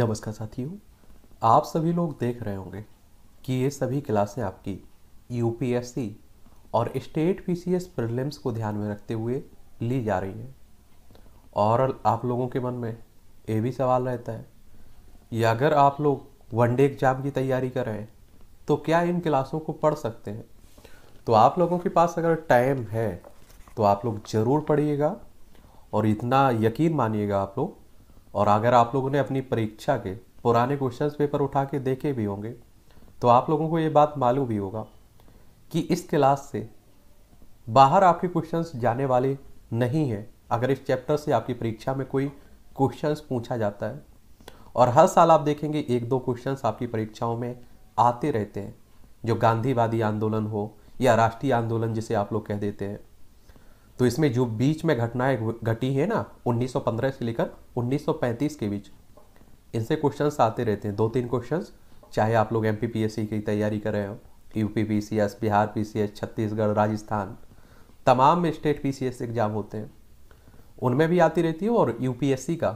नमस्कार साथियों आप सभी लोग देख रहे होंगे कि ये सभी क्लासें आपकी यूपीएससी और स्टेट पीसीएस प्रीलिम्स को ध्यान में रखते हुए ली जा रही हैं और आप लोगों के मन में ये भी सवाल रहता है कि अगर आप लोग वनडे एग्ज़ाम की तैयारी कर रहे हैं तो क्या इन क्लासों को पढ़ सकते हैं तो आप लोगों के पास अगर टाइम है तो आप लोग ज़रूर पढ़िएगा और इतना यकीन मानिएगा आप लोग और अगर आप लोगों ने अपनी परीक्षा के पुराने क्वेश्चन पेपर उठा के देखे भी होंगे तो आप लोगों को ये बात मालूम भी होगा कि इस क्लास से बाहर आपके क्वेश्चंस जाने वाले नहीं हैं अगर इस चैप्टर से आपकी परीक्षा में कोई क्वेश्चंस पूछा जाता है और हर साल आप देखेंगे एक दो क्वेश्चंस आपकी परीक्षाओं में आते रहते हैं जो गांधीवादी आंदोलन हो या राष्ट्रीय आंदोलन जिसे आप लोग कह देते हैं तो इसमें जो बीच में घटनाएं घटी है ना 1915 से लेकर 1935 के बीच इनसे क्वेश्चंस आते रहते हैं दो तीन क्वेश्चंस चाहे आप लोग एम की तैयारी कर रहे हो U P P C S Bihar P C S Chhattisgarh Rajasthan तमाम state P C S exam होते हैं उनमें भी आती रहती है और यू पी एस सी का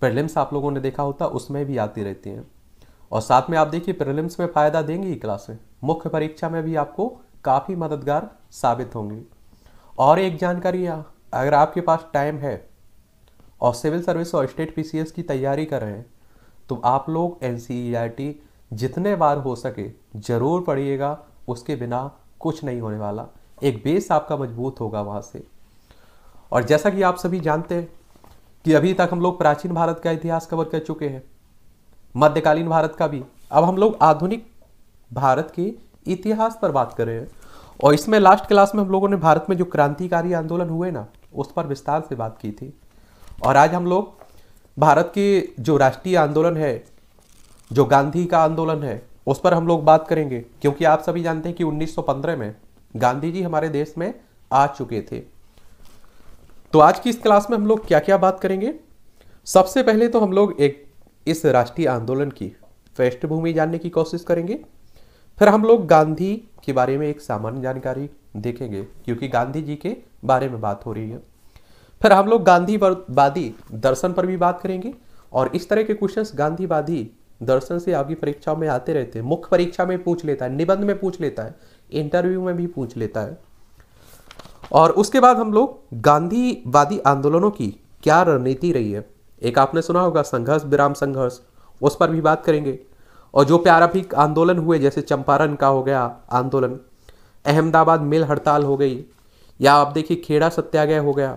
प्रिलिम्स आप लोगों ने देखा होता उसमें भी आती रहती हैं और साथ में आप देखिए प्रिलिम्स में फ़ायदा देंगी क्लासें मुख्य परीक्षा में भी आपको काफ़ी मददगार साबित होंगी और एक जानकारी अगर आपके पास टाइम है और सिविल सर्विस और स्टेट पी की तैयारी कर रहे हैं तो आप लोग एन e जितने बार हो सके ज़रूर पढ़िएगा उसके बिना कुछ नहीं होने वाला एक बेस आपका मजबूत होगा वहाँ से और जैसा कि आप सभी जानते हैं कि अभी तक हम लोग प्राचीन भारत का इतिहास कवर कर चुके हैं मध्यकालीन भारत का भी अब हम लोग आधुनिक भारत के इतिहास पर बात कर रहे हैं और इसमें लास्ट क्लास में हम लोगों ने भारत में जो क्रांतिकारी आंदोलन हुए ना उस पर विस्तार से बात की थी और आज हम लोग भारत के जो राष्ट्रीय आंदोलन है जो गांधी का आंदोलन है उस पर हम लोग बात करेंगे क्योंकि आप सभी जानते हैं कि 1915 में गांधी जी हमारे देश में आ चुके थे तो आज की इस क्लास में हम लोग क्या क्या बात करेंगे सबसे पहले तो हम लोग एक इस राष्ट्रीय आंदोलन की पृष्ठभूमि जानने की कोशिश करेंगे फिर हम लोग गांधी के बारे में एक सामान्य जानकारी देखेंगे क्योंकि गांधी जी के बारे में बात हो रही है फिर हम लोग गांधीवादी दर्शन पर भी बात करेंगे और इस तरह के क्वेश्चंस गांधीवादी दर्शन से आपकी परीक्षाओं में आते रहते हैं मुख्य परीक्षा में पूछ लेता है निबंध में पूछ लेता है इंटरव्यू में भी पूछ लेता है और उसके बाद हम लोग गांधीवादी आंदोलनों की क्या रणनीति रही है एक आपने सुना होगा संघर्ष विराम संघर्ष उस पर भी बात करेंगे और जो प्याराभिक आंदोलन हुए जैसे चंपारण का हो गया आंदोलन अहमदाबाद मिल हड़ताल हो गई या आप देखिए खेड़ा सत्याग्रह हो गया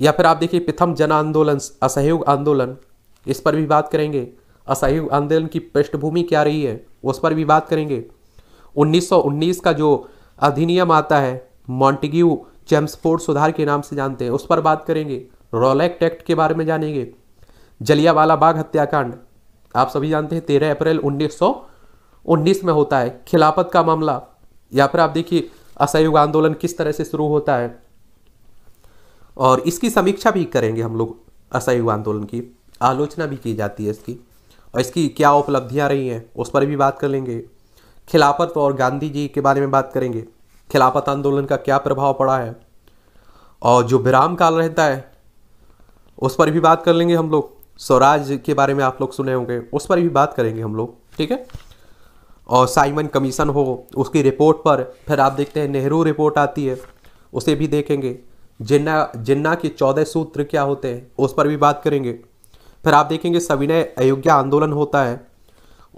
या फिर आप देखिए प्रथम जन आंदोलन असहयोग आंदोलन इस पर भी बात करेंगे असहयोग आंदोलन की पृष्ठभूमि क्या रही है उस पर भी बात करेंगे 1919 का जो अधिनियम आता है मॉन्टिग्यू चैम्सफोर्ड सुधार के नाम से जानते हैं उस पर बात करेंगे रोलैक्ट एक्ट के बारे में जानेंगे जलियावाला बाग हत्याकांड आप सभी जानते हैं तेरह अप्रैल उन्नीस में होता है खिलाफत का मामला या फिर आप देखिए असहयोग आंदोलन किस तरह से शुरू होता है और इसकी समीक्षा भी करेंगे हम लोग असहयोग आंदोलन की आलोचना भी की जाती है इसकी और इसकी क्या उपलब्धियाँ रही हैं उस पर भी बात कर लेंगे खिलाफत और गांधी जी के बारे में बात करेंगे खिलाफत आंदोलन का क्या प्रभाव पड़ा है और जो विराम काल रहता है उस पर भी बात कर लेंगे हम लोग स्वराज के बारे में आप लोग सुने होंगे उस पर भी बात करेंगे हम लोग ठीक है और साइमन कमीशन हो उसकी रिपोर्ट पर फिर आप देखते हैं नेहरू रिपोर्ट आती है उसे भी देखेंगे जिन्ना जिन्ना के चौदह सूत्र क्या होते हैं उस पर भी बात करेंगे फिर आप देखेंगे सविनय अयोग्या आंदोलन होता है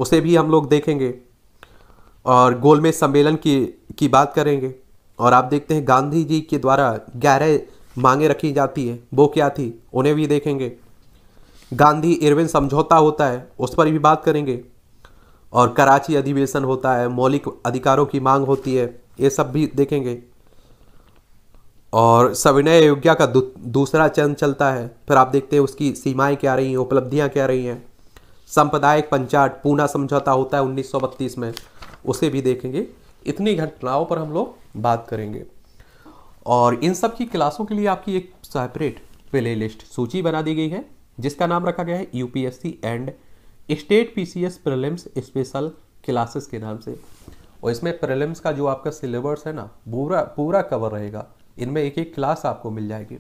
उसे भी हम लोग देखेंगे और गोलमेज सम्मेलन की की बात करेंगे और आप देखते हैं गांधी जी के द्वारा ग्यारह मांगे रखी जाती है वो क्या थी उन्हें भी देखेंगे गांधी इरविन समझौता होता है उस पर भी बात करेंगे और कराची अधिवेशन होता है मौलिक अधिकारों की मांग होती है ये सब भी देखेंगे और सविनय योग्या का दूसरा चरण चलता है फिर आप देखते हैं उसकी सीमाएं क्या रही हैं उपलब्धियां क्या रही हैं सांप्रदायिक पंचायत पूना समझौता होता है उन्नीस में उसे भी देखेंगे इतनी घटनाओं पर हम लोग बात करेंगे और इन सब की क्लासों के लिए आपकी एक सेपरेट प्ले लिस्ट सूची बना दी गई है जिसका नाम रखा गया है UPSC and state PCS prelims special classes के नाम से और इसमें प्रीलिम्स का जो आपका सिलेबस है ना पूरा पूरा कवर रहेगा इनमें एक एक क्लास आपको मिल जाएगी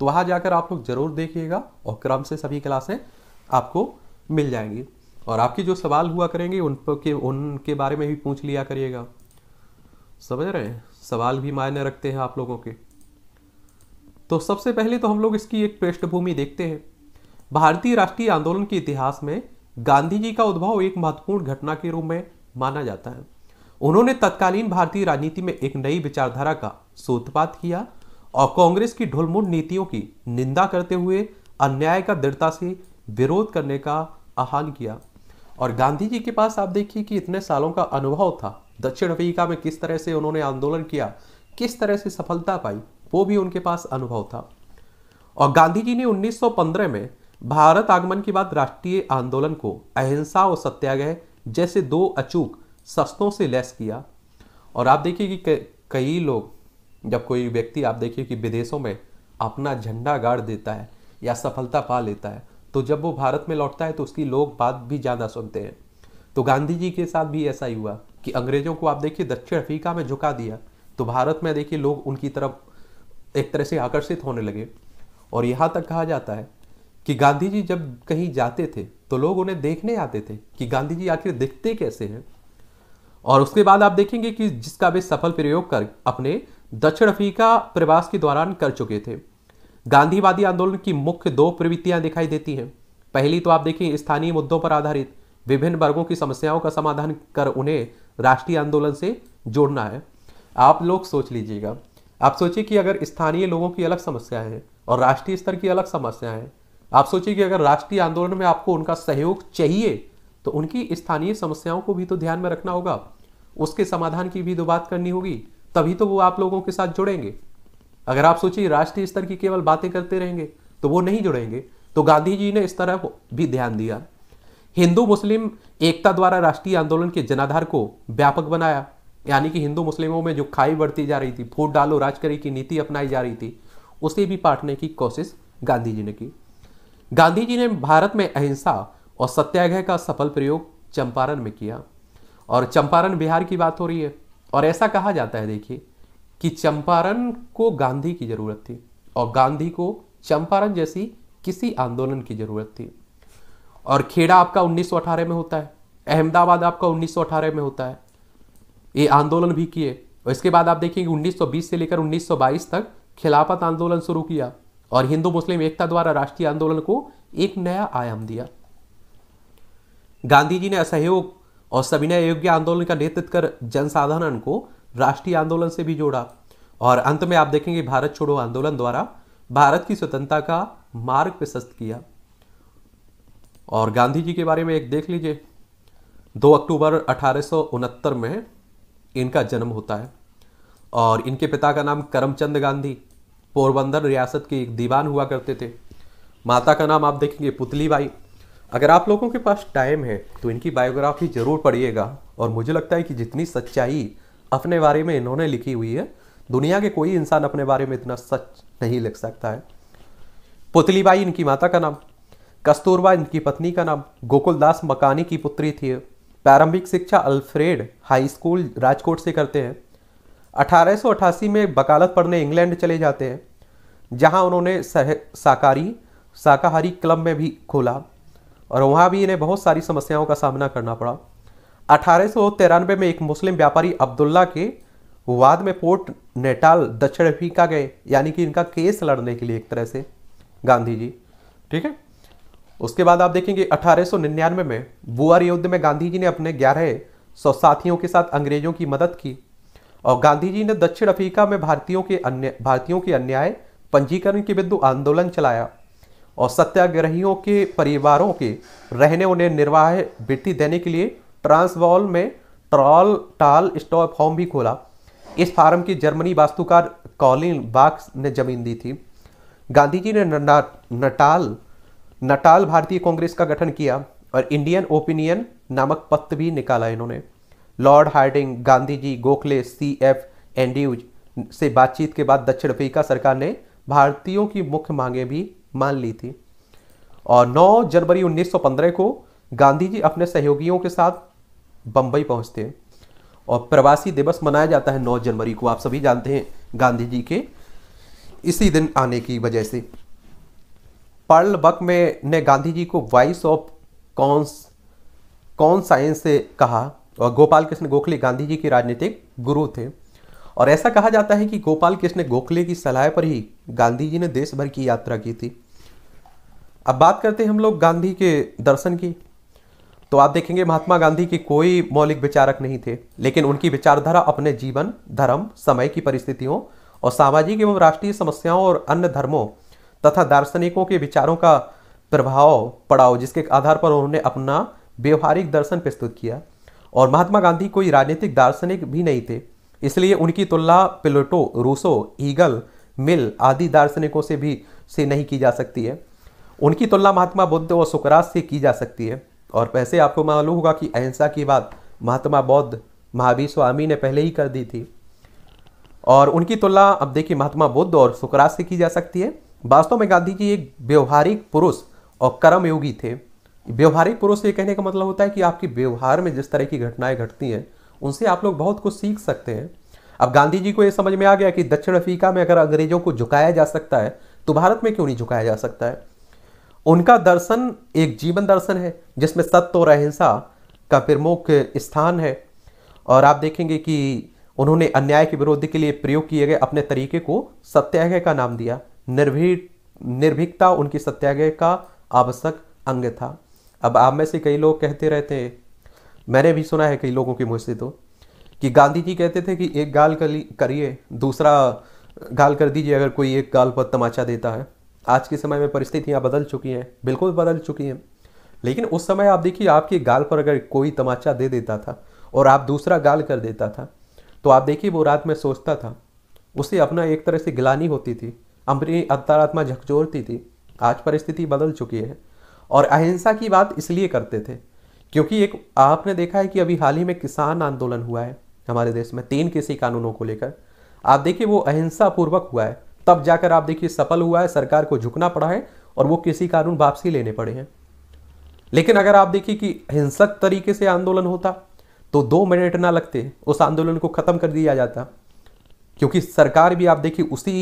तो वहाँ जाकर आप लोग ज़रूर देखिएगा और क्रम से सभी क्लासें आपको मिल जाएंगी और आपके जो सवाल हुआ करेंगे उन पर के उनके बारे में भी पूछ लिया करिएगा समझ रहे हैं सवाल भी मायने रखते हैं आप लोगों के तो सबसे पहले तो हम लोग इसकी एक पृष्ठभूमि देखते हैं भारतीय राष्ट्रीय आंदोलन के इतिहास में गांधी जी का उद्भव एक महत्वपूर्ण घटना के रूप में माना जाता है उन्होंने तत्कालीन भारतीय राजनीति में एक नई विचारधारा का सूत्रपात किया और कांग्रेस की ढुलमुल नीतियों की निंदा करते हुए अन्याय का दृढ़ता से विरोध करने का आह्वान किया और गांधी जी के पास आप देखिए कि इतने सालों का अनुभव था दक्षिण अफ्रीका में किस तरह से उन्होंने आंदोलन किया किस तरह से सफलता पाई वो भी उनके पास अनुभव था और गांधी जी ने 1915 में भारत आगमन के बाद राष्ट्रीय आंदोलन को अहिंसा और सत्याग्रह जैसे दो अचूक सस्तों से लैस किया और आप देखिए कि कई लोग जब कोई व्यक्ति आप देखिए कि विदेशों में अपना झंडा गाड़ देता है या सफलता पा लेता है तो जब वो भारत में लौटता है तो उसकी लोग बात भी ज़्यादा सुनते हैं तो गांधी जी के साथ भी ऐसा ही हुआ कि अंग्रेज़ों को आप देखिए दक्षिण अफ्रीका में झुका दिया तो भारत में देखिए लोग उनकी तरफ एक तरह से आकर्षित होने लगे और यहाँ तक कहा जाता है कि गांधी जी जब कहीं जाते थे तो लोग उन्हें देखने आते थे कि गांधी जी आखिर दिखते कैसे हैं और उसके बाद आप देखेंगे कि जिसका वे सफल प्रयोग कर अपने दक्षिण अफ्रीका प्रवास के दौरान कर चुके थे गांधीवादी आंदोलन की मुख्य दो प्रवृत्तियां दिखाई देती हैं पहली तो आप देखें स्थानीय मुद्दों पर आधारित विभिन्न वर्गों की समस्याओं का समाधान कर उन्हें राष्ट्रीय आंदोलन से जोड़ना है आप लोग सोच लीजिएगा आप सोचिए कि अगर स्थानीय लोगों की अलग समस्या है और राष्ट्रीय स्तर की अलग समस्या है आप सोचिए कि अगर राष्ट्रीय आंदोलन में आपको उनका सहयोग चाहिए तो उनकी स्थानीय समस्याओं को भी तो ध्यान में रखना होगा उसके समाधान की भी तो बात करनी होगी तभी तो वो आप लोगों के साथ जुड़ेंगे अगर आप सोचिए राष्ट्रीय स्तर की केवल बातें करते रहेंगे तो वो नहीं जुड़ेंगे तो गांधी जी ने इस तरह भी ध्यान दिया हिंदू मुस्लिम एकता द्वारा राष्ट्रीय आंदोलन के जनाधार को व्यापक बनाया यानी कि हिंदू मुस्लिमों में जो खाई बढ़ती जा रही थी फूट डालो राज करे की नीति अपनाई जा रही थी उसे भी पाटने की कोशिश गांधी जी ने की गांधी जी ने भारत में अहिंसा और सत्याग्रह का सफल प्रयोग चंपारण में किया और चंपारण बिहार की बात हो रही है और ऐसा कहा जाता है देखिए कि चंपारण को गांधी की जरूरत थी और गांधी को चंपारण जैसी किसी आंदोलन की जरूरत थी और खेड़ा आपका उन्नीस में होता है अहमदाबाद आपका उन्नीस में होता है ये आंदोलन भी किए और इसके बाद आप देखेंगे 1920 से लेकर 1922 तक खिलाफत आंदोलन शुरू किया और हिंदू मुस्लिम एकता द्वारा राष्ट्रीय आंदोलन को एक नया आयाम दिया गांधी जी ने असहयोग और सविनय योग्य आंदोलन का नेतृत्व कर जनसाधारण को राष्ट्रीय आंदोलन से भी जोड़ा और अंत में आप देखेंगे भारत छोड़ो आंदोलन द्वारा भारत की स्वतंत्रता का मार्ग प्रशस्त किया और गांधी जी के बारे में एक देख लीजिए 2 अक्टूबर अठारह में इनका जन्म होता है और इनके पिता का नाम करमचंद गांधी पोरबंदर रियासत के एक दीवान हुआ करते थे माता का नाम आप देखेंगे पुतली बाई अगर आप लोगों के पास टाइम है तो इनकी बायोग्राफी ज़रूर पढ़िएगा और मुझे लगता है कि जितनी सच्चाई अपने बारे में इन्होंने लिखी हुई है दुनिया के कोई इंसान अपने बारे में इतना सच नहीं लिख सकता है पुतली बाई इनकी माता का नाम कस्तूरबा इनकी पत्नी का नाम गोकुलदास मकानी की पुत्री थी प्रारंभिक शिक्षा अल्फ्रेड हाई स्कूल राजकोट से करते हैं अठारह में वकालत पढ़ने इंग्लैंड चले जाते हैं जहां उन्होंने साकारी शाकाहारी क्लब में भी खोला और वहां भी इन्हें बहुत सारी समस्याओं का सामना करना पड़ा अठारह में एक मुस्लिम व्यापारी अब्दुल्ला के वाद में पोर्ट नेटाल दक्षिण अफ्रीका गए यानी कि इनका केस लड़ने के लिए एक तरह से गांधी जी ठीक है उसके बाद आप देखेंगे 1899 में बुआर युद्ध में गांधी जी ने अपने ग्यारह सौ साथियों के साथ अंग्रेजों की मदद की और गांधी जी ने दक्षिण अफ्रीका में भारतीयों के अन्य भारतीयों के अन्याय पंजीकरण के विरुद्ध आंदोलन चलाया और सत्याग्रहियों के परिवारों के रहने उन्हें निर्वाह वृत्ति देने के लिए ट्रांसवॉल में ट्रॉल टाल स्टॉप फॉर्म भी खोला इस फार्म की जर्मनी वास्तुकार कॉलिन बाक्स ने जमीन दी थी गांधी जी ने नटाल नटाल भारतीय कांग्रेस का गठन किया और इंडियन ओपिनियन नामक पत्र भी निकाला इन्होंने lord Hardinge Gandhi ji Gokhale C F Andrews से बातचीत के बाद दक्षिण अफ्रीका सरकार ने भारतीयों की मुख्य मांगे भी मान ली थी और 9 जनवरी 1915 को गांधी जी अपने सहयोगियों के साथ बम्बई पहुंचते और प्रवासी दिवस मनाया जाता है 9 जनवरी को आप सभी जानते हैं गांधी जी के इसी दिन आने की वजह से पर्ल बक में ने गांधी जी को voice of con conscience से कहा और गोपाल कृष्ण गोखले गांधी जी के राजनीतिक गुरु थे और ऐसा कहा जाता है कि गोपाल कृष्ण गोखले की सलाह पर ही गांधी जी ने देश भर की यात्रा की थी अब बात करते हैं हम लोग गांधी के दर्शन की तो आप देखेंगे महात्मा गांधी के कोई मौलिक विचारक नहीं थे लेकिन उनकी विचारधारा अपने जीवन धर्म समय की परिस्थितियों और सामाजिक एवं राष्ट्रीय समस्याओं और अन्य धर्मों तथा दार्शनिकों के विचारों का प्रभाव पड़ाव जिसके आधार पर उन्होंने अपना व्यवहारिक दर्शन प्रस्तुत किया और महात्मा गांधी कोई राजनीतिक दार्शनिक भी नहीं थे इसलिए उनकी तुलना पिलोटो रूसो ईगल मिल आदि दार्शनिकों से भी से नहीं की जा सकती है उनकी तुलना महात्मा बुद्ध और सुकरात से की जा सकती है और वैसे आपको मालूम होगा कि अहिंसा की बात महात्मा बौद्ध महावीर स्वामी ने पहले ही कर दी थी और उनकी तुलना अब देखिए महात्मा बुद्ध और सुकरात से की जा सकती है वास्तव में गांधी जी एक व्यवहारिक पुरुष और कर्मयोगी थे व्यवहारिक पुरुष से कहने का मतलब होता है कि आपके व्यवहार में जिस तरह की घटनाएं घटती हैं उनसे आप लोग बहुत कुछ सीख सकते हैं अब गांधी जी को यह समझ में आ गया कि दक्षिण अफ्रीका में अगर अंग्रेजों को झुकाया जा सकता है तो भारत में क्यों नहीं झुकाया जा सकता है उनका दर्शन एक जीवन दर्शन है जिसमें सत्य और अहिंसा का प्रमुख स्थान है और आप देखेंगे कि उन्होंने अन्याय के विरोध के लिए प्रयोग किए गए अपने तरीके को सत्याग्रह का नाम दिया निर्भी निर्भीकता उनकी सत्याग्रह का आवश्यक अंग था अब आप में से कई लोग कहते रहते हैं मैंने भी सुना है कई लोगों के मुझसे तो कि गांधी जी कहते थे कि एक गाल करिए दूसरा गाल कर दीजिए अगर कोई एक गाल पर तमाचा देता है आज के समय में परिस्थितियाँ बदल चुकी हैं बिल्कुल बदल चुकी हैं लेकिन उस समय आप देखिए आपके गाल पर अगर कोई तमाचा दे देता था और आप दूसरा गाल कर देता था तो आप देखिए वो रात में सोचता था उसे अपना एक तरह से गिलानी होती थी अपनी अंतरात्मा झकझोरती थी आज परिस्थिति बदल चुकी है और अहिंसा की बात इसलिए करते थे क्योंकि एक आपने देखा है कि अभी हाल ही में किसान आंदोलन हुआ है हमारे देश में तीन कृषि कानूनों को लेकर आप देखिए वो अहिंसा पूर्वक हुआ है तब जाकर आप देखिए सफल हुआ है सरकार को झुकना पड़ा है और वो कृषि कानून वापसी लेने पड़े हैं लेकिन अगर आप देखिए कि हिंसक तरीके से आंदोलन होता तो दो मिनट ना लगते उस आंदोलन को ख़त्म कर दिया जाता क्योंकि सरकार भी आप देखिए उसी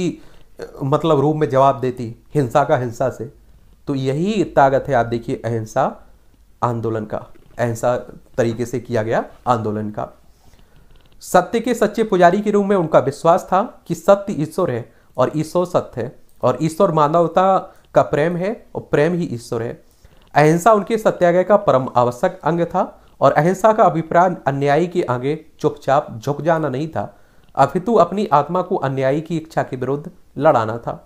मतलब रूप में जवाब देती हिंसा का हिंसा से तो यही ताकत है आप देखिए अहिंसा आंदोलन का अहिंसा तरीके से किया गया आंदोलन का सत्य के सच्चे पुजारी के रूप में उनका विश्वास था कि सत्य ईश्वर है और ईश्वर सत्य है और ईश्वर मानवता का प्रेम है और प्रेम ही ईश्वर है अहिंसा उनके सत्याग्रह का परम आवश्यक अंग था और अहिंसा का अभिप्राय अन्यायी के आगे चुपचाप झुक जाना नहीं था अभितु अपनी आत्मा को अन्यायी की इच्छा के विरुद्ध लड़ाना था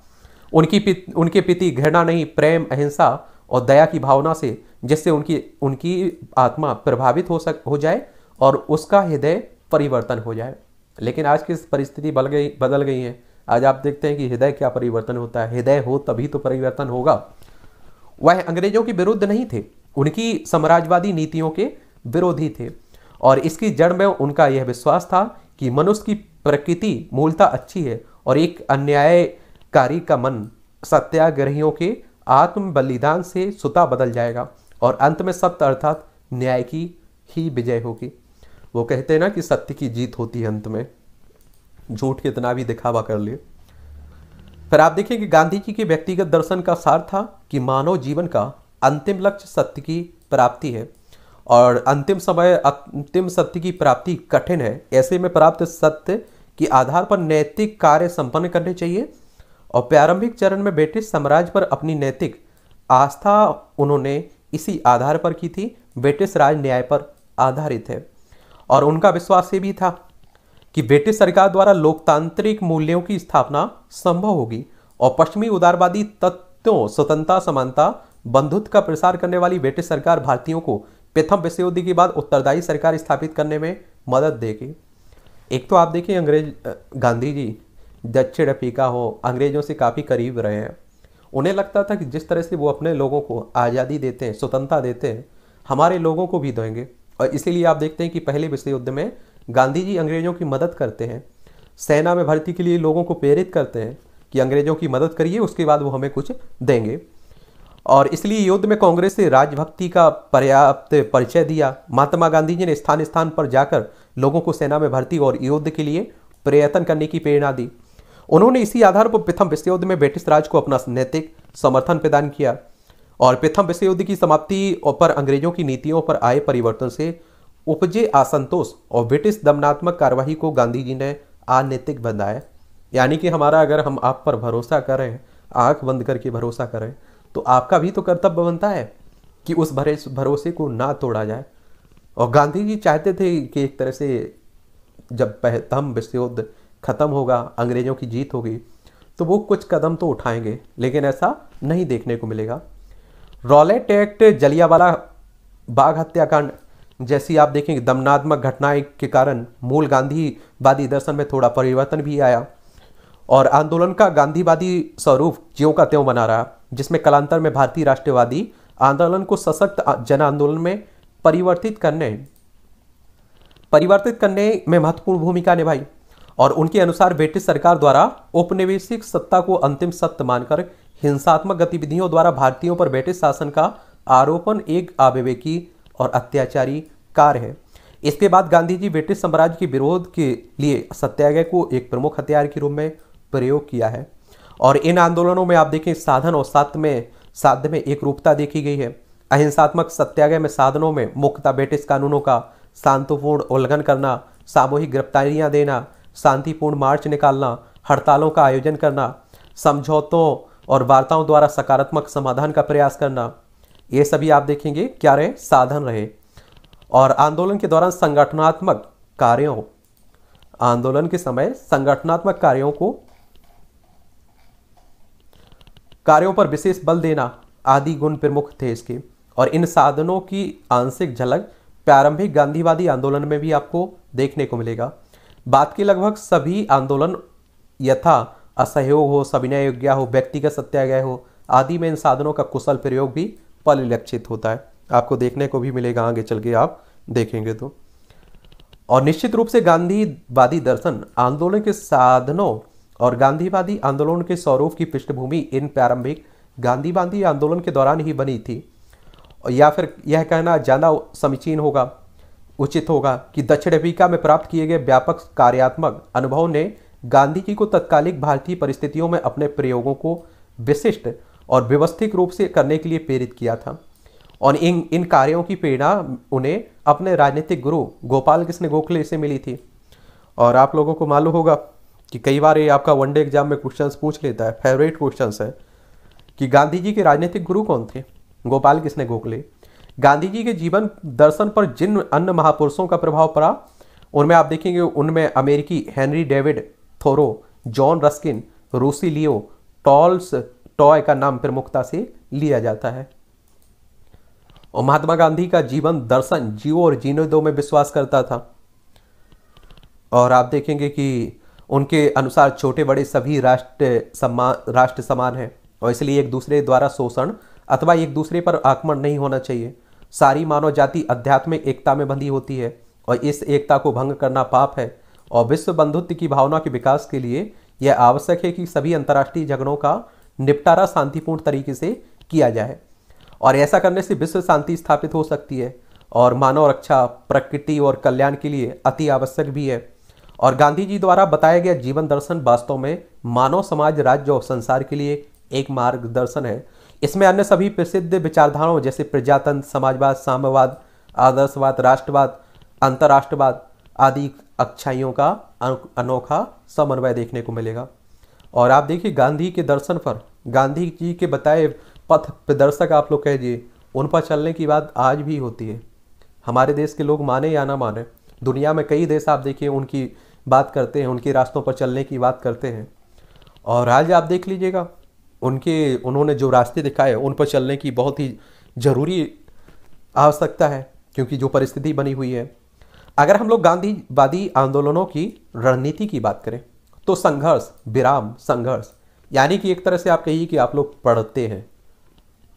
उनकी पित, उनके पिति घृणा नहीं प्रेम अहिंसा और दया की भावना से जिससे उनकी उनकी आत्मा प्रभावित हो सक हो जाए और उसका हृदय परिवर्तन हो जाए लेकिन आज की परिस्थिति बदल गई बदल गई है आज आप देखते हैं कि हृदय क्या परिवर्तन होता है हृदय हो तभी तो परिवर्तन होगा वह अंग्रेजों के विरुद्ध नहीं थे उनकी साम्राज्यवादी नीतियों के विरोधी थे और इसकी जड़ में उनका यह विश्वास था कि मनुष्य की प्रकृति मूलतः अच्छी है और एक अन्याय कारी का मन सत्याग्रहियों के आत्म बलिदान से सुता बदल जाएगा और अंत में सत्य अर्थात न्याय की ही विजय होगी वो कहते हैं ना कि सत्य की जीत होती है अंत में झूठ कितना भी दिखावा कर ले फिर आप देखें कि गांधी जी के व्यक्तिगत दर्शन का सार था कि मानव जीवन का अंतिम लक्ष्य सत्य की प्राप्ति है और अंतिम समय अंतिम सत्य की प्राप्ति कठिन है ऐसे में प्राप्त सत्य के आधार पर नैतिक कार्य संपन्न करने चाहिए और प्रारंभिक चरण में ब्रिटिश साम्राज्य पर अपनी नैतिक आस्था उन्होंने इसी आधार पर की थी ब्रिटिश राज न्याय पर आधारित है और उनका विश्वास ये भी था कि ब्रिटिश सरकार द्वारा लोकतांत्रिक मूल्यों की स्थापना संभव होगी और पश्चिमी उदारवादी तत्वों स्वतंत्रता समानता बंधुत्व का प्रसार करने वाली ब्रिटिश सरकार भारतीयों को प्रथम विश्व युद्ध के बाद उत्तरदायी सरकार स्थापित करने में मदद देगी एक तो आप देखिए अंग्रेज गांधी जी दक्षिण अफ्रीका हो अंग्रेज़ों से काफ़ी करीब रहे हैं उन्हें लगता था कि जिस तरह से वो अपने लोगों को आज़ादी देते हैं स्वतंत्रता देते हैं हमारे लोगों को भी देंगे और इसीलिए आप देखते हैं कि पहले विश्व युद्ध में गांधी जी अंग्रेज़ों की मदद करते हैं सेना में भर्ती के लिए लोगों को प्रेरित करते हैं कि अंग्रेज़ों की मदद करिए उसके बाद वो हमें कुछ देंगे और इसलिए युद्ध में कांग्रेस ने राजभक्ति का पर्याप्त परिचय दिया महात्मा गांधी जी ने स्थान स्थान पर जाकर लोगों को सेना में भर्ती और युद्ध के लिए प्रयत्न करने की प्रेरणा दी उन्होंने इसी आधार पर प्रथम विश्व युद्ध में ब्रिटिश राज को अपना नैतिक समर्थन प्रदान किया और प्रथम विश्व युद्ध की समाप्ति पर अंग्रेजों की नीतियों पर आए परिवर्तन से उपजे असंतोष और ब्रिटिश दमनात्मक कार्यवाही को गांधी जी ने अनैतिक बनाया यानी कि हमारा अगर हम आप पर भरोसा करें आंख बंद करके भरोसा करें तो आपका भी तो कर्तव्य बनता है कि उस भरे भरोसे को ना तोड़ा जाए और गांधी जी चाहते थे कि एक तरह से जब प्रथम विश्व युद्ध ख़त्म होगा अंग्रेज़ों की जीत होगी तो वो कुछ कदम तो उठाएंगे लेकिन ऐसा नहीं देखने को मिलेगा रॉलेट एक्ट जलियावाला बाघ हत्याकांड जैसी आप देखेंगे दमनात्मक घटनाएं के कारण मूल गांधीवादी दर्शन में थोड़ा परिवर्तन भी आया और आंदोलन का गांधीवादी स्वरूप ज्यों का त्यों बना रहा जिसमें कलांतर में भारतीय राष्ट्रवादी आंदोलन को सशक्त जन आंदोलन में परिवर्तित करने परिवर्तित करने में महत्वपूर्ण भूमिका निभाई और उनके अनुसार ब्रिटिश सरकार द्वारा औपनिवेशिक सत्ता को अंतिम सत्य मानकर हिंसात्मक गतिविधियों द्वारा भारतीयों पर ब्रिटिश शासन का आरोपण एक अविवेकी और अत्याचारी कार्य है इसके बाद गांधी जी ब्रिटिश साम्राज्य के विरोध के लिए सत्याग्रह को एक प्रमुख हथियार के रूप में प्रयोग किया है और इन आंदोलनों में आप देखें साधन और सत्य में साध्य में एक रूपता देखी गई है अहिंसात्मक सत्याग्रह में साधनों में मुख्यतः ब्रिटिश कानूनों का शांतिपूर्ण उल्लंघन करना सामूहिक गिरफ्तारियां देना शांतिपूर्ण मार्च निकालना हड़तालों का आयोजन करना समझौतों और वार्ताओं द्वारा सकारात्मक समाधान का प्रयास करना ये सभी आप देखेंगे क्या रहे साधन रहे और आंदोलन के दौरान संगठनात्मक कार्यों आंदोलन के समय संगठनात्मक कार्यों को कार्यों पर विशेष बल देना आदि गुण प्रमुख थे इसके और इन साधनों की आंशिक झलक प्रारंभिक गांधीवादी आंदोलन में भी आपको देखने को मिलेगा बात की लगभग सभी आंदोलन यथा असहयोग हो सविनय योग्या हो व्यक्तिगत सत्याग्रह हो आदि में इन साधनों का कुशल प्रयोग भी परिलक्षित होता है आपको देखने को भी मिलेगा आगे चल के आप देखेंगे तो और निश्चित रूप से गांधीवादी दर्शन आंदोलन के साधनों और गांधीवादी आंदोलन के स्वरूप की पृष्ठभूमि इन प्रारंभिक गांधीवादी आंदोलन के दौरान ही बनी थी या फिर यह कहना ज़्यादा समीचीन होगा उचित होगा कि दक्षिण अफ्रीका में प्राप्त किए गए व्यापक कार्यात्मक अनुभव ने गांधी जी को तत्कालिक भारतीय परिस्थितियों में अपने प्रयोगों को विशिष्ट और व्यवस्थित रूप से करने के लिए प्रेरित किया था और इन इन कार्यों की प्रेरणा उन्हें अपने राजनीतिक गुरु गोपाल कृष्ण गोखले से मिली थी और आप लोगों को मालूम होगा कि कई बार ये आपका वनडे एग्जाम में क्वेश्चन पूछ लेता है फेवरेट क्वेश्चन है कि गांधी जी के राजनीतिक गुरु कौन थे गोपाल कृष्ण गोखले गांधी जी के जीवन दर्शन पर जिन अन्य महापुरुषों का प्रभाव पड़ा उनमें आप देखेंगे उनमें अमेरिकी Henry David Thoreau John Ruskin रूसी लियो टॉल्स टॉय का नाम प्रमुखता से लिया जाता है और महात्मा गांधी का जीवन दर्शन जीव और दो में विश्वास करता था और आप देखेंगे कि उनके अनुसार छोटे बड़े सभी राष्ट्र सम्मान राष्ट्र समान हैं और इसलिए एक दूसरे द्वारा शोषण अथवा एक दूसरे पर आक्रमण नहीं होना चाहिए सारी मानव जाति आध्यात्मिक एकता में बंधी होती है और इस एकता को भंग करना पाप है और विश्व बंधुत्व की भावना के विकास के लिए यह आवश्यक है कि सभी अंतर्राष्ट्रीय झगड़ों का निपटारा शांतिपूर्ण तरीके से किया जाए और ऐसा करने से विश्व शांति स्थापित हो सकती है और मानव रक्षा प्रकृति और कल्याण के लिए अति आवश्यक भी है और गांधी जी द्वारा बताया गया जीवन दर्शन वास्तव में मानव समाज राज्य और संसार के लिए एक मार्गदर्शन है इसमें अन्य सभी प्रसिद्ध विचारधाराओं जैसे प्रजातंत्र समाजवाद साम्यवाद आदर्शवाद राष्ट्रवाद अंतर्राष्ट्रवाद आदि अच्छाइयों का अनोखा समन्वय देखने को मिलेगा और आप देखिए गांधी के दर्शन पर गांधी जी के बताए पथ प्रदर्शक आप लोग कहिए उन पर चलने की बात आज भी होती है हमारे देश के लोग माने या ना माने दुनिया में कई देश आप देखिए उनकी बात करते हैं उनके रास्तों पर चलने की बात करते हैं और आज आप देख लीजिएगा उनके उन्होंने जो रास्ते दिखाए उन पर चलने की बहुत ही ज़रूरी आवश्यकता है क्योंकि जो परिस्थिति बनी हुई है अगर हम लोग गांधीवादी आंदोलनों की रणनीति की बात करें तो संघर्ष विराम संघर्ष यानी कि एक तरह से आप कहिए कि आप लोग पढ़ते हैं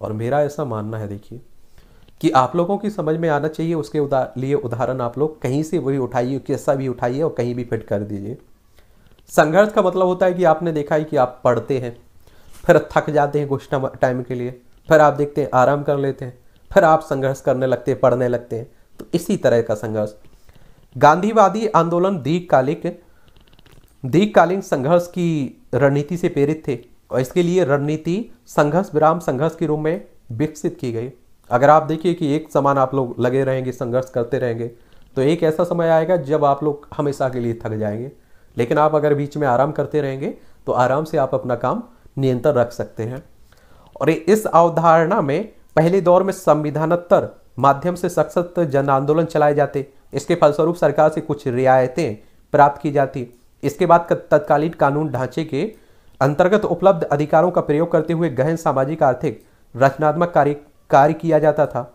और मेरा ऐसा मानना है देखिए कि आप लोगों की समझ में आना चाहिए उसके उदा लिए उदाहरण आप लोग कहीं से वही उठाइए किस्सा भी उठाइए और कहीं भी फिट कर दीजिए संघर्ष का मतलब होता है कि आपने देखा है कि आप पढ़ते हैं फिर थक जाते हैं कुछ टाइम के लिए फिर आप देखते हैं आराम कर लेते हैं फिर आप संघर्ष करने लगते हैं पढ़ने लगते हैं तो इसी तरह का संघर्ष गांधीवादी आंदोलन दीर्घकालिक दीर्घकालीन संघर्ष की रणनीति से प्रेरित थे और इसके लिए रणनीति संघर्ष विराम संघर्ष के रूप में विकसित की गई अगर आप देखिए कि एक समान आप लोग लगे रहेंगे संघर्ष करते रहेंगे तो एक ऐसा समय आएगा जब आप लोग हमेशा के लिए थक जाएंगे लेकिन आप अगर बीच में आराम करते रहेंगे तो आराम से आप अपना काम नियंत्रण रख सकते हैं और इस अवधारणा में पहले दौर में संविधानोत्तर माध्यम से सशक्त जन आंदोलन चलाए जाते इसके फलस्वरूप सरकार से कुछ रियायतें प्राप्त की जाती इसके बाद तत्कालीन कानून ढांचे के अंतर्गत उपलब्ध अधिकारों का प्रयोग करते हुए गहन सामाजिक आर्थिक रचनात्मक कार्य कार्य किया जाता था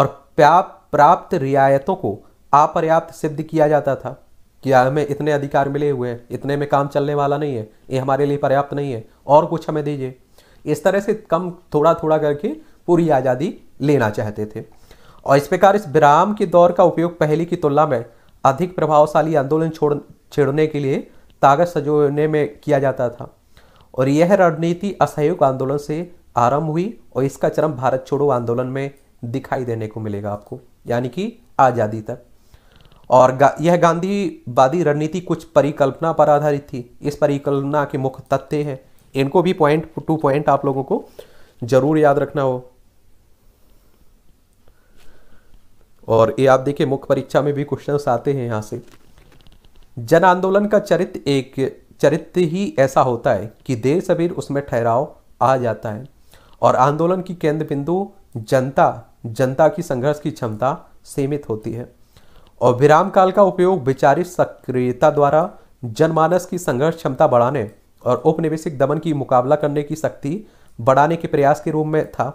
और प्राप्त रियायतों को अपर्याप्त सिद्ध किया जाता था कि हमें इतने अधिकार मिले हुए हैं इतने में काम चलने वाला नहीं है ये हमारे लिए पर्याप्त नहीं है और कुछ हमें दीजिए इस तरह से कम थोड़ा थोड़ा करके पूरी आज़ादी लेना चाहते थे और इस प्रकार इस विराम के दौर का उपयोग पहले की तुलना में अधिक प्रभावशाली आंदोलन छोड़ छेड़ने के लिए ताकत सजोने में किया जाता था और यह रणनीति असहयोग आंदोलन से आरंभ हुई और इसका चरम भारत छोड़ो आंदोलन में दिखाई देने को मिलेगा आपको यानी कि आज़ादी तक और गा, यह गांधीवादी रणनीति कुछ परिकल्पना पर आधारित थी इस परिकल्पना के मुख्य तथ्य हैं इनको भी पॉइंट टू पॉइंट आप लोगों को जरूर याद रखना हो और ये आप देखिए मुख्य परीक्षा में भी क्वेश्चन आते हैं यहाँ से जन आंदोलन का चरित्र एक चरित्र ही ऐसा होता है कि देर सबेर उसमें ठहराव आ जाता है और आंदोलन की केंद्र बिंदु जनता जनता की संघर्ष की क्षमता सीमित होती है और विराम काल का उपयोग विचारित सक्रियता द्वारा जनमानस की संघर्ष क्षमता बढ़ाने और उपनिवेशिक दमन की मुकाबला करने की शक्ति बढ़ाने के प्रयास के रूप में था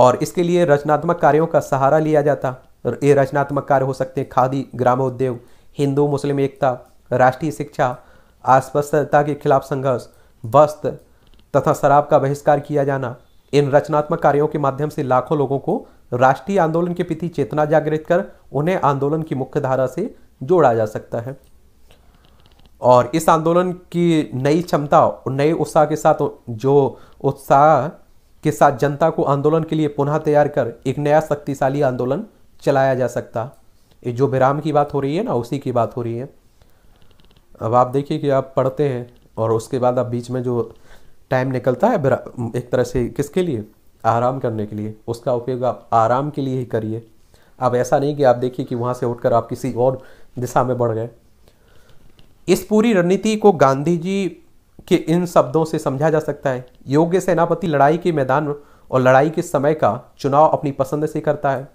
और इसके लिए रचनात्मक कार्यों का सहारा लिया जाता ये रचनात्मक कार्य हो सकते हैं खादी ग्राम उद्योग हिंदू मुस्लिम एकता राष्ट्रीय शिक्षा अस्पष्टता के खिलाफ संघर्ष वस्त्र तथा शराब का बहिष्कार किया जाना इन रचनात्मक कार्यों के माध्यम से लाखों लोगों को राष्ट्रीय आंदोलन के प्रति चेतना जागृत कर उन्हें आंदोलन की मुख्यधारा से जोड़ा जा सकता है और इस आंदोलन की नई क्षमता और नए उत्साह के साथ जो उत्साह के साथ जनता को आंदोलन के लिए पुनः तैयार कर एक नया शक्तिशाली आंदोलन चलाया जा सकता ये जो विराम की बात हो रही है ना उसी की बात हो रही है अब आप देखिए कि आप पढ़ते हैं और उसके बाद आप बीच में जो टाइम निकलता है एक तरह से किसके लिए आराम करने के लिए उसका उपयोग आप आराम के लिए ही करिए अब ऐसा नहीं कि आप देखिए कि वहाँ से उठकर आप किसी और दिशा में बढ़ गए इस पूरी रणनीति को गांधी जी के इन शब्दों से समझा जा सकता है योग्य सेनापति लड़ाई के मैदान और लड़ाई के समय का चुनाव अपनी पसंद से करता है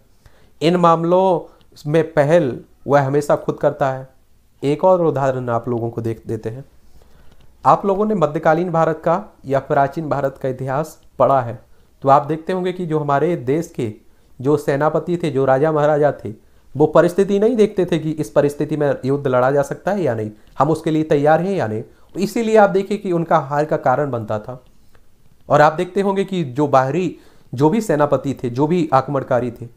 इन मामलों में पहल वह हमेशा खुद करता है एक और उदाहरण आप लोगों को देख देते हैं आप लोगों ने मध्यकालीन भारत का या प्राचीन भारत का इतिहास पढ़ा है तो आप देखते होंगे कि जो हमारे देश के जो सेनापति थे जो राजा महाराजा थे वो परिस्थिति नहीं देखते थे कि इस परिस्थिति में युद्ध लड़ा जा सकता है या नहीं हम उसके लिए तैयार हैं या नहीं तो इसीलिए आप देखिए कि उनका हार का कारण बनता था और आप देखते होंगे कि जो बाहरी जो भी सेनापति थे जो भी आक्रमणकारी थे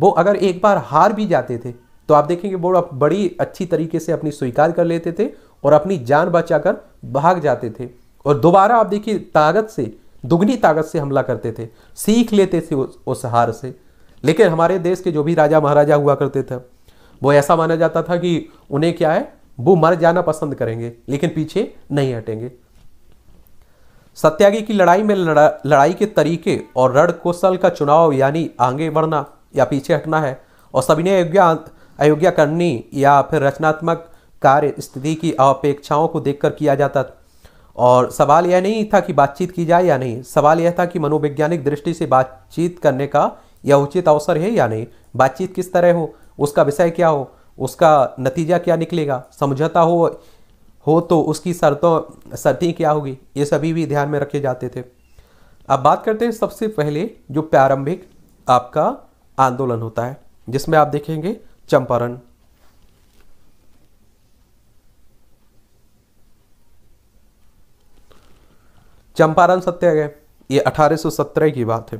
वो अगर एक बार हार भी जाते थे तो आप देखेंगे वो बड़ी अच्छी तरीके से अपनी स्वीकार कर लेते थे और अपनी जान बचाकर भाग जाते थे और दोबारा आप देखिए ताकत से दुगनी ताकत से हमला करते थे सीख लेते थे उस हार से लेकिन हमारे देश के जो भी राजा महाराजा हुआ करते थे वो ऐसा माना जाता था कि उन्हें क्या है वो मर जाना पसंद करेंगे लेकिन पीछे नहीं हटेंगे सत्याग्रह की लड़ाई में लड़ा, लड़ाई के तरीके और रण कौशल का चुनाव यानी आगे बढ़ना या पीछे हटना है और ने अयोग्या अयोग्या करनी या फिर रचनात्मक कार्य स्थिति की अपेक्षाओं को देखकर किया जाता और सवाल यह नहीं था कि बातचीत की जाए या नहीं सवाल यह था कि मनोवैज्ञानिक दृष्टि से बातचीत करने का यह उचित अवसर है या नहीं बातचीत किस तरह हो उसका विषय क्या हो उसका नतीजा क्या निकलेगा समझौता हो हो तो उसकी शर्तों शर्तें क्या होगी ये सभी भी ध्यान में रखे जाते थे अब बात करते हैं सबसे पहले जो प्रारंभिक आपका आंदोलन होता है जिसमें आप देखेंगे चंपारण चंपारण सत्याग्रह ये 1817 की बात है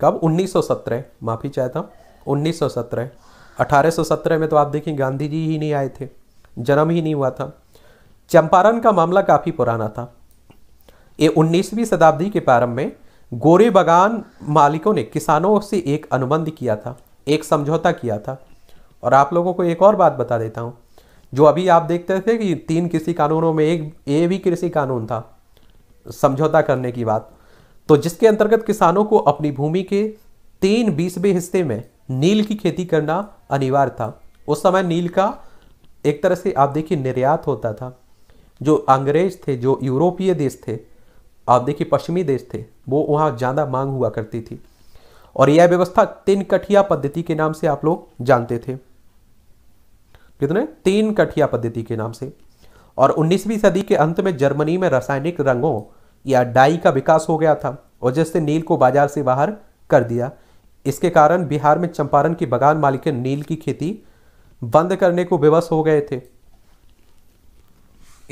कब 1917 माफी चाहता हूँ 1917 1817 में तो आप देखें गांधी जी ही नहीं आए थे जन्म ही नहीं हुआ था चंपारण का मामला काफ़ी पुराना था ये 19वीं शताब्दी के प्रारंभ में गोरे बगान मालिकों ने किसानों से एक अनुबंध किया था एक समझौता किया था और आप लोगों को एक और बात बता देता हूँ जो अभी आप देखते थे कि तीन कृषि कानूनों में एक ये भी कृषि कानून था समझौता करने की बात तो जिसके अंतर्गत किसानों को अपनी भूमि के तीन बीसवें हिस्से में नील की खेती करना अनिवार्य था उस समय नील का एक तरह से आप देखिए निर्यात होता था जो अंग्रेज थे जो यूरोपीय देश थे आप देखिए पश्चिमी देश थे वो वहाँ ज़्यादा मांग हुआ करती थी और यह व्यवस्था तीन कठिया पद्धति के नाम से आप लोग जानते थे कितने तीन कठिया पद्धति के नाम से और 19वीं सदी के अंत में जर्मनी में रासायनिक रंगों या डाई का विकास हो गया था और जिससे नील को बाजार से बाहर कर दिया इसके कारण बिहार में चंपारण की बगान मालिक नील की खेती बंद करने को विवश हो गए थे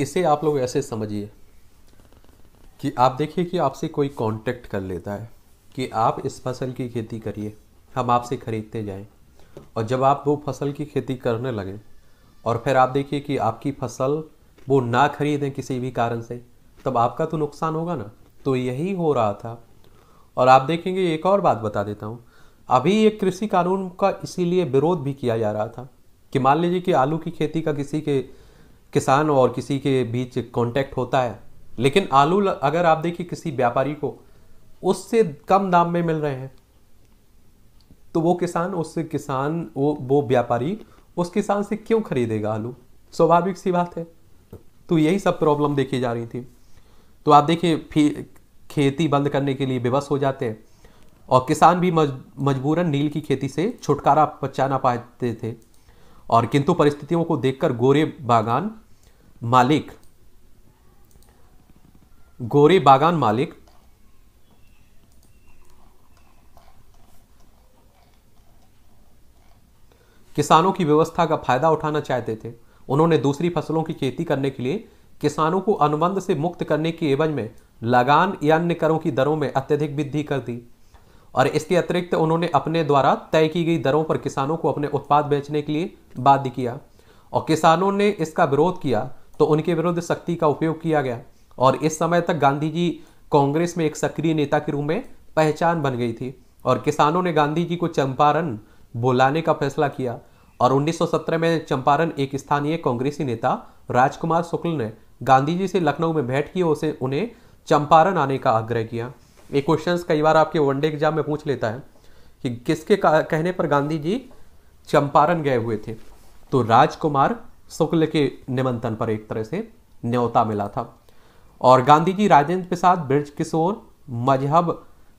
इसे आप लोग ऐसे समझिए कि आप देखिए कि आपसे कोई कांटेक्ट कर लेता है कि आप इस फसल की खेती करिए हम आपसे ख़रीदते जाएं और जब आप वो फसल की खेती करने लगें और फिर आप देखिए कि आपकी फसल वो ना खरीदें किसी भी कारण से तब आपका तो नुकसान होगा ना तो यही हो रहा था और आप देखेंगे एक और बात बता देता हूँ अभी ये कृषि कानून का इसीलिए विरोध भी किया जा रहा था कि मान लीजिए कि आलू की खेती का किसी के किसान और किसी के बीच कांटेक्ट होता है लेकिन आलू अगर आप देखिए किसी व्यापारी को उससे कम दाम में मिल रहे हैं तो वो किसान उससे किसान वो वो व्यापारी उस किसान से क्यों खरीदेगा आलू स्वाभाविक सी बात है तो यही सब प्रॉब्लम देखी जा रही थी तो आप देखिए खेती बंद करने के लिए विवश हो जाते हैं और किसान भी मजबूरन नील की खेती से छुटकारा पचाना पाते थे और किंतु परिस्थितियों को देखकर गोरे बागान मालिक गोरे बागान मालिक किसानों की व्यवस्था का फायदा उठाना चाहते थे उन्होंने दूसरी फसलों की खेती करने के लिए किसानों को अनुबंध से मुक्त करने के एवज में लगान या अन्य करों की दरों में अत्यधिक वृद्धि कर दी और इसके अतिरिक्त उन्होंने अपने द्वारा तय की गई दरों पर किसानों को अपने उत्पाद बेचने के लिए बाध्य किया और किसानों ने इसका विरोध किया तो उनके विरुद्ध शक्ति का उपयोग किया गया और इस समय तक गांधी जी कांग्रेस में एक सक्रिय नेता के रूप में पहचान बन गई थी और किसानों ने गांधी जी को चंपारण बुलाने का फैसला किया और 1917 में चंपारण एक स्थानीय कांग्रेसी नेता राजकुमार शुक्ल ने गांधी जी से लखनऊ में भेंट की उसे उन्हें चंपारण आने का आग्रह किया ये क्वेश्चन कई बार आपके वनडे एग्जाम में पूछ लेता है कि किसके कहने पर गांधी जी चंपारण गए हुए थे तो राजकुमार शुक्ल के निमंत्रण पर एक तरह से न्योता मिला था और गांधी जी राजेंद्र प्रसाद ब्रज किशोर मजहब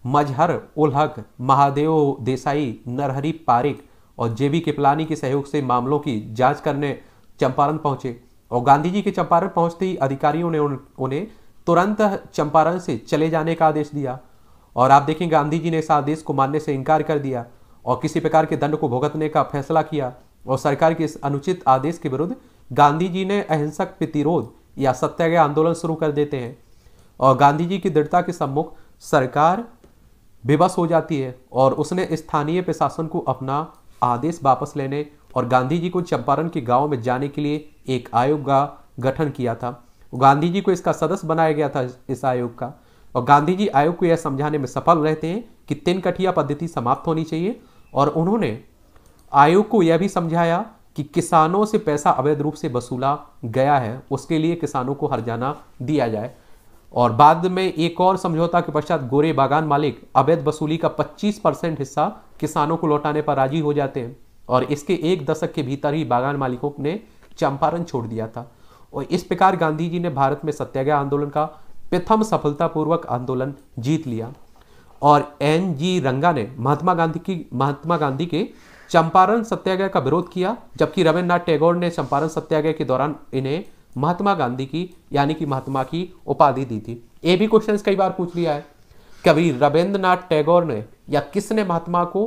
मजहर उलहक महादेव देसाई नरहरी पारिक और जेबी किपलानी के सहयोग से मामलों की जांच करने चंपारण पहुंचे और गांधी जी के चंपारण पहुंचते ही अधिकारियों ने उन्हें तुरंत चंपारण से चले जाने का आदेश दिया और आप देखें गांधी जी ने इस आदेश को मानने से इनकार कर दिया और किसी प्रकार के दंड को भुगतने का फैसला किया और सरकार के इस अनुचित आदेश के विरुद्ध गांधी जी ने अहिंसक प्रतिरोध या सत्याग्रह आंदोलन शुरू कर देते हैं और गांधी जी की दृढ़ता के सम्मुख सरकार बेबस हो जाती है और उसने स्थानीय प्रशासन को अपना आदेश वापस लेने और गांधी जी को चंपारण के गांव में जाने के लिए एक आयोग का गठन किया था गांधी जी को इसका सदस्य बनाया गया था इस आयोग का और गांधी जी आयोग को यह समझाने में सफल रहते हैं कि तीन कठिया पद्धति समाप्त होनी चाहिए और उन्होंने आयोग को यह भी समझाया कि किसानों से पैसा अवैध रूप से वसूला गया है उसके लिए किसानों को हर दिया जाए और बाद में एक और समझौता के पश्चात गोरे बागान मालिक अवैध वसूली का 25 परसेंट हिस्सा किसानों को लौटाने पर राजी हो जाते हैं और इसके एक दशक के भीतर ही बागान मालिकों ने चंपारण छोड़ दिया था और इस प्रकार गांधी जी ने भारत में सत्याग्रह आंदोलन का प्रथम सफलतापूर्वक आंदोलन जीत लिया और एन जी रंगा ने महात्मा गांधी की महात्मा गांधी के चंपारण सत्याग्रह का विरोध किया जबकि रविन्द्रनाथ टैगोर ने चंपारण सत्याग्रह के दौरान इन्हें महात्मा गांधी की यानी कि महात्मा की उपाधि दी थी ये भी क्वेश्चन कई बार पूछ लिया है कवि रविंद्रनाथ टैगोर ने या किसने महात्मा को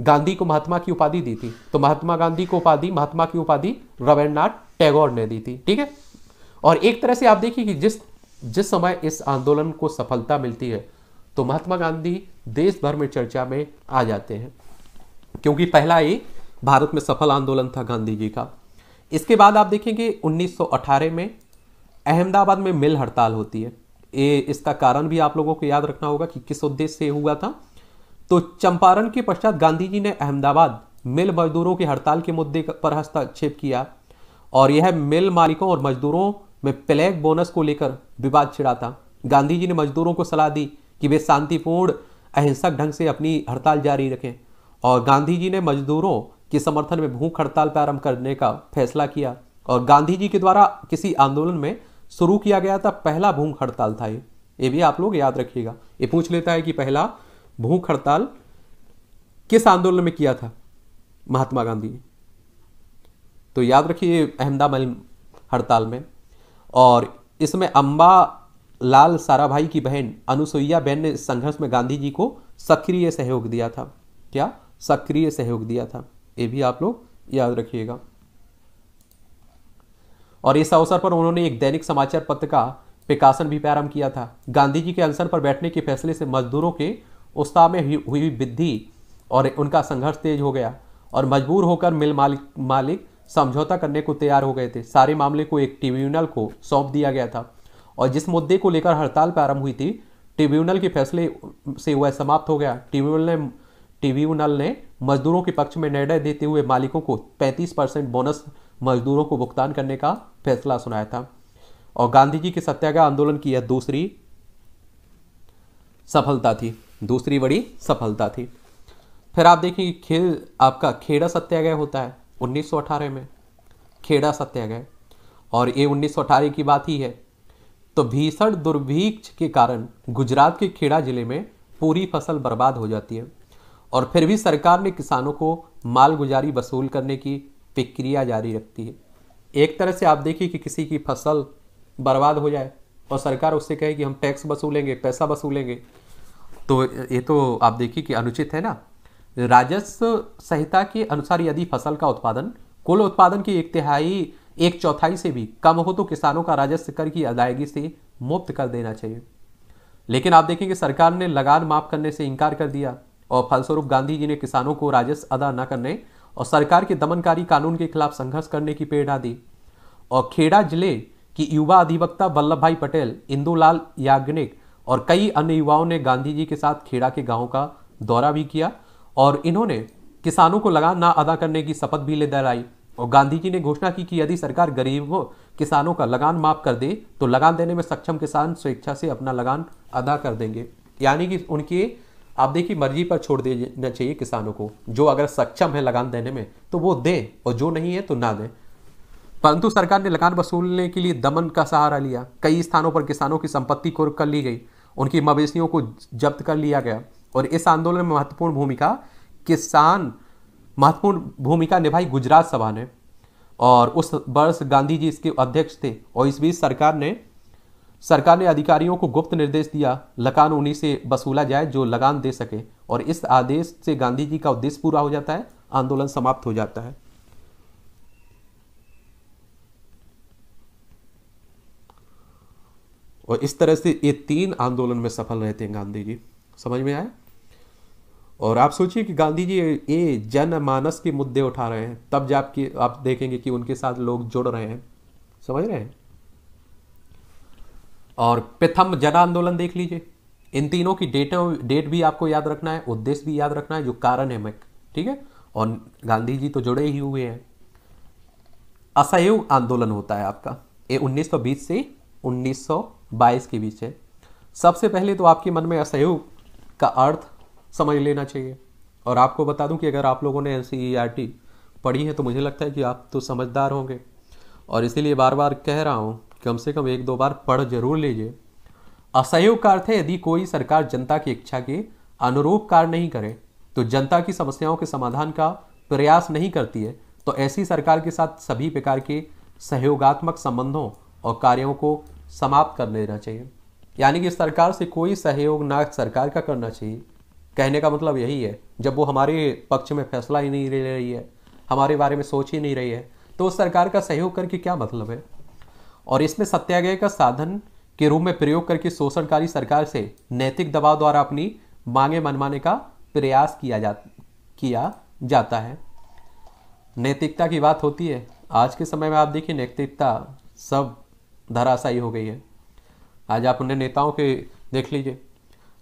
गांधी को महात्मा की उपाधि दी थी तो महात्मा गांधी को उपाधि महात्मा की उपाधि रविन्द्रनाथ टैगोर ने दी थी ठीक है और एक तरह से आप देखिए कि जिस जिस समय इस आंदोलन को सफलता मिलती है तो महात्मा गांधी देश भर में चर्चा में आ जाते हैं क्योंकि पहला ही भारत में सफल आंदोलन था गांधी जी का इसके बाद आप देखेंगे 1918 में अहमदाबाद में मिल हड़ताल होती है ये इसका कारण भी आप लोगों को याद रखना होगा कि किस उद्देश्य से हुआ था तो चंपारण के पश्चात गांधी जी ने अहमदाबाद मिल मजदूरों की हड़ताल के मुद्दे पर हस्तक्षेप किया और यह मिल मालिकों और मजदूरों में प्लेग बोनस को लेकर विवाद छिड़ा था गांधी जी ने मजदूरों को सलाह दी कि वे शांतिपूर्ण अहिंसक ढंग से अपनी हड़ताल जारी रखें और गांधी जी ने मजदूरों के समर्थन में भूख हड़ताल प्रारंभ करने का फैसला किया और गांधी जी के द्वारा किसी आंदोलन में शुरू किया गया था पहला भूख हड़ताल था ये ये भी आप लोग याद रखिएगा ये पूछ लेता है कि पहला भूख हड़ताल किस आंदोलन में किया था महात्मा गांधी ने तो याद रखिए अहमदाबाद हड़ताल में और इसमें अंबा लाल साराभाई की बहन अनुसुईया बहन ने संघर्ष में गांधी जी को सक्रिय सहयोग दिया था क्या सक्रिय सहयोग दिया था ये भी आप लोग याद रखिएगा और इस अवसर पर उन्होंने एक दैनिक समाचार पत्र का प्रकाशन भी प्रारंभ किया था गांधी जी के अनशन पर बैठने के फैसले से मजदूरों के उत्साह में हुई वृद्धि और उनका संघर्ष तेज हो गया और मजबूर होकर मिल मालिक मालिक समझौता करने को तैयार हो गए थे सारे मामले को एक ट्रिब्यूनल को सौंप दिया गया था और जिस मुद्दे को लेकर हड़ताल प्रारंभ हुई थी ट्रिब्यूनल के फैसले से वह समाप्त हो गया ट्रिब्यूनल ने ट्रिब्यूनल ने मजदूरों के पक्ष में निर्णय देते हुए मालिकों को 35 परसेंट बोनस मजदूरों को भुगतान करने का फैसला सुनाया था और गांधी जी के सत्याग्रह आंदोलन की यह दूसरी सफलता थी दूसरी बड़ी सफलता थी फिर आप देखेंगे खेल आपका खेड़ा सत्याग्रह होता है उन्नीस में खेड़ा सत्याग्रह और ये उन्नीस की बात ही है तो भीषण दुर्भिक्ष के कारण गुजरात के खेड़ा जिले में पूरी फसल बर्बाद हो जाती है और फिर भी सरकार ने किसानों को मालगुजारी वसूल करने की प्रक्रिया जारी रखती है एक तरह से आप देखिए कि किसी की फसल बर्बाद हो जाए और सरकार उससे कहे कि हम टैक्स वसूलेंगे पैसा वसूलेंगे तो ये तो आप देखिए कि अनुचित है ना राजस्व संहिता के अनुसार यदि फसल का उत्पादन कुल उत्पादन की एक तिहाई एक चौथाई से भी कम हो तो किसानों का राजस्व कर की अदायगी से मुक्त कर देना चाहिए लेकिन आप देखेंगे सरकार ने लगान माफ करने से इनकार कर दिया और फलस्वरूप गांधी जी ने किसानों को राजस्व अदा न करने और सरकार के दमनकारी कानून के खिलाफ संघर्ष करने की प्रेरणा दी और खेड़ा जिले की युवा अधिवक्ता वल्लभ भाई पटेल इंदूलाल याग्निक और कई अन्य युवाओं ने गांधी जी के साथ खेड़ा के गाँव का दौरा भी किया और इन्होंने किसानों को लगान ना अदा करने की शपथ भी ले दहराई और गांधी जी ने घोषणा की कि यदि सरकार गरीबों किसानों का लगान माफ कर दे तो लगान देने में सक्षम किसान स्वेच्छा से अपना लगान अदा कर देंगे यानी कि उनके आप देखिए मर्जी पर छोड़ देना चाहिए किसानों को जो अगर सक्षम है लगान देने में तो वो दें और जो नहीं है तो ना दें परंतु सरकार ने लगान वसूलने के लिए दमन का सहारा लिया कई स्थानों पर किसानों की संपत्ति को कर ली गई उनकी मवेशियों को जब्त कर लिया गया और इस आंदोलन में महत्वपूर्ण भूमिका किसान महत्वपूर्ण भूमिका निभाई गुजरात सभा ने और उस वर्ष गांधी जी इसके अध्यक्ष थे और इस बीच सरकार ने सरकार ने अधिकारियों को गुप्त निर्देश दिया लगान उन्हीं से वसूला जाए जो लगान दे सके और इस आदेश से गांधी जी का उद्देश्य पूरा हो जाता है आंदोलन समाप्त हो जाता है और इस तरह से ये तीन आंदोलन में सफल रहते हैं गांधी जी समझ में आया और आप सोचिए कि गांधी जी ये जनमानस के मुद्दे उठा रहे हैं तब जाके आप देखेंगे कि उनके साथ लोग जुड़ रहे हैं समझ रहे हैं और प्रथम जन आंदोलन देख लीजिए इन तीनों की डेटों डेट भी आपको याद रखना है उद्देश्य भी याद रखना है जो कारण है मैं ठीक है और गांधी जी तो जुड़े ही हुए हैं असहयोग आंदोलन होता है आपका ये 1920 से 1922 के बीच है सबसे पहले तो आपके मन में असहयोग का अर्थ समझ लेना चाहिए और आपको बता दूं कि अगर आप लोगों ने एन पढ़ी है तो मुझे लगता है कि आप तो समझदार होंगे और इसीलिए बार बार कह रहा हूँ कम से कम एक दो बार पढ़ जरूर लीजिए असहयोग का अर्थ है यदि कोई सरकार जनता की इच्छा के अनुरूप कार्य नहीं करे तो जनता की समस्याओं के समाधान का प्रयास नहीं करती है तो ऐसी सरकार के साथ सभी प्रकार के सहयोगात्मक संबंधों और कार्यों को समाप्त कर लेना चाहिए यानी कि सरकार से कोई सहयोग ना सरकार का करना चाहिए कहने का मतलब यही है जब वो हमारे पक्ष में फैसला ही नहीं ले रही है हमारे बारे में सोच ही नहीं रही है तो उस सरकार का सहयोग करके क्या मतलब है और इसमें सत्याग्रह का साधन के रूप में प्रयोग करके शोषणकारी सरकार से नैतिक दबाव द्वारा अपनी मांगे मनवाने का प्रयास किया जा किया जाता है नैतिकता की बात होती है आज के समय में आप देखिए नैतिकता सब धराशायी हो गई है आज आप उन्हें नेताओं के देख लीजिए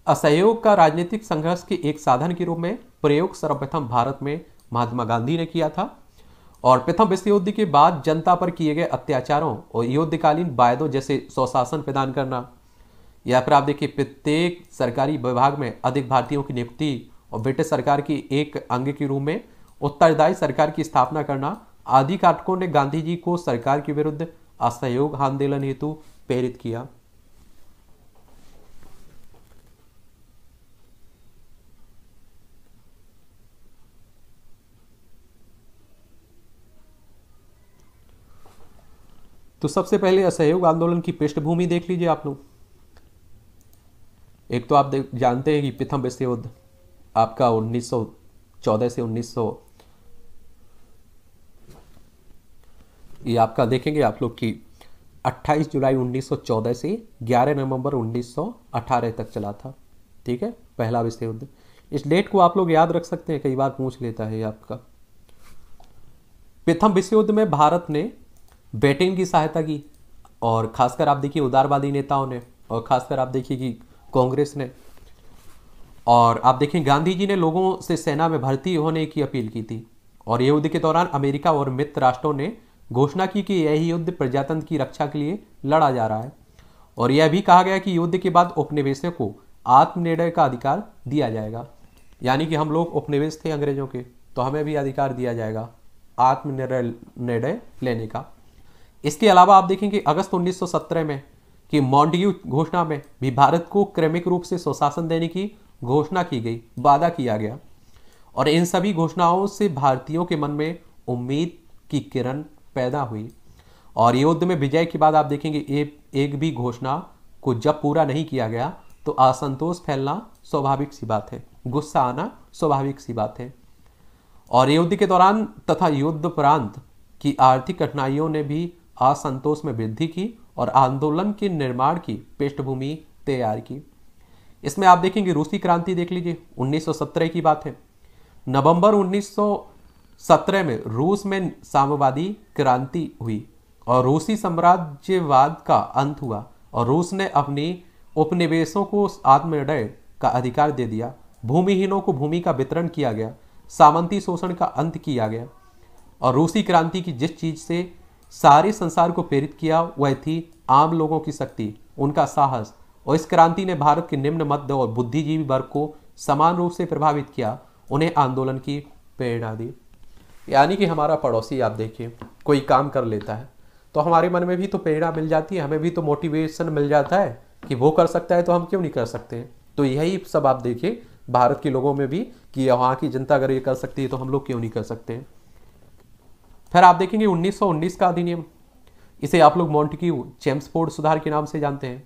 असहयोग का राजनीतिक संघर्ष के एक साधन के रूप में प्रयोग सर्वप्रथम भारत में महात्मा गांधी ने किया था और प्रथम विश्व युद्ध के बाद जनता पर किए गए अत्याचारों और युद्धकालीन वायदों जैसे स्वशासन प्रदान करना या फिर आप देखिए प्रत्येक सरकारी विभाग में अधिक भारतीयों की नियुक्ति और ब्रिटिश सरकार की एक अंग के रूप में उत्तरदायी सरकार की स्थापना करना आदि काटकों ने गांधी जी को सरकार के विरुद्ध असहयोग आंदोलन हेतु प्रेरित किया तो सबसे पहले असहयोग आंदोलन की पृष्ठभूमि देख लीजिए आप लोग एक तो आप जानते हैं कि प्रथम विश्व युद्ध आपका 1914 से 1900 ये आपका देखेंगे आप लोग की 28 जुलाई 1914 से 11 नवंबर 1918 तक चला था ठीक है पहला विश्व युद्ध इस डेट को आप लोग याद रख सकते हैं कई बार पूछ लेता है आपका प्रथम विश्व युद्ध में भारत ने बैटिंग की सहायता की और खासकर आप देखिए उदारवादी नेताओं ने और खासकर आप देखिए कि कांग्रेस ने और आप देखें गांधी जी ने लोगों से सेना में भर्ती होने की अपील की थी और युद्ध के दौरान अमेरिका और मित्र राष्ट्रों ने घोषणा की कि यह युद्ध प्रजातंत्र की रक्षा के लिए लड़ा जा रहा है और यह भी कहा गया कि युद्ध के बाद उपनिवेशों को आत्मनिर्णय का अधिकार दिया जाएगा यानी कि हम लोग उपनिवेश थे अंग्रेजों के तो हमें भी अधिकार दिया जाएगा आत्मनिर्णय निर्णय लेने का इसके अलावा आप देखेंगे अगस्त 1917 में कि मॉन्डियू घोषणा में भी भारत को क्रमिक रूप से स्वशासन देने की घोषणा की गई वादा किया गया और इन सभी घोषणाओं से भारतीयों के मन में उम्मीद की किरण पैदा हुई और युद्ध में विजय के बाद आप देखेंगे ए, एक भी घोषणा को जब पूरा नहीं किया गया तो असंतोष फैलना स्वाभाविक सी बात है गुस्सा आना स्वाभाविक सी बात है और युद्ध के दौरान तथा युद्ध प्रांत की आर्थिक कठिनाइयों ने भी असंतोष में वृद्धि की और आंदोलन के निर्माण की पृष्ठभूमि तैयार की इसमें आप देखेंगे रूसी क्रांति देख लीजिए 1917 की बात है नवंबर 1917 में रूस में साम्यवादी क्रांति हुई और रूसी साम्राज्यवाद का अंत हुआ और रूस ने अपनी उपनिवेशों को आत्मनिर्णय का अधिकार दे दिया भूमिहीनों को भूमि का वितरण किया गया सामंती शोषण का अंत किया गया और रूसी क्रांति की जिस चीज से सारे संसार को प्रेरित किया वह थी आम लोगों की शक्ति उनका साहस और इस क्रांति ने भारत के निम्न मध्य और बुद्धिजीवी वर्ग को समान रूप से प्रभावित किया उन्हें आंदोलन की प्रेरणा दी यानी कि हमारा पड़ोसी आप देखिए कोई काम कर लेता है तो हमारे मन में भी तो प्रेरणा मिल जाती है हमें भी तो मोटिवेशन मिल जाता है कि वो कर सकता है तो हम क्यों नहीं कर सकते तो यही सब आप देखिए भारत के लोगों में भी कि वहाँ की जनता अगर ये कर सकती है तो हम लोग क्यों नहीं कर सकते फिर आप देखेंगे 1919 का अधिनियम इसे आप लोग मॉन्टिक्यू चेम्सफोर्ड सुधार के नाम से जानते हैं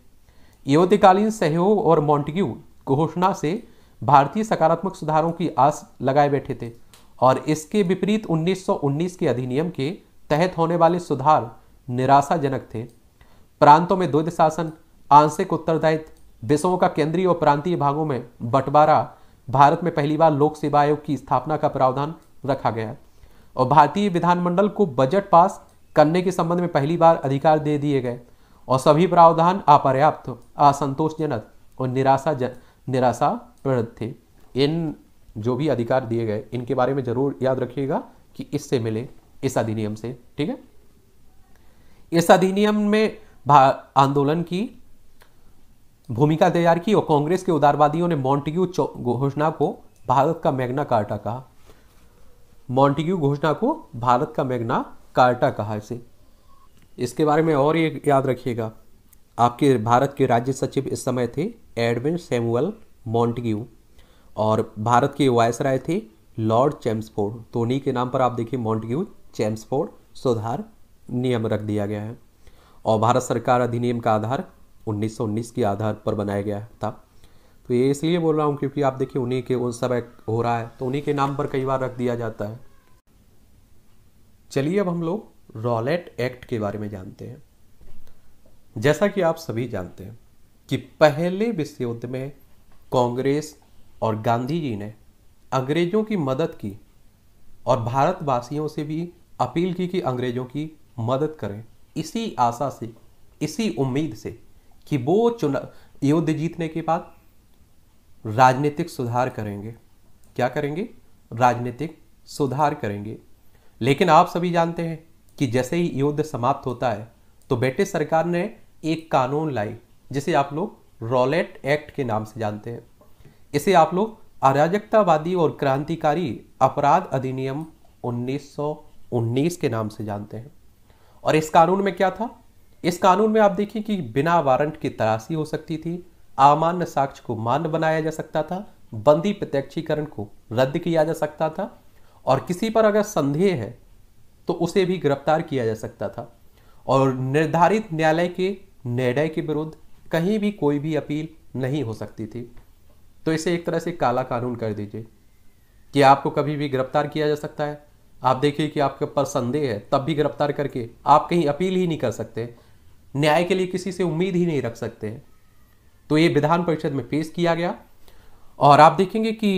युवतीकालीन सहयोग और मॉन्टिक्यू घोषणा से भारतीय सकारात्मक सुधारों की आस लगाए बैठे थे और इसके विपरीत 1919 के अधिनियम के तहत होने वाले सुधार निराशाजनक थे प्रांतों में द्वैध शासन आंशिक उत्तरदायित्व देशों का केंद्रीय और प्रांतीय भागों में बंटवारा भारत में पहली बार लोक सेवा आयोग की स्थापना का प्रावधान रखा गया और भारतीय विधानमंडल को बजट पास करने के संबंध में पहली बार अधिकार दे दिए गए और सभी प्रावधान अपर्याप्त असंतोषजनक और निराशा निराशाप्रद थे इन जो भी अधिकार दिए गए इनके बारे में जरूर याद रखिएगा कि इससे मिले इस अधिनियम से ठीक है इस अधिनियम में आंदोलन की भूमिका तैयार की और कांग्रेस के उदारवादियों ने मॉन्टिग्यू घोषणा को भारत का मैग्ना कार्टा कहा मॉन्टिग्यू घोषणा को भारत का मैग्ना कार्टा कहा इसे इसके बारे में और ये याद रखिएगा आपके भारत के राज्य सचिव इस समय थे एडविन सैमुअल मॉन्टिग्यू और भारत के वायसराय थे लॉर्ड चैम्सफोर्ड तो उन्हीं के नाम पर आप देखिए मॉन्टिग्यू चैम्सफोर्ड सुधार नियम रख दिया गया है और भारत सरकार अधिनियम का आधार 1919 के आधार पर बनाया गया था तो ये इसलिए बोल रहा हूँ क्योंकि आप देखिए उन्हीं के उन सब हो रहा है तो उन्हीं के नाम पर कई बार रख दिया जाता है चलिए अब हम लोग रॉलेट एक्ट के बारे में जानते हैं जैसा कि आप सभी जानते हैं कि पहले विश्व युद्ध में कांग्रेस और गांधी जी ने अंग्रेजों की मदद की और भारतवासियों से भी अपील की कि अंग्रेजों की मदद करें इसी आशा से इसी उम्मीद से कि वो चुनाव युद्ध जीतने के बाद राजनीतिक सुधार करेंगे क्या करेंगे राजनीतिक सुधार करेंगे लेकिन आप सभी जानते हैं कि जैसे ही युद्ध समाप्त होता है तो ब्रिटिश सरकार ने एक कानून लाई जिसे आप लोग रॉलेट एक्ट के नाम से जानते हैं इसे आप लोग अराजकतावादी और क्रांतिकारी अपराध अधिनियम 1919 के नाम से जानते हैं और इस कानून में क्या था इस कानून में आप देखिए कि बिना वारंट की तलाशी हो सकती थी अमान्य साक्ष्य को मान्य बनाया जा सकता था बंदी प्रत्यक्षीकरण को रद्द किया जा सकता था और किसी पर अगर संदेह है तो उसे भी गिरफ्तार किया जा सकता था और निर्धारित न्यायालय के निर्णय के विरुद्ध कहीं भी कोई भी अपील नहीं हो सकती थी तो इसे एक तरह से काला कानून कर दीजिए कि आपको कभी भी गिरफ्तार किया जा सकता है आप देखिए कि आपके ऊपर संदेह है तब भी गिरफ्तार करके आप कहीं अपील ही नहीं कर सकते न्याय के लिए किसी से उम्मीद ही नहीं रख सकते हैं तो ये विधान परिषद में पेश किया गया और आप देखेंगे कि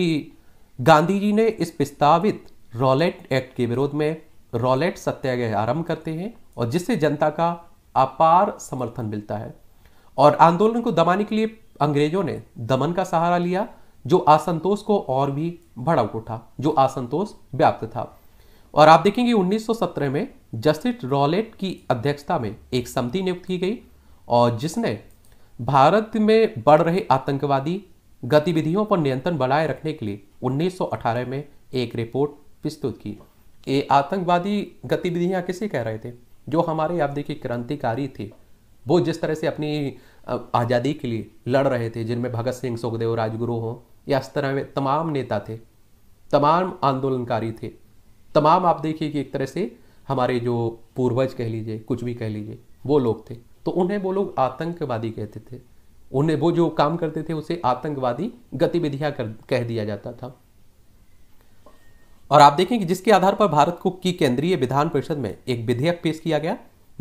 गांधी जी ने इस प्रस्तावित रॉलेट एक्ट के विरोध में रॉलेट सत्याग्रह आरंभ करते हैं और जिससे जनता का अपार समर्थन मिलता है और आंदोलन को दबाने के लिए अंग्रेजों ने दमन का सहारा लिया जो असंतोष को और भी भड़क उठा जो असंतोष व्याप्त था और आप देखेंगे 1917 में जस्टिस रॉलेट की अध्यक्षता में एक समिति नियुक्त की गई और जिसने भारत में बढ़ रहे आतंकवादी गतिविधियों पर नियंत्रण बनाए रखने के लिए 1918 में एक रिपोर्ट प्रस्तुत की ये आतंकवादी गतिविधियां किसे कह रहे थे जो हमारे आप देखिए क्रांतिकारी थे वो जिस तरह से अपनी आज़ादी के लिए लड़ रहे थे जिनमें भगत सिंह सुखदेव राजगुरु हों या इस तरह में तमाम नेता थे तमाम आंदोलनकारी थे तमाम आप देखिए कि एक तरह से हमारे जो पूर्वज कह लीजिए कुछ भी कह लीजिए वो लोग थे तो उन्हें वो लोग आतंकवादी कहते थे उन्हें वो जो काम करते थे उसे आतंकवादी गतिविधियां कह दिया जाता था और आप देखें कि जिसके आधार पर भारत को की केंद्रीय विधान परिषद में एक विधेयक पेश किया गया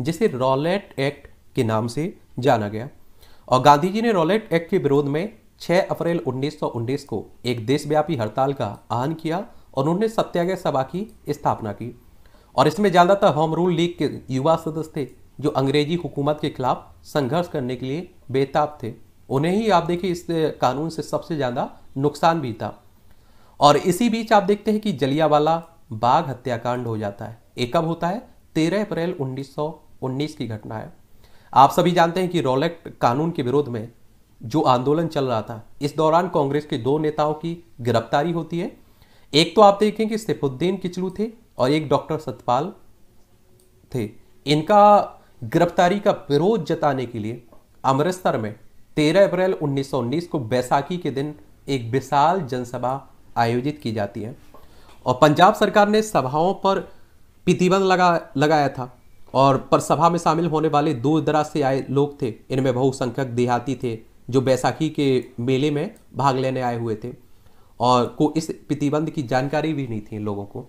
जिसे रॉलेट एक्ट के नाम से जाना गया और गांधी जी ने रॉलेट एक्ट के विरोध में 6 अप्रैल उन्नीस को एक देशव्यापी हड़ताल का आह्वान किया और उन्होंने सत्याग्रह सभा की स्थापना की और इसमें ज़्यादातर होम रूल लीग के युवा सदस्य थे जो अंग्रेजी हुकूमत के खिलाफ संघर्ष करने के लिए बेताब थे उन्हें ही आप देखिए इस कानून से सबसे ज़्यादा नुकसान भी था और इसी बीच आप देखते हैं कि जलियावाला बाग हत्याकांड हो जाता है एक कब होता है तेरह अप्रैल 1919 की घटना है आप सभी जानते हैं कि रोलेक्ट कानून के विरोध में जो आंदोलन चल रहा था इस दौरान कांग्रेस के दो नेताओं की गिरफ्तारी होती है एक तो आप देखें कि सिफुद्दीन किचलू थे और एक डॉक्टर सतपाल थे इनका गिरफ्तारी का विरोध जताने के लिए अमृतसर में 13 अप्रैल 1919 को बैसाखी के दिन एक विशाल जनसभा आयोजित की जाती है और पंजाब सरकार ने सभाओं पर प्रतिबंध लगा लगाया था और पर सभा में शामिल होने वाले दूर दराज से आए लोग थे इनमें बहुसंख्यक देहाती थे जो बैसाखी के मेले में भाग लेने आए हुए थे और को इस प्रतिबंध की जानकारी भी नहीं थी लोगों को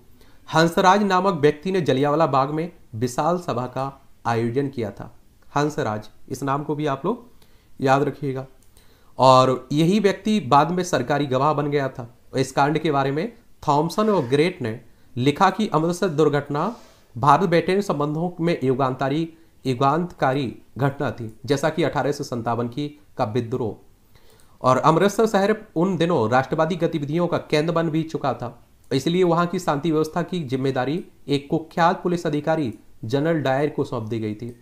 हंसराज नामक व्यक्ति ने जलियावाला बाग में विशाल सभा का आयोजन किया था हंसराज इस नाम को भी आप लोग याद रखिएगा और यही व्यक्ति बाद में सरकारी गवाह बन गया था इस कांड के बारे में थॉमसन और ग्रेट ने लिखा कि अमृतसर दुर्घटना भारत ब्रिटेन संबंधों में युगांतारी युगांतकारी घटना थी जैसा कि अठारह की का विद्रोह और अमृतसर शहर उन दिनों राष्ट्रवादी गतिविधियों का केंद्र बन भी चुका था इसलिए वहां की शांति व्यवस्था की जिम्मेदारी एक कुख्यात पुलिस अधिकारी जनरल डायर को सौंप दी गई थी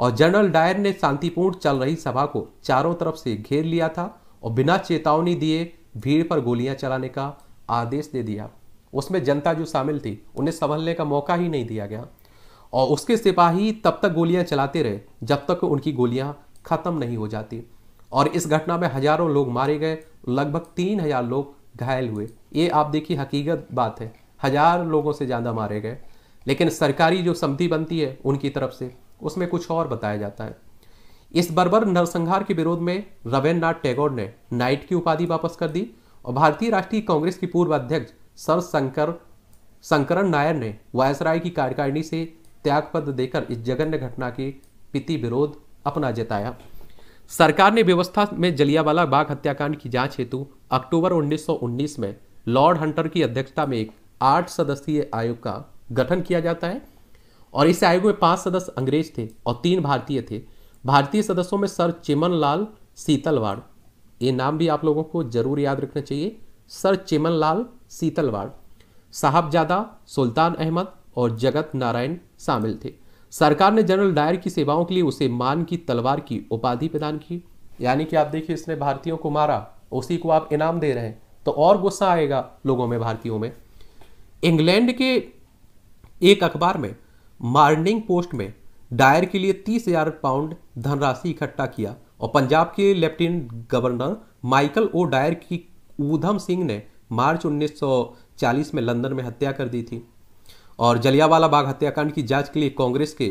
और जनरल डायर ने शांतिपूर्ण चल रही सभा को चारों तरफ से घेर लिया था और बिना चेतावनी दिए भीड़ पर गोलियां चलाने का आदेश दे दिया उसमें जनता जो शामिल थी उन्हें संभलने का मौका ही नहीं दिया गया और उसके सिपाही तब तक गोलियां चलाते रहे जब तक उनकी गोलियां खत्म नहीं हो जाती और इस घटना में हजारों लोग मारे गए लगभग तीन हजार लोग घायल हुए ये आप देखिए हकीकत बात है हजार लोगों से ज़्यादा मारे गए लेकिन सरकारी जो समिति बनती है उनकी तरफ से उसमें कुछ और बताया जाता है इस बर्बर नरसंहार के विरोध में रविन्द्रनाथ टैगोर ने नाइट की उपाधि वापस कर दी और भारतीय राष्ट्रीय कांग्रेस की पूर्व अध्यक्ष सर शंकर शंकरण नायर ने वायसराय की कार्यकारिणी से त्यागपत्र देकर इस जघन्य घटना के पिति विरोध अपना जताया सरकार ने व्यवस्था में जलियावाला बाग हत्याकांड की जांच हेतु अक्टूबर 1919 में लॉर्ड हंटर की अध्यक्षता में एक आठ सदस्यीय आयोग का गठन किया जाता है और इस आयोग में पांच सदस्य अंग्रेज थे और तीन भारतीय थे भारतीय सदस्यों में सर चिमन लाल सीतलवाड़ ये नाम भी आप लोगों को जरूर याद रखना चाहिए सर चिमन लाल सीतलवाड़ साहबजादा सुल्तान अहमद और जगत नारायण शामिल थे सरकार ने जनरल डायर की सेवाओं के लिए उसे मान की तलवार की उपाधि प्रदान की यानी कि आप देखिए इसने भारतीयों को मारा उसी को आप इनाम दे रहे हैं तो और गुस्सा आएगा लोगों में भारतीयों में इंग्लैंड के एक अखबार में मॉर्निंग पोस्ट में डायर के लिए तीस हजार पाउंड धनराशि इकट्ठा किया और पंजाब के lieutenant governor Michael O'Dwyer की ऊधम सिंह ने मार्च 1940 में लंदन में हत्या कर दी थी और जलियावाला बाग हत्याकांड की जांच के लिए कांग्रेस के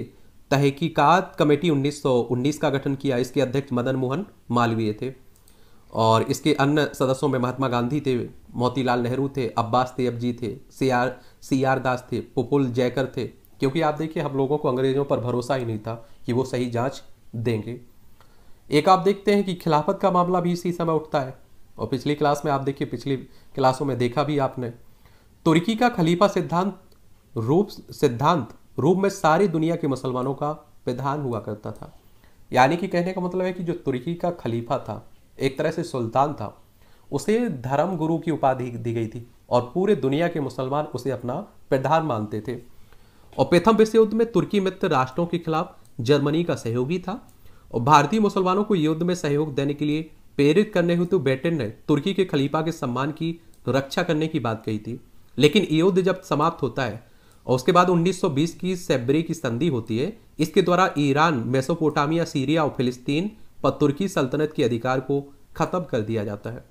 तहकीकात कमेटी 1919 का गठन किया इसके अध्यक्ष मदन मोहन मालवीय थे और इसके अन्य सदस्यों में महात्मा गांधी थे मोतीलाल नेहरू थे अब्बास तेब जी थे सी आर सी आर दास थे पुपुल जयकर थे क्योंकि आप देखिए हम लोगों को अंग्रेजों पर भरोसा ही नहीं था कि वो सही जांच देंगे एक आप देखते हैं कि खिलाफत का मामला भी इसी समय उठता है और पिछली क्लास में आप देखिए पिछली क्लासों में देखा भी आपने तुर्की का खलीफा सिद्धांत रूप सिद्धांत रूप में सारी दुनिया के मुसलमानों का विधान हुआ करता था यानी कि कहने का मतलब है कि जो तुर्की का खलीफा था एक तरह से सुल्तान था उसे धर्म गुरु की उपाधि दी गई थी और पूरे दुनिया के मुसलमान उसे अपना प्रधान मानते थे और प्रथम विश्व युद्ध में तुर्की मित्र राष्ट्रों के खिलाफ जर्मनी का सहयोगी था और भारतीय मुसलमानों को युद्ध में सहयोग देने के लिए प्रेरित करने हेतु ब्रिटेन ने तुर्की के खलीफा के सम्मान की रक्षा करने की बात कही थी लेकिन युद्ध जब समाप्त होता है और उसके बाद 1920 की सेबरी की संधि होती है इसके द्वारा ईरान मेसोपोटामिया सीरिया और फिलिस्तीन पर तुर्की सल्तनत के अधिकार को ख़त्म कर दिया जाता है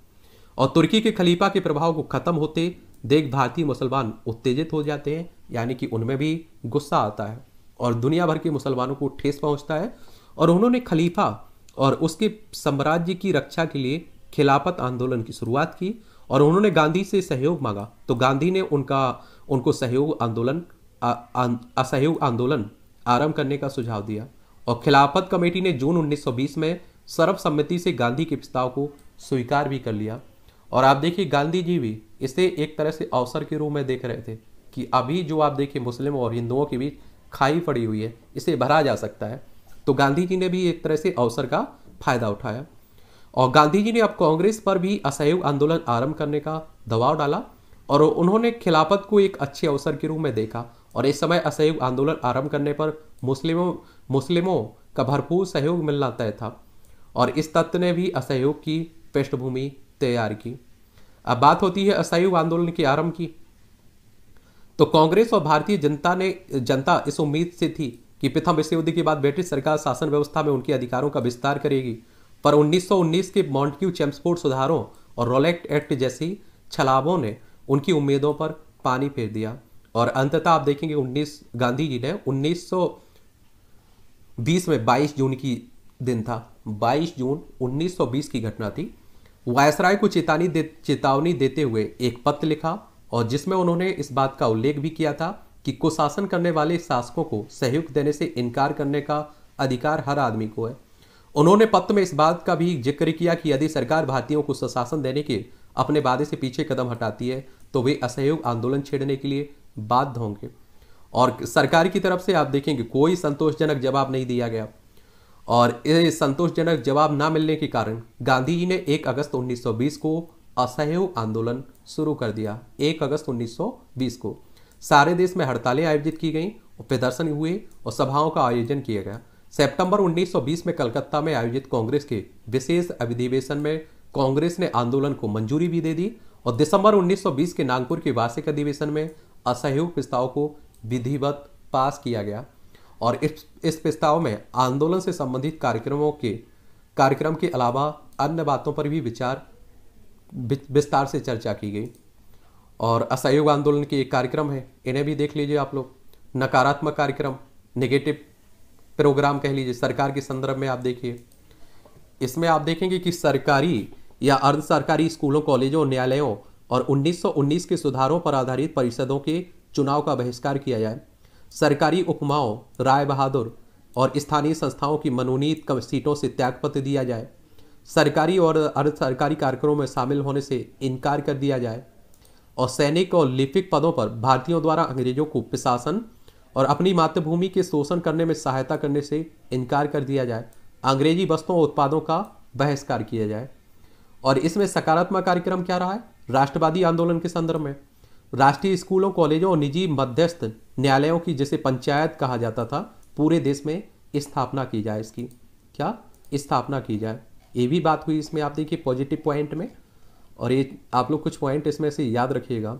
और तुर्की के खलीफा के प्रभाव को ख़त्म होते देख भारतीय मुसलमान उत्तेजित हो जाते हैं यानी कि उनमें भी गुस्सा आता है और दुनिया भर के मुसलमानों को ठेस पहुंचता है और उन्होंने खलीफा और उसके साम्राज्य की रक्षा के लिए खिलाफत आंदोलन की शुरुआत की और उन्होंने गांधी से सहयोग मांगा तो गांधी ने उनका उनको सहयोग आंदोलन असहयोग आंदोलन आरंभ करने का सुझाव दिया और खिलाफत कमेटी ने जून 1920 में सर्वसम्मति से गांधी के प्रस्ताव को स्वीकार भी कर लिया और आप देखिए गांधी जी भी इसे एक तरह से अवसर के रूप में देख रहे थे कि अभी जो आप देखिए मुस्लिम और हिंदुओं के बीच खाई पड़ी हुई है इसे भरा जा सकता है तो गांधी जी ने भी एक तरह से अवसर का फायदा उठाया और गांधी जी ने अब कांग्रेस पर भी असहयोग आंदोलन आरंभ करने का दबाव डाला और उन्होंने खिलाफत को एक अच्छे अवसर के रूप में देखा और इस समय असहयोग आंदोलन आरंभ करने पर मुस्लिमों मुस्लिमों का भरपूर सहयोग मिलना तय था और इस तत्व ने भी असहयोग की पृष्ठभूमि तैयार की अब बात होती है असहयोग आंदोलन के आरंभ की तो कांग्रेस और भारतीय जनता ने जनता इस उम्मीद से थी कि प्रथम विश्व युद्ध के बाद ब्रिटिश सरकार शासन व्यवस्था में उनके अधिकारों का विस्तार करेगी पर 1919 के मॉन्टक्यू चैम्सपोर्ट सुधारों और रोलेक्ट एक्ट जैसी छलाबों ने उनकी उम्मीदों पर पानी फेर दिया और अंततः आप देखेंगे 19 गांधी जी ने 1900 बीस में बाईस जून की दिन था बाईस जून 1920 की घटना थी वायसराय को चेतावनी दे चेतावनी देते हुए एक पत्र लिखा और जिसमें उन्होंने इस बात का उल्लेख भी किया था कि कुशासन करने वाले शासकों को सहयोग देने से इनकार करने का अधिकार हर आदमी को है उन्होंने पत्र में इस बात का भी जिक्र किया कि यदि सरकार भारतीयों को सुशासन देने के अपने वादे से पीछे कदम हटाती है तो वे असहयोग आंदोलन छेड़ने के लिए बाध्य होंगे और सरकार की तरफ से आप देखेंगे कोई संतोषजनक जवाब नहीं दिया गया और इस संतोषजनक जवाब ना मिलने के कारण गांधी जी ने 1 अगस्त 1920 को असहयोग आंदोलन शुरू कर दिया 1 अगस्त 1920 को सारे देश में हड़तालें आयोजित की गई प्रदर्शन हुए और सभाओं का आयोजन किया गया सितंबर 1920 में कलकत्ता में आयोजित कांग्रेस के विशेष अधिवेशन में कांग्रेस ने आंदोलन को मंजूरी भी दे दी और दिसंबर 1920 के नागपुर के वार्षिक अधिवेशन में असहयोग प्रस्ताव को विधिवत पास किया गया और इस इस प्रस्ताव में आंदोलन से संबंधित कार्यक्रमों के कार्यक्रम के अलावा अन्य बातों पर भी विचार विस्तार से चर्चा की गई और असहयोग आंदोलन के एक कार्यक्रम है इन्हें भी देख लीजिए आप लोग नकारात्मक कार्यक्रम नेगेटिव प्रोग्राम कह लीजिए सरकार के संदर्भ में आप देखिए इसमें आप देखेंगे कि सरकारी या अर्ध सरकारी स्कूलों कॉलेजों न्यायालयों और 1919 के सुधारों पर आधारित परिषदों के चुनाव का बहिष्कार किया जाए सरकारी उपमाओं राय बहादुर और स्थानीय संस्थाओं की मनोनीत सीटों से त्यागपत्र दिया जाए सरकारी और अर्ध सरकारी कार्यक्रमों में शामिल होने से इनकार कर दिया जाए और सैनिक और लिपिक पदों पर भारतीयों द्वारा अंग्रेजों को प्रशासन और अपनी मातृभूमि के शोषण करने में सहायता करने से इनकार कर दिया जाए अंग्रेजी वस्तुओं उत्पादों का बहिष्कार किया जाए और इसमें सकारात्मक कार्यक्रम क्या रहा है राष्ट्रवादी आंदोलन के संदर्भ में राष्ट्रीय स्कूलों कॉलेजों और निजी मध्यस्थ न्यायालयों की जैसे पंचायत कहा जाता था पूरे देश में स्थापना की जाए इसकी क्या स्थापना की जाए ये भी बात हुई इसमें आप देखिए पॉजिटिव पॉइंट में और ये आप लोग कुछ पॉइंट इसमें से याद रखिएगा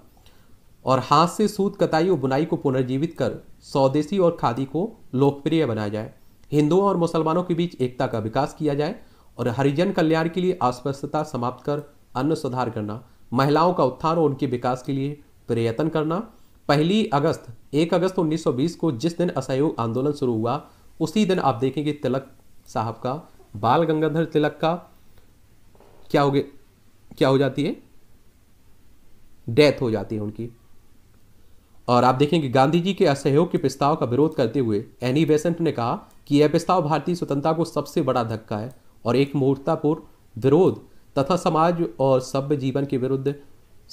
और हाथ से सूत कताई और बुनाई को पुनर्जीवित कर स्वदेशी और खादी को लोकप्रिय बनाया जाए हिंदुओं और मुसलमानों के बीच एकता का विकास किया जाए और हरिजन कल्याण के लिए अस्वस्थता समाप्त कर अन्न सुधार करना महिलाओं का उत्थान और उनके विकास के लिए प्रयत्न करना पहली अगस्त एक अगस्त 1920 को जिस दिन असहयोग आंदोलन शुरू हुआ उसी दिन आप देखेंगे तिलक साहब का बाल गंगाधर तिलक का क्या हो गया क्या हो जाती है डेथ हो जाती है उनकी और आप देखेंगे गांधी जी के असहयोग के प्रस्ताव का विरोध करते हुए एनी बेसेंट ने कहा कि यह प्रस्ताव भारतीय स्वतंत्रता को सबसे बड़ा धक्का है और एक मूर्तापूर्ण विरोध तथा समाज और सभ्य जीवन के विरुद्ध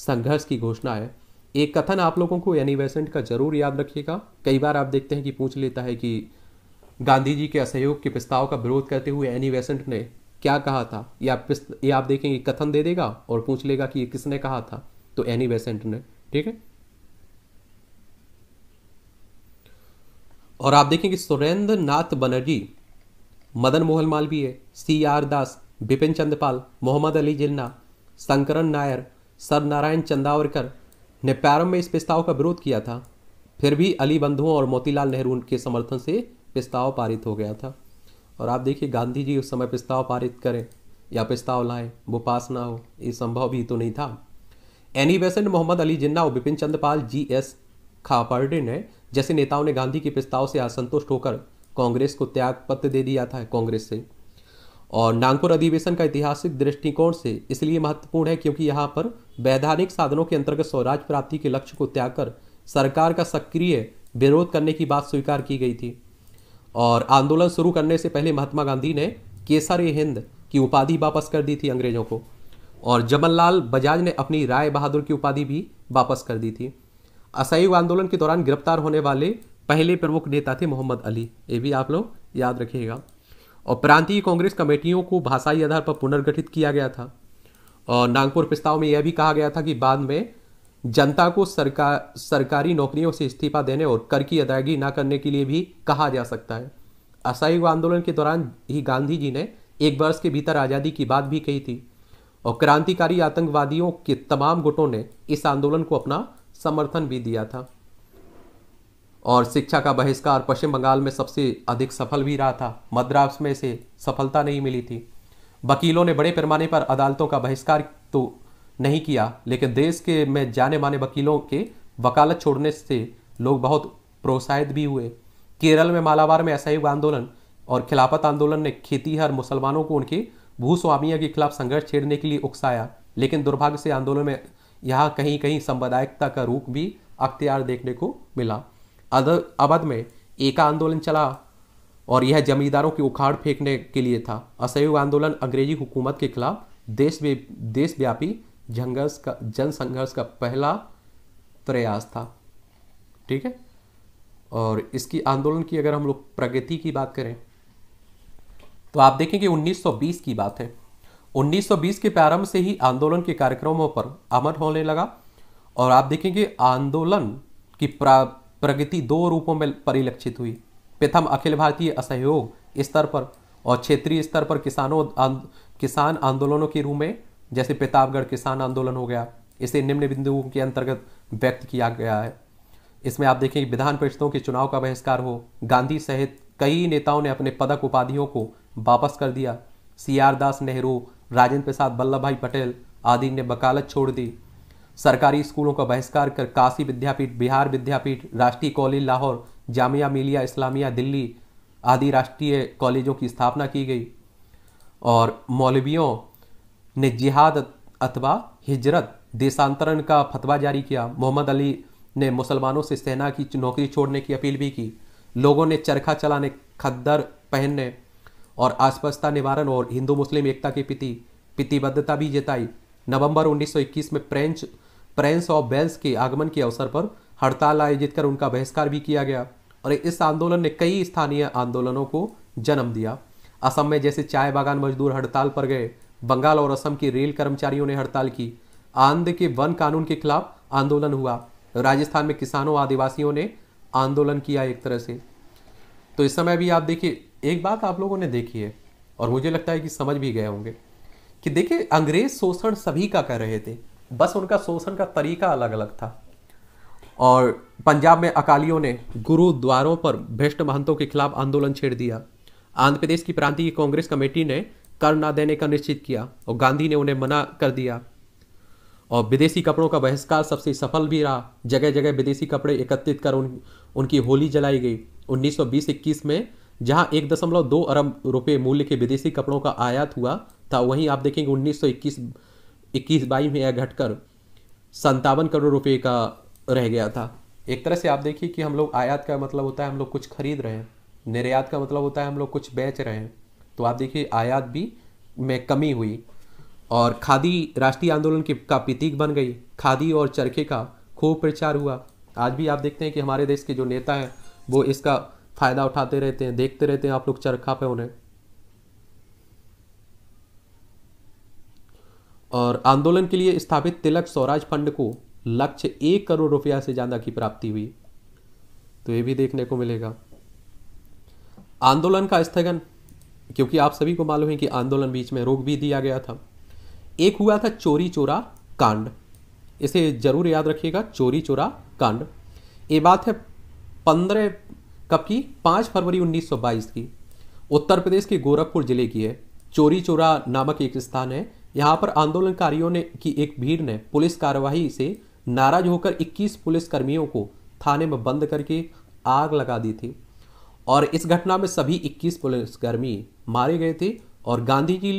संघर्ष की घोषणा है एक कथन आप लोगों को एनी वैसेंट का जरूर याद रखिएगा कई बार आप देखते हैं कि पूछ लेता है कि गांधी जी के असहयोग के प्रस्ताव का विरोध करते हुए एनी वैसेंट ने क्या कहा था या ये आप देखेंगे कथन दे देगा और पूछ लेगा कि ये किसने कहा था तो एनी वैसेंट ने ठीक है और आप देखेंगे Surendra Nath Banerjee Madan Mohan Malaviya C R Das Bipin Chandrapal Mohammad Ali Jinnah Sankaran Nair sir Narayan Chandavarkar ने प्रारंभ में इस प्रस्ताव का विरोध किया था फिर भी अली बंधुओं और मोतीलाल नेहरू के समर्थन से प्रस्ताव पारित हो गया था और आप देखिए गांधी जी उस समय प्रस्ताव पारित करें या प्रस्ताव लाएं वो पास ना हो ये संभव भी तो नहीं था एनी बेसेंट मोहम्मद अली जिन्ना और बिपिन चंद्र पाल जी एस खापर्डे ने जैसे नेताओं ने गांधी के प्रस्ताव से असंतुष्ट होकर कांग्रेस को त्याग पत्र दे दिया था कांग्रेस से और नागपुर अधिवेशन का ऐतिहासिक दृष्टिकोण से इसलिए महत्वपूर्ण है क्योंकि यहाँ पर वैधानिक साधनों के अंतर्गत स्वराज प्राप्ति के लक्ष्य को त्याग कर सरकार का सक्रिय विरोध करने की बात स्वीकार की गई थी और आंदोलन शुरू करने से पहले महात्मा गांधी ने केसर ए हिंद की उपाधि वापस कर दी थी अंग्रेजों को और जमनलाल बजाज ने अपनी राय बहादुर की उपाधि भी वापस कर दी थी असहयोग आंदोलन के दौरान गिरफ्तार होने वाले पहले प्रमुख नेता थे मोहम्मद अली ये भी आप लोग याद रखिएगा और प्रांतीय कांग्रेस कमेटियों को भाषाई आधार पर पुनर्गठित किया गया था और नागपुर प्रस्ताव में यह भी कहा गया था कि बाद में जनता को सरकार सरकारी नौकरियों से इस्तीफा देने और कर की अदायगी ना करने के लिए भी कहा जा सकता है असहयोग आंदोलन के दौरान ही गांधी जी ने एक वर्ष के भीतर आज़ादी की बात भी कही थी और क्रांतिकारी आतंकवादियों के तमाम गुटों ने इस आंदोलन को अपना समर्थन भी दिया था और शिक्षा का बहिष्कार पश्चिम बंगाल में सबसे अधिक सफल भी रहा था मद्रास में से सफलता नहीं मिली थी वकीलों ने बड़े पैमाने पर अदालतों का बहिष्कार तो नहीं किया लेकिन देश के में जाने माने वकीलों के वकालत छोड़ने से लोग बहुत प्रोत्साहित भी हुए केरल में मालाबार में असहयोग आंदोलन और खिलाफत आंदोलन ने खेतीहर मुसलमानों को उनके भूस्वामियों के खिलाफ संघर्ष छेड़ने के लिए उकसाया लेकिन दुर्भाग्य से आंदोलन में यहाँ कहीं कहीं संवैदायिकता का रूप भी अख्तियार देखने को मिला अवध में एका आंदोलन चला और यह जमींदारों की उखाड़ फेंकने के लिए था असहयोग आंदोलन अंग्रेजी हुकूमत के खिलाफ देश देशव्यापी जंगस का जनसंघर्ष का पहला प्रयास था ठीक है और इसकी आंदोलन की अगर हम लोग प्रगति की बात करें तो आप देखेंगे 1920 की बात है 1920 के प्रारंभ से ही आंदोलन के कार्यक्रमों पर अमर होने लगा और आप देखेंगे आंदोलन की प्रगति दो रूपों में परिलक्षित हुई प्रथम अखिल भारतीय असहयोग स्तर पर और क्षेत्रीय स्तर पर किसानों आंद, किसान आंदोलनों के रूप में जैसे प्रतापगढ़ किसान आंदोलन हो गया इसे निम्न बिंदुओं के अंतर्गत व्यक्त किया गया है इसमें आप देखें विधान परिषदों के चुनाव का बहिष्कार हो गांधी सहित कई नेताओं ने अपने पदक उपाधियों को वापस कर दिया सी आर दास नेहरू राजेंद्र प्रसाद वल्लभ भाई पटेल आदि ने वकालत छोड़ दी सरकारी स्कूलों का बहिष्कार कर काशी विद्यापीठ बिहार विद्यापीठ राष्ट्रीय कॉलेज लाहौर जामिया मिलिया इस्लामिया दिल्ली आदि राष्ट्रीय कॉलेजों की स्थापना की गई और मौलवियों ने जिहाद अथवा हिजरत देशांतरण का फतवा जारी किया मोहम्मद अली ने मुसलमानों से सेना की नौकरी छोड़ने की अपील भी की लोगों ने चरखा चलाने खद्दर पहनने और आसपासता निवारण और हिंदू मुस्लिम एकता की पिति पितिबद्धता भी जताई नवंबर 1921 में फ्रेंच प्रेंस ऑफ बेल्स के आगमन के अवसर पर हड़ताल आयोजित कर उनका बहिष्कार भी किया गया और इस आंदोलन ने कई स्थानीय आंदोलनों को जन्म दिया असम में जैसे चाय बागान मजदूर हड़ताल पर गए बंगाल और असम की रेल कर्मचारियों ने हड़ताल की आंध्र के वन कानून के खिलाफ आंदोलन हुआ राजस्थान में किसानों आदिवासियों ने आंदोलन किया एक तरह से तो इस समय भी आप देखिए एक बात आप लोगों ने देखी है और मुझे लगता है कि समझ भी गए होंगे कि देखिए अंग्रेज शोषण सभी का कर रहे थे बस उनका शोषण का तरीका अलग अलग था और पंजाब में अकालियों ने गुरुद्वारों पर भ्रष्ट महंतों के खिलाफ आंदोलन छेड़ दिया आंध्र प्रदेश की प्रांतीय कांग्रेस कमेटी ने कर ना देने का निश्चित किया और गांधी ने उन्हें मना कर दिया और विदेशी कपड़ों का बहिष्कार सबसे सफल भी रहा जगह जगह विदेशी कपड़े एकत्रित कर उन उनकी होली जलाई गई 1920-21 में जहां एक दशमलव दो अरब रुपये मूल्य के विदेशी कपड़ों का आयात हुआ था वहीं आप देखेंगे उन्नीस इक्कीस बाई में यह घटकर संतावन करोड़ रुपए का रह गया था एक तरह से आप देखिए कि हम लोग आयात का मतलब होता है हम लोग कुछ खरीद रहे हैं निर्यात का मतलब होता है हम लोग कुछ बेच रहे हैं तो आप देखिए आयात भी में कमी हुई और खादी राष्ट्रीय आंदोलन के का प्रतीक बन गई खादी और चरखे का खूब प्रचार हुआ आज भी आप देखते हैं कि हमारे देश के जो नेता हैं वो इसका फ़ायदा उठाते रहते हैं देखते रहते हैं आप लोग चरखा पे उन्हें और आंदोलन के लिए स्थापित तिलक स्वराज फंड को लक्ष्य एक करोड़ रुपया से ज़्यादा की प्राप्ति हुई तो ये भी देखने को मिलेगा आंदोलन का स्थगन क्योंकि आप सभी को मालूम है कि आंदोलन बीच में रोक भी दिया गया था एक हुआ था चोरी चोरा कांड इसे जरूर याद रखिएगा चोरी चोरा कांड ये बात है पंद्रह कब की पांच फरवरी 1922 की उत्तर प्रदेश के गोरखपुर जिले की है चोरी चोरा नामक एक स्थान है यहाँ पर आंदोलनकारियों ने की एक भीड़ ने पुलिस कार्रवाई से नाराज होकर 21 पुलिसकर्मियों को थाने में बंद करके आग लगा दी थी और इस घटना में सभी 21 पुलिसकर्मी मारे गए थे और गांधी जी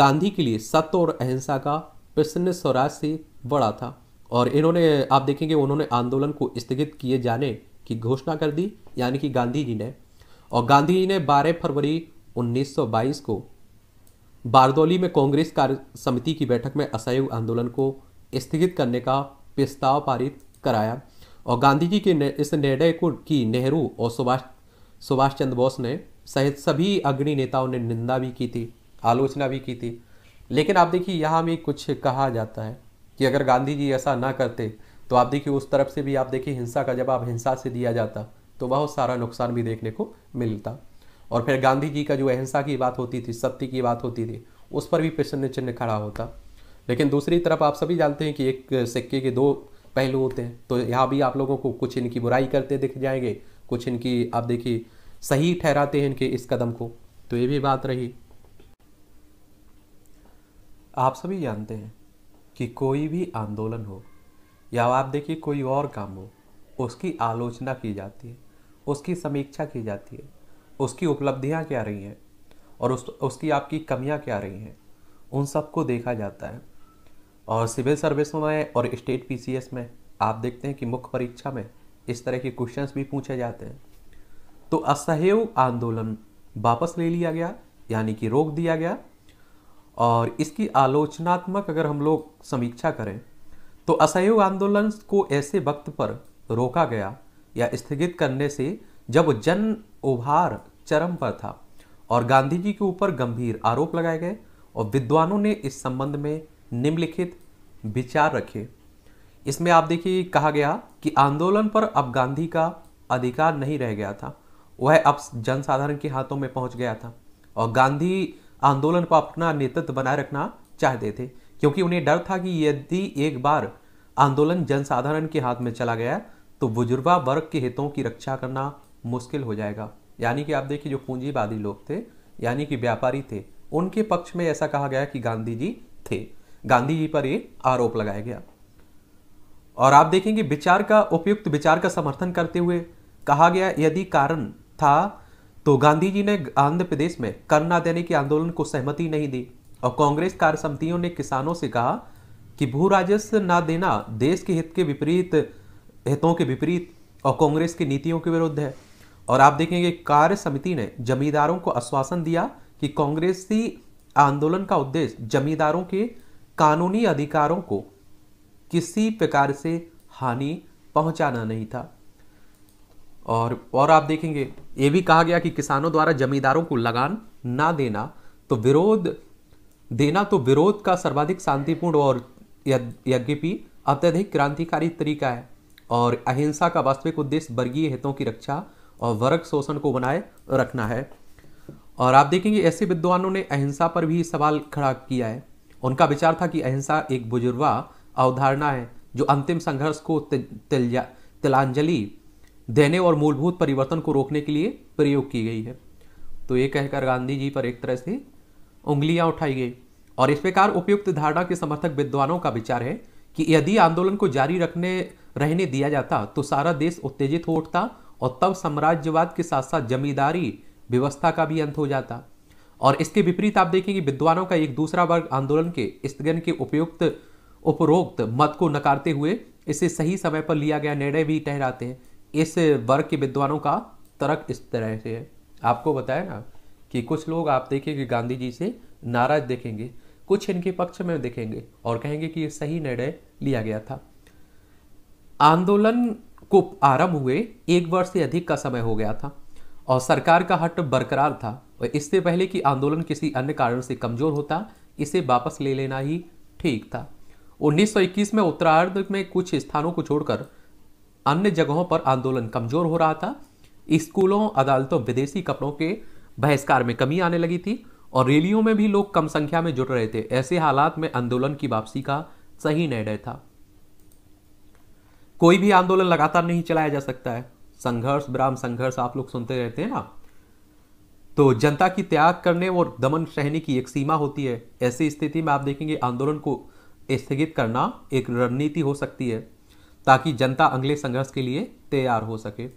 गांधी के लिए सत्य और अहिंसा का प्रसन्न स्वराज से बड़ा था और इन्होंने आप देखेंगे उन्होंने आंदोलन को स्थगित किए जाने की घोषणा कर दी यानी कि गांधी जी ने और गांधी जी ने 12 फरवरी 1922 को बारदौली में कांग्रेस कार्य समिति की बैठक में असहयोग आंदोलन को स्थगित करने का प्रस्ताव पारित कराया और गांधी जी के इस निर्णय को की नेहरू और सुभाष सुभाष चंद्र बोस ने सहित सभी अग्रणी नेताओं ने निंदा भी की थी आलोचना भी की थी लेकिन आप देखिए यहाँ में कुछ कहा जाता है कि अगर गांधी जी ऐसा ना करते तो आप देखिए उस तरफ से भी आप देखिए हिंसा का जवाब हिंसा से दिया जाता तो बहुत सारा नुकसान भी देखने को मिलता और फिर गांधी जी का जो अहिंसा की बात होती थी सत्य की बात होती थी उस पर भी प्रश्न चिन्ह खड़ा होता लेकिन दूसरी तरफ आप सभी जानते हैं कि एक सिक्के के दो पहलू होते हैं तो यहाँ भी आप लोगों को कुछ इनकी बुराई करते दिख जाएंगे कुछ इनकी आप देखिए सही ठहराते हैं इनके इस कदम को तो ये भी बात रही आप सभी जानते हैं कि कोई भी आंदोलन हो या आप देखिए कोई और काम हो उसकी आलोचना की जाती है उसकी समीक्षा की जाती है उसकी उपलब्धियाँ क्या रही हैं और उस उसकी आपकी कमियाँ क्या रही हैं उन सबको देखा जाता है और सिविल सर्विस में और स्टेट पी में आप देखते हैं कि मुख्य परीक्षा में इस तरह के क्वेश्चंस भी पूछे जाते हैं तो असहयोग आंदोलन वापस ले लिया गया यानी कि रोक दिया गया और इसकी आलोचनात्मक अगर हम लोग समीक्षा करें तो असहयोग आंदोलन को ऐसे वक्त पर रोका गया या स्थगित करने से जब जन उभार चरम पर था और गांधी जी के ऊपर गंभीर आरोप लगाए गए और विद्वानों ने इस संबंध में निम्नलिखित विचार रखे इसमें आप देखिए कहा गया कि आंदोलन पर अब गांधी का अधिकार नहीं रह गया था वह अब जनसाधारण के हाथों में पहुंच गया था और गांधी आंदोलन पर अपना नेतृत्व बनाए रखना चाहते थे क्योंकि उन्हें डर था कि यदि एक बार आंदोलन जनसाधारण के हाथ में चला गया तो बुजुर्गा वर्ग के हितों की रक्षा करना मुश्किल हो जाएगा यानी कि आप देखिए जो पूंजीवादी लोग थे यानी कि व्यापारी थे उनके पक्ष में ऐसा कहा गया कि गांधी जी थे गांधी जी पर ये आरोप लगाया गया और आप देखेंगे विचार का उपयुक्त विचार का समर्थन करते हुए कहा गया यदि कारण था तो गांधी जी ने आंध्र प्रदेश में कर ना देने के आंदोलन को सहमति नहीं दी और कांग्रेस कार्य समितियों ने किसानों से कहा कि भू राजस्व ना देना देश के हित के विपरीत हितों के विपरीत और कांग्रेस की नीतियों के विरुद्ध है और आप देखेंगे कार्य समिति ने जमींदारों को आश्वासन दिया कि कांग्रेसी आंदोलन का उद्देश्य जमींदारों के कानूनी अधिकारों को किसी प्रकार से हानि पहुंचाना नहीं था और और आप देखेंगे ये भी कहा गया कि किसानों द्वारा जमींदारों को लगान ना देना तो विरोध देना तो विरोध का सर्वाधिक शांतिपूर्ण और यज्ञपी अत्यधिक क्रांतिकारी तरीका है और अहिंसा का वास्तविक उद्देश्य वर्गीय हितों की रक्षा और वर्ग शोषण को बनाए रखना है और आप देखेंगे ऐसे विद्वानों ने अहिंसा पर भी सवाल खड़ा किया है उनका विचार था कि अहिंसा एक बुजुर्वा अवधारणा है जो अंतिम संघर्ष को तिलांजलि देने और मूलभूत परिवर्तन को रोकने के लिए प्रयोग की गई है तो ये कहकर गांधी जी पर एक तरह से उंगलियां उठाई गई और इस प्रकार उपयुक्त धारणा के समर्थक विद्वानों का विचार है कि यदि आंदोलन को जारी रखने रहने दिया जाता तो सारा देश उत्तेजित हो उठता और तब साम्राज्यवाद के साथ साथ जमींदारी व्यवस्था का भी अंत हो जाता और इसके विपरीत आप देखेंगे विद्वानों का एक दूसरा वर्ग आंदोलन के स्थगन के उपयुक्त उपरोक्त मत को नकारते हुए इसे सही समय पर लिया गया निर्णय भी ठहराते हैं इस वर्ग के विद्वानों का तर्क इस तरह से है आपको बताया ना कि कुछ लोग आप देखेंगे गांधी जी से नाराज देखेंगे कुछ इनके पक्ष में देखेंगे और कहेंगे कि ये सही निर्णय लिया गया था आंदोलन कुप आरंभ हुए एक वर्ष से अधिक का समय हो गया था और सरकार का हट बरकरार था और इससे पहले कि आंदोलन किसी अन्य कारण से कमजोर होता इसे वापस ले लेना ही ठीक था 1921 में उत्तरार्ध में कुछ स्थानों को छोड़कर अन्य जगहों पर आंदोलन कमजोर हो रहा था स्कूलों अदालतों विदेशी कपड़ों के बहिष्कार में कमी आने लगी थी और रैलियों में भी लोग कम संख्या में जुट रहे थे ऐसे हालात में आंदोलन की वापसी का सही निर्णय था कोई भी आंदोलन लगातार नहीं चलाया जा सकता है संघर्ष ब्राह्म संघर्ष आप लोग सुनते रहते हैं ना तो जनता की त्याग करने और दमन सहने की एक सीमा होती है ऐसी स्थिति में आप देखेंगे आंदोलन को स्थगित करना एक रणनीति हो सकती है ताकि जनता अगले संघर्ष के लिए तैयार हो सके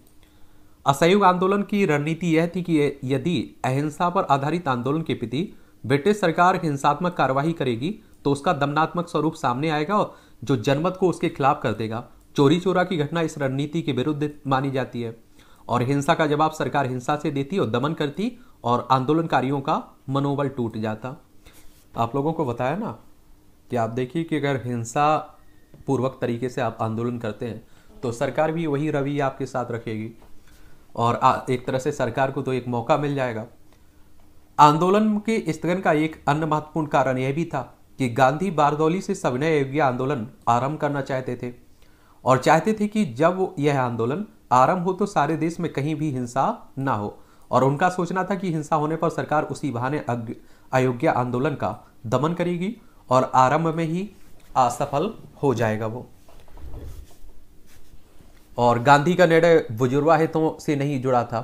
असहयोग आंदोलन की रणनीति यह थी कि यदि अहिंसा पर आधारित आंदोलन के प्रति ब्रिटिश सरकार हिंसात्मक कार्रवाई करेगी तो उसका दमनात्मक स्वरूप सामने आएगा जो जनमत को उसके खिलाफ कर देगा चोरी चोरा की घटना इस रणनीति के विरुद्ध मानी जाती है और हिंसा का जवाब सरकार हिंसा से देती और दमन करती और आंदोलनकारियों का मनोबल टूट जाता आप लोगों को बताया ना कि आप देखिए कि अगर हिंसा पूर्वक तरीके से आप आंदोलन करते हैं तो सरकार भी वही रवि आपके साथ रखेगी और एक तरह से सरकार को तो एक मौका मिल जाएगा आंदोलन के स्थगन का एक अन्य महत्वपूर्ण कारण यह भी था कि गांधी बारदौली से सविनय योग्य आंदोलन आरंभ करना चाहते थे और चाहते थे कि जब यह आंदोलन आरंभ हो तो सारे देश में कहीं भी हिंसा ना हो और उनका सोचना था कि हिंसा होने पर सरकार उसी बहाने अयोग्य आंदोलन का दमन करेगी और आरंभ में ही असफल हो जाएगा वो और गांधी का निर्णय बुजुर्वा हितों से नहीं जुड़ा था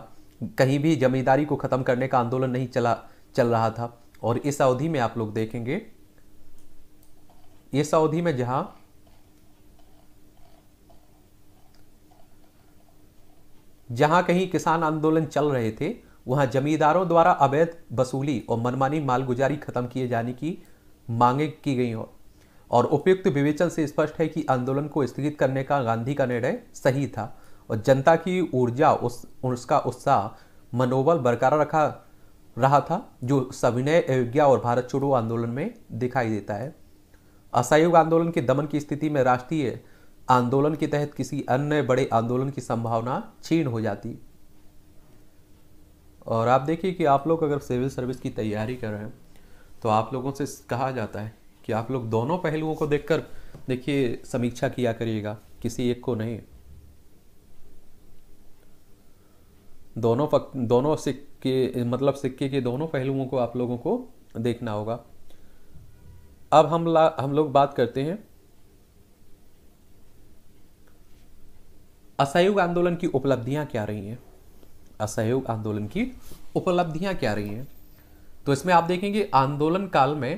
कहीं भी जमींदारी को खत्म करने का आंदोलन नहीं चला चल रहा था और इस अवधि में आप लोग देखेंगे इस अवधि में जहां जहां कहीं किसान आंदोलन चल रहे थे वहां जमींदारों द्वारा अवैध वसूली और मनमानी मालगुजारी खत्म किए जाने की मांगे की गई हो और उपयुक्त विवेचन से स्पष्ट है कि आंदोलन को स्थगित करने का गांधी का निर्णय सही था और जनता की ऊर्जा उस उसका उत्साह मनोबल बरकरार रखा रहा था जो सविनय अयोज्ञा और भारत छोड़ो आंदोलन में दिखाई देता है असहयोग आंदोलन के दमन की स्थिति में राष्ट्रीय आंदोलन के तहत किसी अन्य बड़े आंदोलन की संभावना छीन हो जाती और आप देखिए कि आप लोग अगर सिविल सर्विस की तैयारी कर रहे हैं तो आप लोगों से कहा जाता है कि आप लोग दोनों पहलुओं को देखकर देखिए समीक्षा किया करिएगा किसी एक को नहीं दोनों पक, दोनों सिक्के मतलब सिक्के के दोनों पहलुओं को आप लोगों को देखना होगा अब हम ला हम लोग बात करते हैं असहयोग आंदोलन की उपलब्धियां क्या रही हैं असहयोग आंदोलन की उपलब्धियां क्या रही हैं तो इसमें आप देखेंगे आंदोलन काल में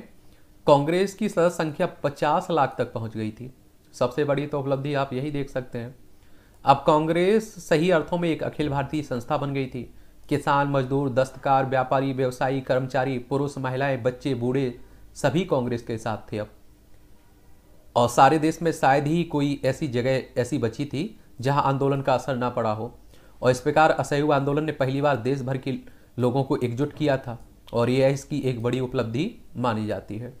कांग्रेस की सदस्य संख्या 50 लाख तक पहुंच गई थी सबसे बड़ी तो उपलब्धि आप यही देख सकते हैं अब कांग्रेस सही अर्थों में एक अखिल भारतीय संस्था बन गई थी किसान मजदूर दस्तकार व्यापारी व्यवसायी कर्मचारी पुरुष महिलाएं बच्चे बूढ़े सभी कांग्रेस के साथ थे अब और सारे देश में शायद ही कोई ऐसी जगह ऐसी बची थी जहां आंदोलन का असर ना पड़ा हो और इस प्रकार असहयोग आंदोलन ने पहली बार देश भर के लोगों को एकजुट किया था और यह इसकी एक बड़ी उपलब्धि मानी जाती है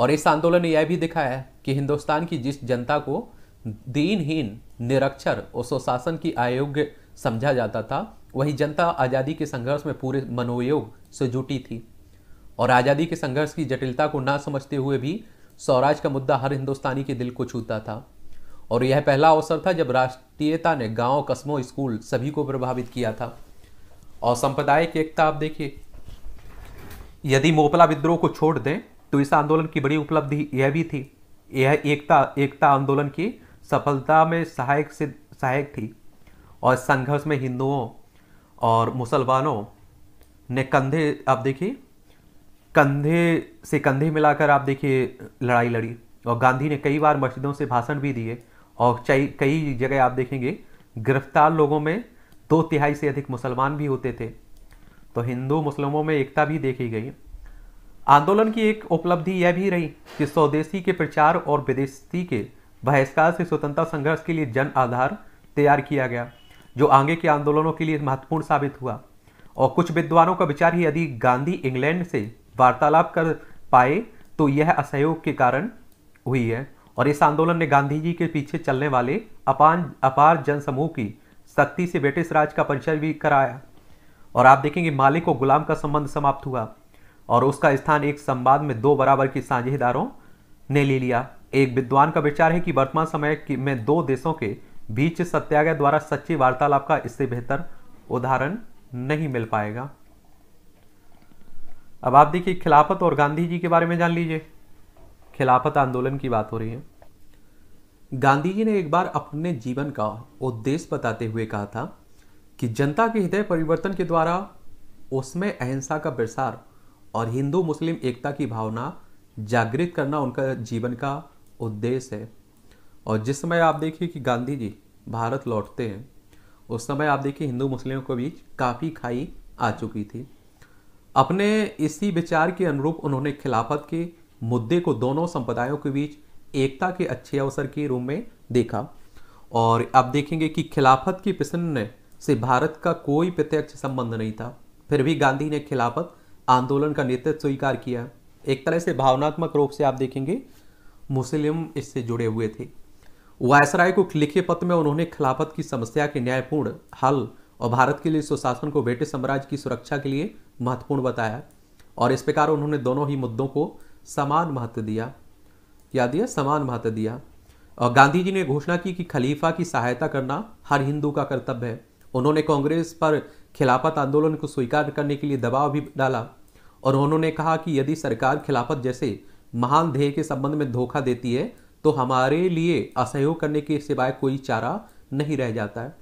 और इस आंदोलन ने यह भी दिखाया कि हिंदुस्तान की जिस जनता को दीनहीन निरक्षर और स्वशासन की अयोग्य समझा जाता था वही जनता आज़ादी के संघर्ष में पूरे मनोयोग से जुटी थी और आज़ादी के संघर्ष की जटिलता को ना समझते हुए भी स्वराज का मुद्दा हर हिंदुस्तानी के दिल को छूता था और यह पहला अवसर था जब राष्ट्रीयता ने गांव कस्बों स्कूल सभी को प्रभावित किया था और सांप्रदायिक एकता आप देखिए यदि मोपला विद्रोह को छोड़ दें तो इस आंदोलन की बड़ी उपलब्धि यह भी थी यह एकता एकता आंदोलन की सफलता में सहायक से सहायक थी और संघर्ष में हिंदुओं और मुसलमानों ने कंधे आप देखिए कंधे से कंधे मिलाकर आप देखिए लड़ाई लड़ी और गांधी ने कई बार मस्जिदों से भाषण भी दिए और कई जगह आप देखेंगे गिरफ्तार लोगों में दो तिहाई से अधिक मुसलमान भी होते थे तो हिंदू मुस्लिमों में एकता भी देखी गई आंदोलन की एक उपलब्धि यह भी रही कि स्वदेशी के प्रचार और विदेशी के बहिष्कार से स्वतंत्रता संघर्ष के लिए जन आधार तैयार किया गया जो आगे के आंदोलनों के लिए महत्वपूर्ण साबित हुआ और कुछ विद्वानों का विचार ही यदि गांधी इंग्लैंड से वार्तालाप कर पाए तो यह असहयोग के कारण हुई है और इस आंदोलन ने गांधी जी के पीछे चलने वाले अपान अपार जनसमूह की सख्ती से ब्रिटिश राज का परिचय भी कराया और आप देखेंगे मालिक और गुलाम का संबंध समाप्त हुआ और उसका स्थान एक संवाद में दो बराबर की साझेदारों ने ले लिया एक विद्वान का विचार है कि वर्तमान समय में दो देशों के बीच सत्याग्रह द्वारा सच्ची वार्तालाप का इससे बेहतर उदाहरण नहीं मिल पाएगा अब आप देखिए खिलाफत और गांधी जी के बारे में जान लीजिए खिलाफत आंदोलन की बात हो रही है गांधी जी ने एक बार अपने जीवन का उद्देश्य बताते हुए कहा था कि जनता के हृदय परिवर्तन के द्वारा उसमें अहिंसा का प्रसार और हिंदू मुस्लिम एकता की भावना जागृत करना उनका जीवन का उद्देश्य है और जिस समय आप देखिए कि गांधी जी भारत लौटते हैं उस समय आप देखिए हिंदू मुस्लिमों के बीच काफ़ी खाई आ चुकी थी अपने इसी विचार के अनुरूप उन्होंने खिलाफत की मुद्दे को दोनों संप्रदायों के बीच एकता के अच्छे अवसर के रूप में देखा और आप देखेंगे कि खिलाफत की प्रसन्न से भारत का कोई प्रत्यक्ष संबंध नहीं था फिर भी गांधी ने खिलाफत आंदोलन का नेतृत्व स्वीकार किया एक तरह से भावनात्मक रूप से आप देखेंगे मुस्लिम इससे जुड़े हुए थे वायसराय को लिखे पत्र में उन्होंने खिलाफत की समस्या के न्यायपूर्ण हल और भारत के लिए सुशासन को ब्रिटिश साम्राज्य की सुरक्षा के लिए महत्वपूर्ण बताया और इस प्रकार उन्होंने दोनों ही मुद्दों को समान महत्व दिया क्या दिया समान महत्व दिया और गांधी जी ने घोषणा की कि खलीफा की सहायता करना हर हिंदू का कर्तव्य है उन्होंने कांग्रेस पर खिलाफत आंदोलन को स्वीकार करने के लिए दबाव भी डाला और उन्होंने कहा कि यदि सरकार खिलाफत जैसे महान ध्येय के संबंध में धोखा देती है तो हमारे लिए असहयोग करने के सिवाय कोई चारा नहीं रह जाता है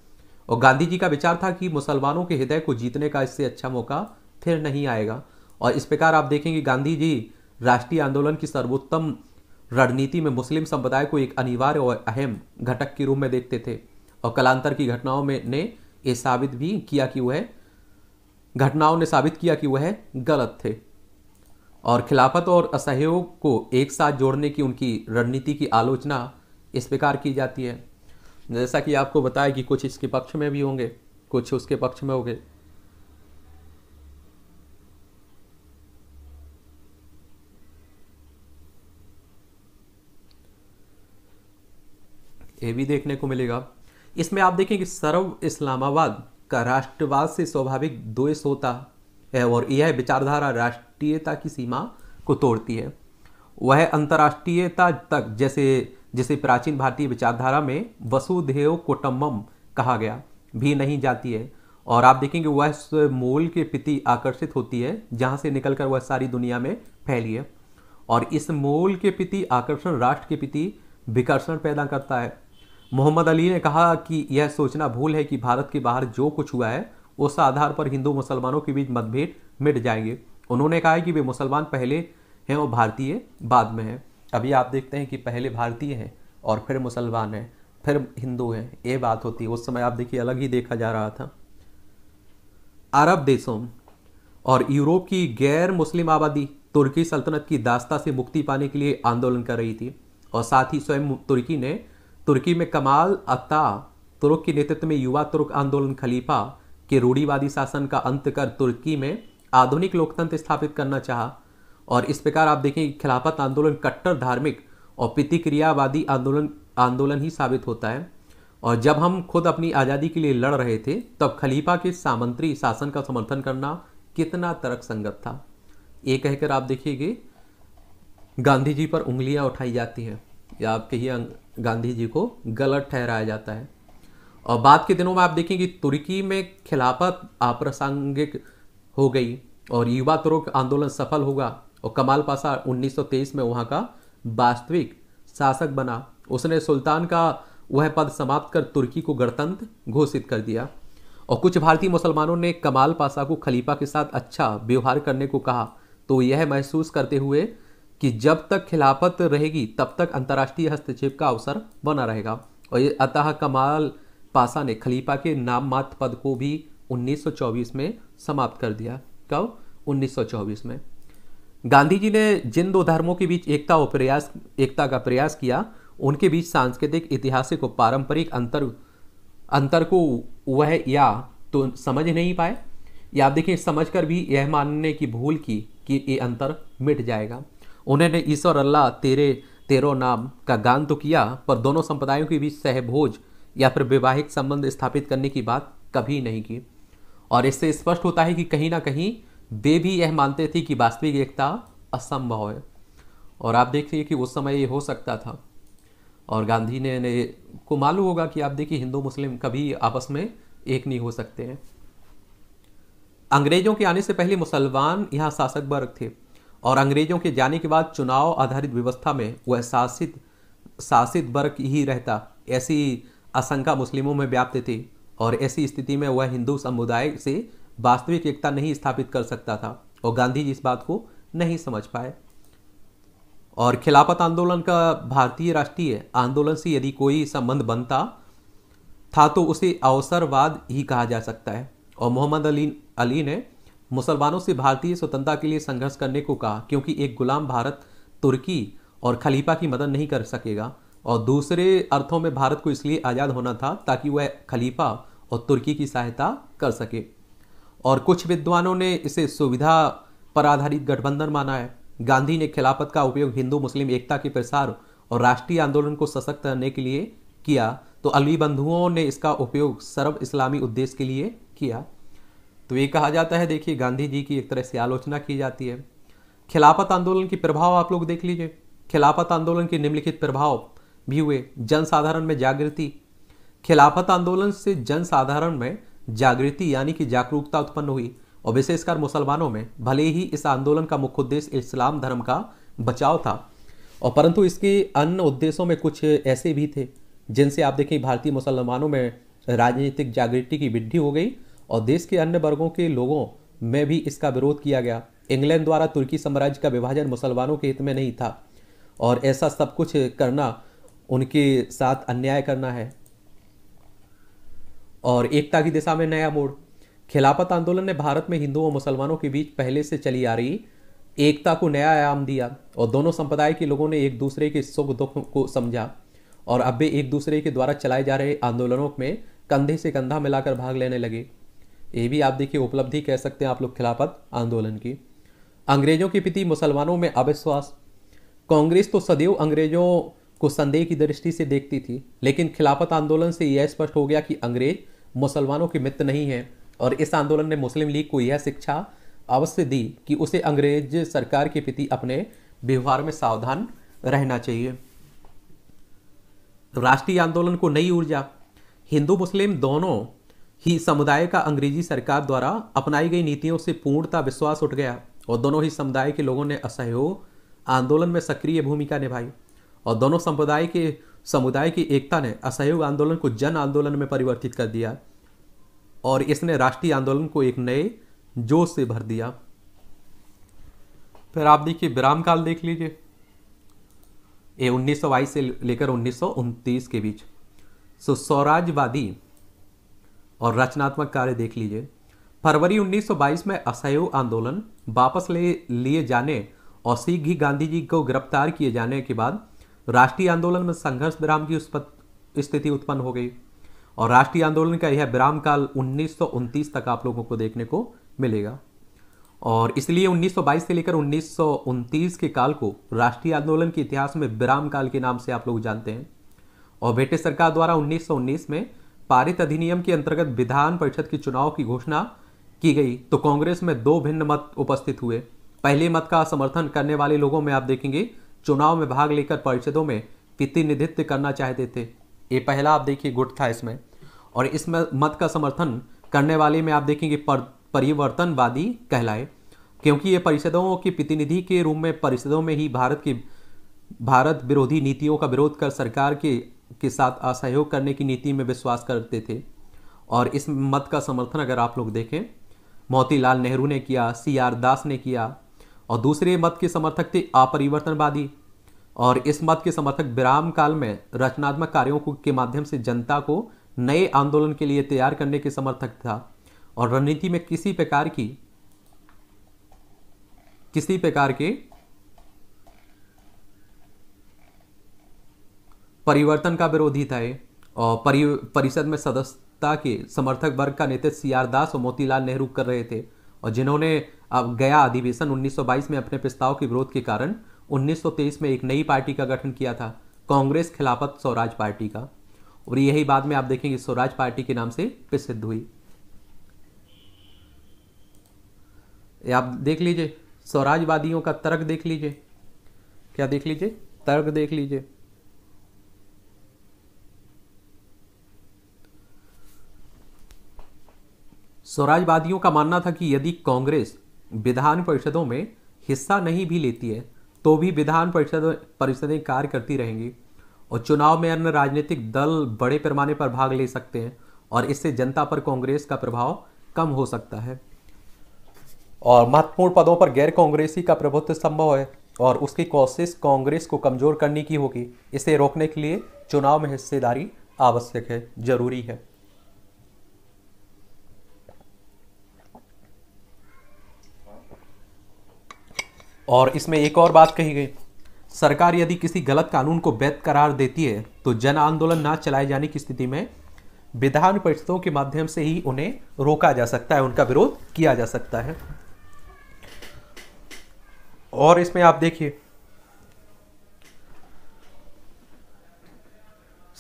और गांधी जी का विचार था कि मुसलमानों के हृदय को जीतने का इससे अच्छा मौका फिर नहीं आएगा और इस प्रकार आप देखेंगे गांधी जी राष्ट्रीय आंदोलन की सर्वोत्तम रणनीति में मुस्लिम समुदाय को एक अनिवार्य और अहम घटक के रूप में देखते थे और कलांतर की घटनाओं में ने ये साबित भी किया कि वह घटनाओं ने साबित किया कि वह गलत थे और खिलाफत और असहयोग को एक साथ जोड़ने की उनकी रणनीति की आलोचना इस प्रकार की जाती है जैसा कि आपको बताया कि कुछ इसके पक्ष में भी होंगे कुछ उसके पक्ष में होंगे ये भी देखने को मिलेगा इसमें आप देखेंगे सर्व इस्लामाबाद का राष्ट्रवाद से स्वाभाविक द्वेष होता है और यह विचारधारा राष्ट्रीयता की सीमा को तोड़ती है वह अंतर्राष्ट्रीयता तक जैसे जिसे प्राचीन भारतीय विचारधारा में वसुधेव कुटम्बम कहा गया भी नहीं जाती है और आप देखेंगे वह मूल के प्रति आकर्षित होती है जहाँ से निकलकर वह सारी दुनिया में फैली है और इस मूल के प्रति आकर्षण राष्ट्र के प्रति विकर्षण पैदा करता है मोहम्मद अली ने कहा कि यह सोचना भूल है कि भारत के बाहर जो कुछ हुआ है उस आधार पर हिंदू मुसलमानों के बीच मतभेद मिट जाएंगे उन्होंने कहा कि वे मुसलमान पहले हैं और भारतीय बाद में हैं अभी आप देखते हैं कि पहले भारतीय हैं और फिर मुसलमान हैं फिर हिंदू हैं ये बात होती है उस समय आप देखिए अलग ही देखा जा रहा था अरब देशों और यूरोप की गैर मुस्लिम आबादी तुर्की सल्तनत की दास्ता से मुक्ति पाने के लिए आंदोलन कर रही थी और साथ ही स्वयं तुर्की ने तुर्की में कमाल अता तुर्क के नेतृत्व में युवा तुर्क आंदोलन खलीफा के रूढ़ीवादी शासन का अंत कर तुर्की में आधुनिक लोकतंत्र स्थापित करना चाहा और इस प्रकार आप देखें खिलाफत आंदोलन कट्टर धार्मिक और प्रतिक्रियावादी आंदोलन आंदोलन ही साबित होता है और जब हम खुद अपनी आज़ादी के लिए लड़ रहे थे तब खलीफा के सामंत्री शासन का समर्थन करना कितना तर्क संगत था ये कहकर आप देखिए गांधी जी पर उंगलियां उठाई जाती हैं या आप कहिए गांधी जी को गलत ठहराया जाता है और बाद के दिनों में आप देखेंगे तुर्की में खिलाफत अप्रासंगिक हो गई और युवा तुर्क आंदोलन सफल होगा और कमाल पासा 1923 में वहां का वास्तविक शासक बना उसने सुल्तान का वह पद समाप्त कर तुर्की को गणतंत्र घोषित कर दिया और कुछ भारतीय मुसलमानों ने कमाल पासा को खलीफा के साथ अच्छा व्यवहार करने को कहा तो यह महसूस करते हुए कि जब तक खिलाफत रहेगी तब तक अंतर्राष्ट्रीय हस्तक्षेप का अवसर बना रहेगा और ये अतः कमाल पासा ने खलीफा के नाम मात्र पद को भी 1924 में समाप्त कर दिया कब 1924 में गांधी जी ने जिन दो धर्मों के बीच एकता और प्रयास एकता का प्रयास किया उनके बीच सांस्कृतिक ऐतिहासिक और पारंपरिक अंतर अंतर को वह या तो समझ नहीं पाए या आप देखें कर भी यह मानने की भूल की कि ये अंतर मिट जाएगा उन्होंने ईस और अल्लाह तेरे तेरो नाम का गान तो किया पर दोनों संप्रदायों के बीच सहभोज या फिर वैवाहिक संबंध स्थापित करने की बात कभी नहीं की और इससे स्पष्ट होता है कि कहीं ना कहीं वे भी यह मानते थे कि वास्तविक एकता असंभव है और आप देखिए कि उस समय ये हो सकता था और गांधी ने, ने को मालूम होगा कि आप देखिए हिंदू मुस्लिम कभी आपस में एक नहीं हो सकते हैं अंग्रेजों के आने से पहले मुसलमान यहाँ शासक वर्ग थे और अंग्रेजों के जाने के बाद चुनाव आधारित व्यवस्था में वह शासित शासित वर्ग ही रहता ऐसी आशंका मुस्लिमों में व्याप्त थी और ऐसी स्थिति में वह हिंदू समुदाय से वास्तविक एकता नहीं स्थापित कर सकता था और गांधी जी इस बात को नहीं समझ पाए और खिलाफत आंदोलन का भारतीय राष्ट्रीय आंदोलन से यदि कोई संबंध बनता था तो उसे अवसरवाद ही कहा जा सकता है और मोहम्मद अली अली ने मुसलमानों से भारतीय स्वतंत्रता के लिए संघर्ष करने को कहा क्योंकि एक गुलाम भारत तुर्की और खलीफा की मदद नहीं कर सकेगा और दूसरे अर्थों में भारत को इसलिए आज़ाद होना था ताकि वह खलीफा और तुर्की की सहायता कर सके और कुछ विद्वानों ने इसे सुविधा पर आधारित गठबंधन माना है गांधी ने खिलाफत का उपयोग हिंदू मुस्लिम एकता के प्रसार और राष्ट्रीय आंदोलन को सशक्त करने के लिए किया तो अलवी बंधुओं ने इसका उपयोग सर्व इस्लामी उद्देश्य के लिए किया तो ये कहा जाता है देखिए गांधी जी की एक तरह से आलोचना की जाती है खिलाफत आंदोलन की प्रभाव आप लोग देख लीजिए खिलाफत आंदोलन के निम्नलिखित प्रभाव भी हुए जनसाधारण में जागृति खिलाफत आंदोलन से जनसाधारण में जागृति यानी कि जागरूकता उत्पन्न हुई और विशेषकर मुसलमानों में भले ही इस आंदोलन का मुख्य उद्देश्य इस्लाम धर्म का बचाव था और परंतु इसके अन्य उद्देश्यों में कुछ ऐसे भी थे जिनसे आप देखें भारतीय मुसलमानों में राजनीतिक जागृति की वृद्धि हो गई और देश के अन्य वर्गों के लोगों में भी इसका विरोध किया गया इंग्लैंड द्वारा तुर्की साम्राज्य का विभाजन मुसलमानों के हित में नहीं था और ऐसा सब कुछ करना उनके साथ अन्याय करना है और एकता की दिशा में नया मोड़ खिलाफत आंदोलन ने भारत में हिंदुओं और मुसलमानों के बीच पहले से चली आ रही एकता को नया आयाम दिया और दोनों संप्रदाय के लोगों ने एक दूसरे के सुख दुख को समझा और अब भी एक दूसरे के द्वारा चलाए जा रहे आंदोलनों में कंधे से कंधा मिलाकर भाग लेने लगे ये भी आप देखिए उपलब्धि कह सकते हैं आप लोग खिलाफत आंदोलन की अंग्रेजों के प्रति मुसलमानों में अविश्वास कांग्रेस तो सदैव अंग्रेजों को संदेह की दृष्टि से देखती थी लेकिन खिलाफत आंदोलन से यह स्पष्ट हो गया कि अंग्रेज मुसलमानों के मित्र नहीं हैं और इस आंदोलन ने मुस्लिम लीग को यह शिक्षा अवश्य दी कि उसे अंग्रेज सरकार के प्रति अपने व्यवहार में सावधान रहना चाहिए राष्ट्रीय आंदोलन को नई ऊर्जा हिंदू मुस्लिम दोनों ही समुदाय का अंग्रेजी सरकार द्वारा अपनाई गई नीतियों से पूर्णता विश्वास उठ गया और दोनों ही समुदाय के लोगों ने असहयोग आंदोलन में सक्रिय भूमिका निभाई और दोनों समुदाय के समुदाय की एकता ने असहयोग आंदोलन को जन आंदोलन में परिवर्तित कर दिया और इसने राष्ट्रीय आंदोलन को एक नए जोश से भर दिया फिर आप देखिए विराम काल देख लीजिए ये उन्नीस से लेकर उन्नीस के बीच सो स्वराजवादी और रचनात्मक कार्य देख लीजिए फरवरी 1922 में असहयोग आंदोलन वापस ले लिए जाने और शीघ्र ही गांधी जी को गिरफ्तार किए जाने के बाद राष्ट्रीय आंदोलन में संघर्ष विराम की स्थिति उत्पन्न हो गई और राष्ट्रीय आंदोलन का यह विराम काल उन्नीस तक आप लोगों को देखने को मिलेगा और इसलिए 1922 से लेकर उन्नीस के काल को राष्ट्रीय आंदोलन के इतिहास में विराम काल के नाम से आप लोग जानते हैं और ब्रिटिश सरकार द्वारा 1919 में पारित अधिनियम के अंतर्गत विधान परिषद के चुनाव की घोषणा की गई तो कांग्रेस में दो भिन्न मत उपस्थित हुए पहले मत का समर्थन करने वाले लोगों में आप देखेंगे चुनाव में भाग लेकर परिषदों में प्रतिनिधित्व करना चाहते थे ये पहला आप देखिए गुट था इसमें और इसमें मत का समर्थन करने वाले में आप देखेंगे पर, परिवर्तनवादी कहलाए क्योंकि ये परिषदों के प्रतिनिधि के रूप में परिषदों में ही भारत की भारत विरोधी नीतियों का विरोध कर सरकार के के साथ असहयोग करने की नीति में विश्वास करते थे और इस मत का समर्थन अगर आप लोग देखें मोतीलाल नेहरू ने किया सी आर दास ने किया और दूसरे मत के समर्थक थे अपरिवर्तनवादी और इस मत के समर्थक विराम काल में रचनात्मक कार्यों को के माध्यम से जनता को नए आंदोलन के लिए तैयार करने के समर्थक था और रणनीति में किसी प्रकार की किसी प्रकार के परिवर्तन का विरोधी था ये और परि परिषद में सदस्यता के समर्थक वर्ग का नेतृत्व सी आर दास और मोतीलाल नेहरू कर रहे थे और जिन्होंने अब गया अधिवेशन 1922 में अपने प्रस्ताव के विरोध के कारण 1923 में एक नई पार्टी का गठन किया था कांग्रेस खिलाफत स्वराज पार्टी का और यही बाद में आप देखेंगे स्वराज पार्टी के नाम से प्रसिद्ध हुई आप देख लीजिए स्वराजवादियों का तर्क देख लीजिए क्या देख लीजिए तर्क देख लीजिए स्वराजवादियों का मानना था कि यदि कांग्रेस विधान परिषदों में हिस्सा नहीं भी लेती है तो भी विधान परिषद परिषदें कार्य करती रहेंगी और चुनाव में अन्य राजनीतिक दल बड़े पैमाने पर भाग ले सकते हैं और इससे जनता पर कांग्रेस का प्रभाव कम हो सकता है और महत्वपूर्ण पदों पर गैर कांग्रेसी का प्रभुत्व संभव है और उसकी कोशिश कांग्रेस को कमजोर करने की होगी इसे रोकने के लिए चुनाव में हिस्सेदारी आवश्यक है जरूरी है और इसमें एक और बात कही गई सरकार यदि किसी गलत कानून को वैध करार देती है तो जन आंदोलन ना चलाए जाने की स्थिति में विधान परिषदों के माध्यम से ही उन्हें रोका जा सकता है उनका विरोध किया जा सकता है और इसमें आप देखिए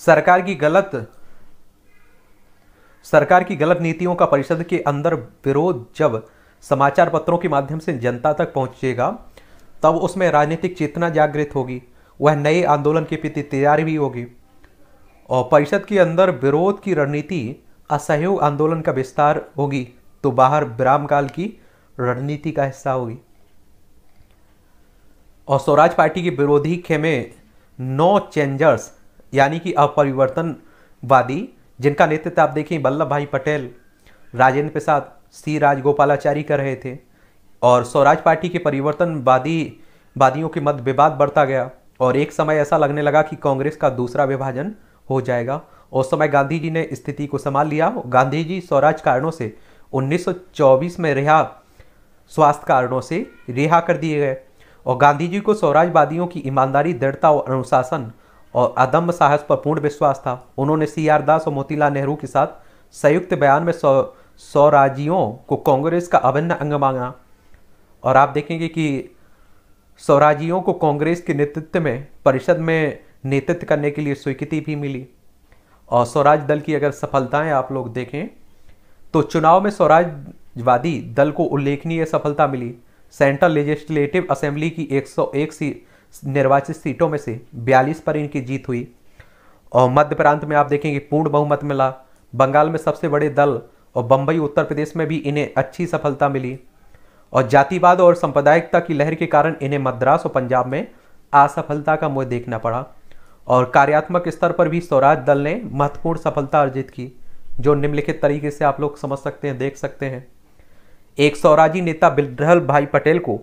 सरकार की गलत सरकार की गलत नीतियों का परिषद के अंदर विरोध जब समाचार पत्रों के माध्यम से जनता तक पहुंचेगा तब उसमें राजनीतिक चेतना जागृत होगी वह नए आंदोलन के प्रति तैयारी भी होगी और परिषद के अंदर विरोध की रणनीति असहयोग आंदोलन का विस्तार होगी तो बाहर विराम काल की रणनीति का हिस्सा होगी और स्वराज पार्टी के विरोधी खेमे नो चेंजर्स यानी कि अपरिवर्तनवादी जिनका नेतृत्व आप देखें वल्लभ भाई पटेल राजेंद्र प्रसाद सी राजगोपालाचारी कर रहे थे और स्वराज पार्टी के परिवर्तनवादी वादियों के मध्य विवाद बढ़ता गया और एक समय ऐसा लगने लगा कि कांग्रेस का दूसरा विभाजन हो जाएगा उस समय गांधी जी ने स्थिति को संभाल लिया गांधी जी स्वराज कारणों से 1924 में रिहा स्वास्थ्य कारणों से रिहा कर दिए गए और गांधी जी को स्वराजवादियों की ईमानदारी दृढ़ता और अनुशासन और अदम साहस पर पूर्ण विश्वास था उन्होंने सी आर दास और मोतीलाल नेहरू के साथ संयुक्त बयान में स्वराजियों को कांग्रेस का अभिन्न अंग मांगा और आप देखेंगे कि स्वराजियों को कांग्रेस के नेतृत्व में परिषद में नेतृत्व करने के लिए स्वीकृति भी मिली और स्वराज दल की अगर सफलताएं आप लोग देखें तो चुनाव में स्वराजवादी दल को उल्लेखनीय सफलता मिली सेंट्रल लेजिस्लेटिव असेंबली की 101 सी निर्वाचित सीटों में से 42 पर इनकी जीत हुई और मध्य प्रांत में आप देखेंगे पूर्ण बहुमत मिला बंगाल में सबसे बड़े दल और बम्बई उत्तर प्रदेश में भी इन्हें अच्छी सफलता मिली और जातिवाद और सांप्रदायिकता की लहर के कारण इन्हें मद्रास और पंजाब में असफलता का मुंह देखना पड़ा और कार्यात्मक स्तर पर भी स्वराज दल ने महत्वपूर्ण सफलता अर्जित की जो निम्नलिखित तरीके से आप लोग समझ सकते हैं देख सकते हैं एक स्वराजी नेता बिल्डहल भाई पटेल को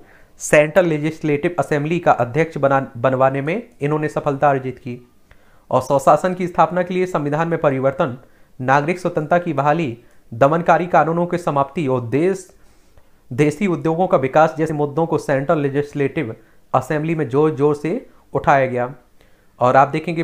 सेंट्रल लेजिस्लेटिव असेंबली का अध्यक्ष बना बनवाने में इन्होंने सफलता अर्जित की और स्वशासन की स्थापना के लिए संविधान में परिवर्तन नागरिक स्वतंत्रता की बहाली दमनकारी कानूनों की समाप्ति और देश देसी उद्योगों का विकास जैसे मुद्दों को सेंट्रल लेजिस्लेटिव असेंबली में जोर जोर से उठाया गया और आप देखेंगे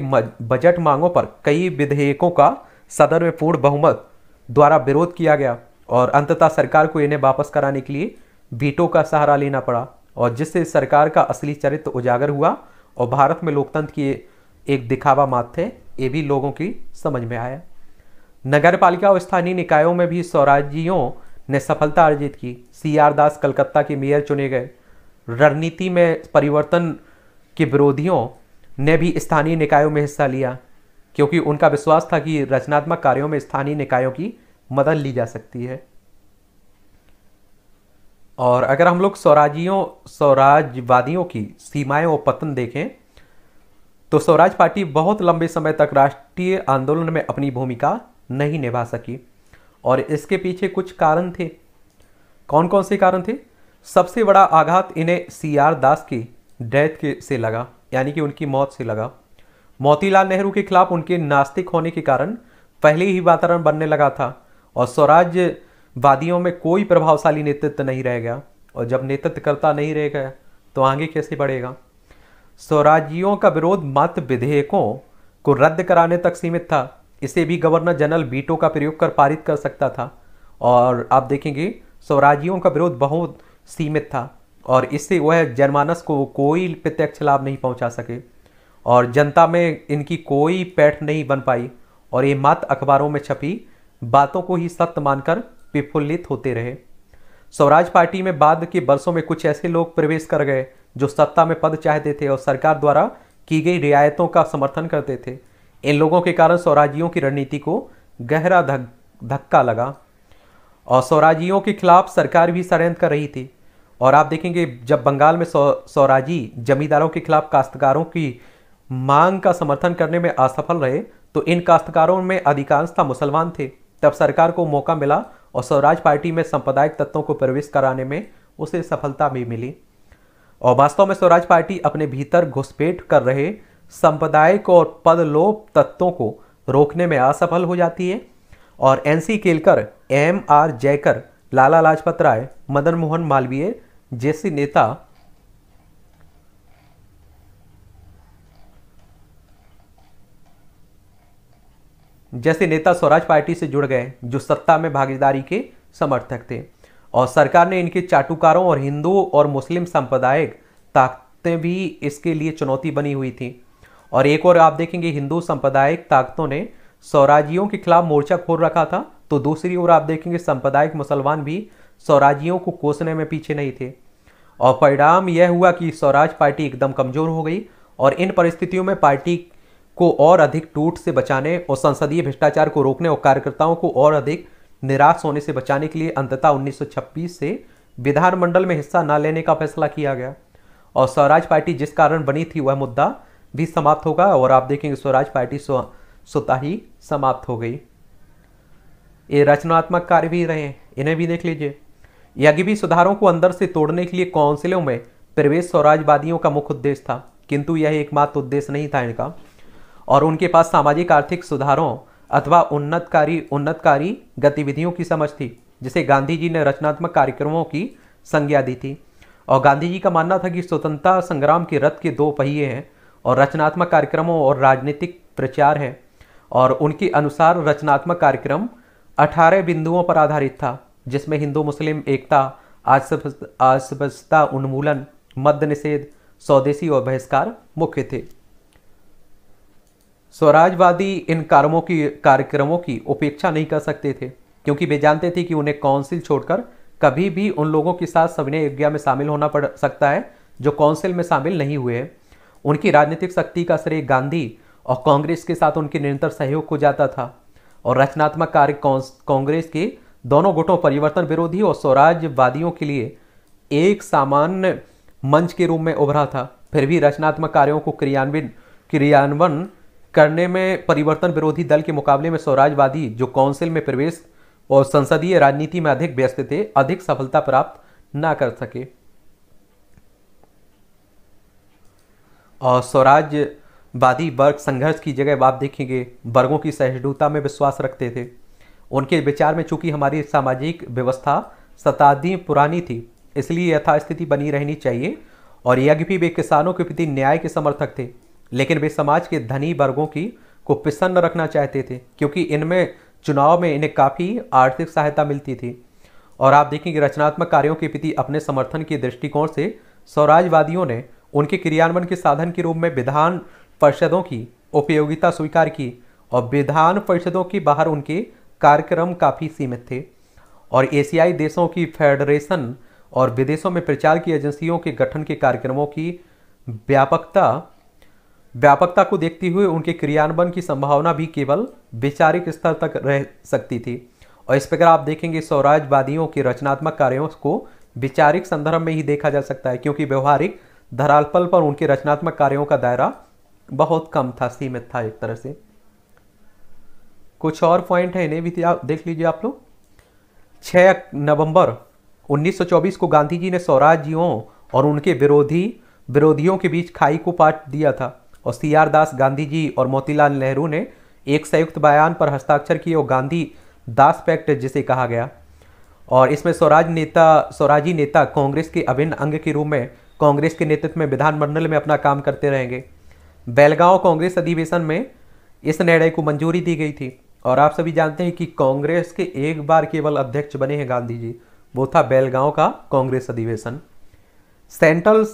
बजट मांगों पर कई विधेयकों का सदन में पूर्ण बहुमत द्वारा विरोध किया गया और अंततः सरकार को इन्हें वापस कराने के लिए वीटो का सहारा लेना पड़ा और जिससे सरकार का असली चरित्र उजागर हुआ और भारत में लोकतंत्र की एक दिखावा मात थे ये भी लोगों की समझ में आया नगर पालिका और स्थानीय निकायों में भी स्वराज्यों ने सफलता अर्जित की सी आर दास कलकत्ता के मेयर चुने गए रणनीति में परिवर्तन के विरोधियों ने भी स्थानीय निकायों में हिस्सा लिया क्योंकि उनका विश्वास था कि रचनात्मक कार्यों में स्थानीय निकायों की मदद ली जा सकती है और अगर हम लोग स्वराजियों स्वराजवादियों की सीमाएं और पतन देखें तो स्वराज पार्टी बहुत लंबे समय तक राष्ट्रीय आंदोलन में अपनी भूमिका नहीं निभा सकी और इसके पीछे कुछ कारण थे कौन कौन से कारण थे सबसे बड़ा आघात इन्हें सी आर दास की डेथ के से लगा यानी कि उनकी मौत से लगा मोतीलाल नेहरू के खिलाफ उनके नास्तिक होने के कारण पहले ही वातावरण बनने लगा था और स्वराज्यवादियों में कोई प्रभावशाली नेतृत्व नहीं रह गया और जब नेतृत्व करता नहीं रह गया तो आगे कैसे बढ़ेगा स्वराज्यों का विरोध मत विधेयकों को रद्द कराने तक सीमित था इसे भी गवर्नर जनरल बीटो का प्रयोग कर पारित कर सकता था और आप देखेंगे स्वराज्यों का विरोध बहुत सीमित था और इससे वह जनमानस को कोई प्रत्यक्ष लाभ नहीं पहुंचा सके और जनता में इनकी कोई पैठ नहीं बन पाई और ये मात अखबारों में छपी बातों को ही सत्य मानकर विफुल्लित होते रहे स्वराज पार्टी में बाद के वर्षों में कुछ ऐसे लोग प्रवेश कर गए जो सत्ता में पद चाहते थे और सरकार द्वारा की गई रियायतों का समर्थन करते थे इन लोगों के कारण स्वराजियों की रणनीति को गहरा धक, धक्का लगा और स्वराजियों के खिलाफ सरकार भी षडयंत्र कर रही थी और आप देखेंगे जब बंगाल में स्वराजी जमींदारों के खिलाफ काश्तकारों की मांग का समर्थन करने में असफल रहे तो इन काश्तकारों में अधिकांशता मुसलमान थे तब सरकार को मौका मिला और स्वराज पार्टी में सांप्रदायिक तत्वों को प्रवेश कराने में उसे सफलता भी मिली और वास्तव में स्वराज पार्टी अपने भीतर घुसपैठ कर रहे सांप्रदायिक और पदलोप तत्वों को रोकने में असफल हो जाती है और N C Kelkar M R Jayakar Lala Lajpat Rai Madan Mohan Malaviya जैसे नेता जैसे नेता स्वराज पार्टी से जुड़ गए जो सत्ता में भागीदारी के समर्थक थे और सरकार ने इनके चाटुकारों और हिंदू और मुस्लिम सांप्रदायिक ताकतें भी इसके लिए चुनौती बनी हुई थी और एक और आप देखेंगे हिंदू सांप्रदायिक ताकतों ने स्वराजियों के खिलाफ मोर्चा खोल रखा था तो दूसरी ओर आप देखेंगे सांप्रदायिक मुसलमान भी स्वराजियों को कोसने में पीछे नहीं थे और परिणाम यह हुआ कि स्वराज पार्टी एकदम कमजोर हो गई और इन परिस्थितियों में पार्टी को और अधिक टूट से बचाने और संसदीय भ्रष्टाचार को रोकने और कार्यकर्ताओं को और अधिक निराश होने से बचाने के लिए अंततः 1926 से विधानमंडल में हिस्सा न लेने का फैसला किया गया और स्वराज पार्टी जिस कारण बनी थी वह मुद्दा भी समाप्त होगा और आप देखेंगे स्वराज पार्टी स्वता ही समाप्त हो गई ये रचनात्मक कार्य भी रहे इन्हें भी देख लीजिए यज्ञ भी सुधारों को अंदर से तोड़ने के लिए काउंसिलों में प्रवेश स्वराजवादियों का मुख्य उद्देश्य था किंतु यह एकमात्र उद्देश्य नहीं था इनका और उनके पास सामाजिक आर्थिक सुधारों अथवा उन्नतकारी उन्नतकारी गतिविधियों की समझ थी जिसे गांधी जी ने रचनात्मक कार्यक्रमों की संज्ञा दी थी और गांधी जी का मानना था कि स्वतंत्रता संग्राम के रथ के दो पहिए हैं और रचनात्मक कार्यक्रमों और राजनीतिक प्रचार है और उनके अनुसार रचनात्मक कार्यक्रम 18 बिंदुओं पर आधारित था जिसमें हिंदू मुस्लिम एकता असभ्यता उन्मूलन मद्य निषेध स्वदेशी और बहिष्कार मुख्य थे स्वराजवादी इन कार्यों की कार्यक्रमों की उपेक्षा नहीं कर सकते थे क्योंकि वे जानते थे कि उन्हें काउंसिल छोड़कर कभी भी उन लोगों के साथ सविनय यज्ञा में शामिल होना पड़ सकता है जो काउंसिल में शामिल नहीं हुए हैं उनकी राजनीतिक शक्ति का श्रेय गांधी और कांग्रेस के साथ उनके निरंतर सहयोग को जाता था और रचनात्मक कार्य कांग्रेस के दोनों गुटों परिवर्तन विरोधी और स्वराज्यवादियों के लिए एक सामान्य मंच के रूप में उभरा था फिर भी रचनात्मक कार्यों को क्रियान्वित क्रियान्वयन करने में परिवर्तन विरोधी दल के मुकाबले में स्वराजवादी जो काउंसिल में प्रवेश और संसदीय राजनीति में अधिक व्यस्त थे अधिक सफलता प्राप्त ना कर सके और स्वराज्यवादी वर्ग संघर्ष की जगह आप देखेंगे वर्गों की सहिष्णुता में विश्वास रखते थे उनके विचार में चूंकि हमारी सामाजिक व्यवस्था शताब्दी पुरानी थी इसलिए यथास्थिति बनी रहनी चाहिए और यज्ञ भी वे किसानों के प्रति न्याय के समर्थक थे लेकिन वे समाज के धनी वर्गों की को प्रसन्न रखना चाहते थे क्योंकि इनमें चुनाव में इन्हें काफ़ी आर्थिक सहायता मिलती थी और आप देखेंगे रचनात्मक कार्यों के प्रति अपने समर्थन के दृष्टिकोण से स्वराजवादियों ने उनके क्रियान्वयन के साधन के रूप में विधान परिषदों की उपयोगिता स्वीकार की और विधान परिषदों के बाहर उनके कार्यक्रम काफ़ी सीमित थे और एशियाई देशों की फेडरेशन और विदेशों में प्रचार की एजेंसियों के गठन के कार्यक्रमों की व्यापकता व्यापकता को देखते हुए उनके क्रियान्वयन की संभावना भी केवल वैचारिक स्तर तक रह सकती थी और इस प्रकार आप देखेंगे स्वराजवादियों के रचनात्मक कार्यों को वैचारिक संदर्भ में ही देखा जा सकता है क्योंकि व्यवहारिक धरालपल पर उनके रचनात्मक कार्यों का दायरा बहुत कम था सीमित था एक तरह से कुछ और पॉइंट है इन्हें भी देख लीजिए आप लोग 6 नवंबर 1924 को गांधी जी ने स्वराज्यों और उनके विरोधी विरोधियों के बीच खाई को पाट दिया था और सी आर दास गांधी जी और मोतीलाल नेहरू ने एक संयुक्त बयान पर हस्ताक्षर किए और गांधी दास पैक्ट जिसे कहा गया और इसमें स्वराज नेता स्वराजी नेता कांग्रेस के अभिन्न अंग के रूप में कांग्रेस के नेतृत्व में विधानमंडल में अपना काम करते रहेंगे बेलगांव कांग्रेस अधिवेशन में इस निर्णय को मंजूरी दी गई थी और आप सभी जानते हैं कि कांग्रेस के एक बार केवल अध्यक्ष बने हैं गांधी जी वो था बेलगांव का कांग्रेस अधिवेशन सेंट्रल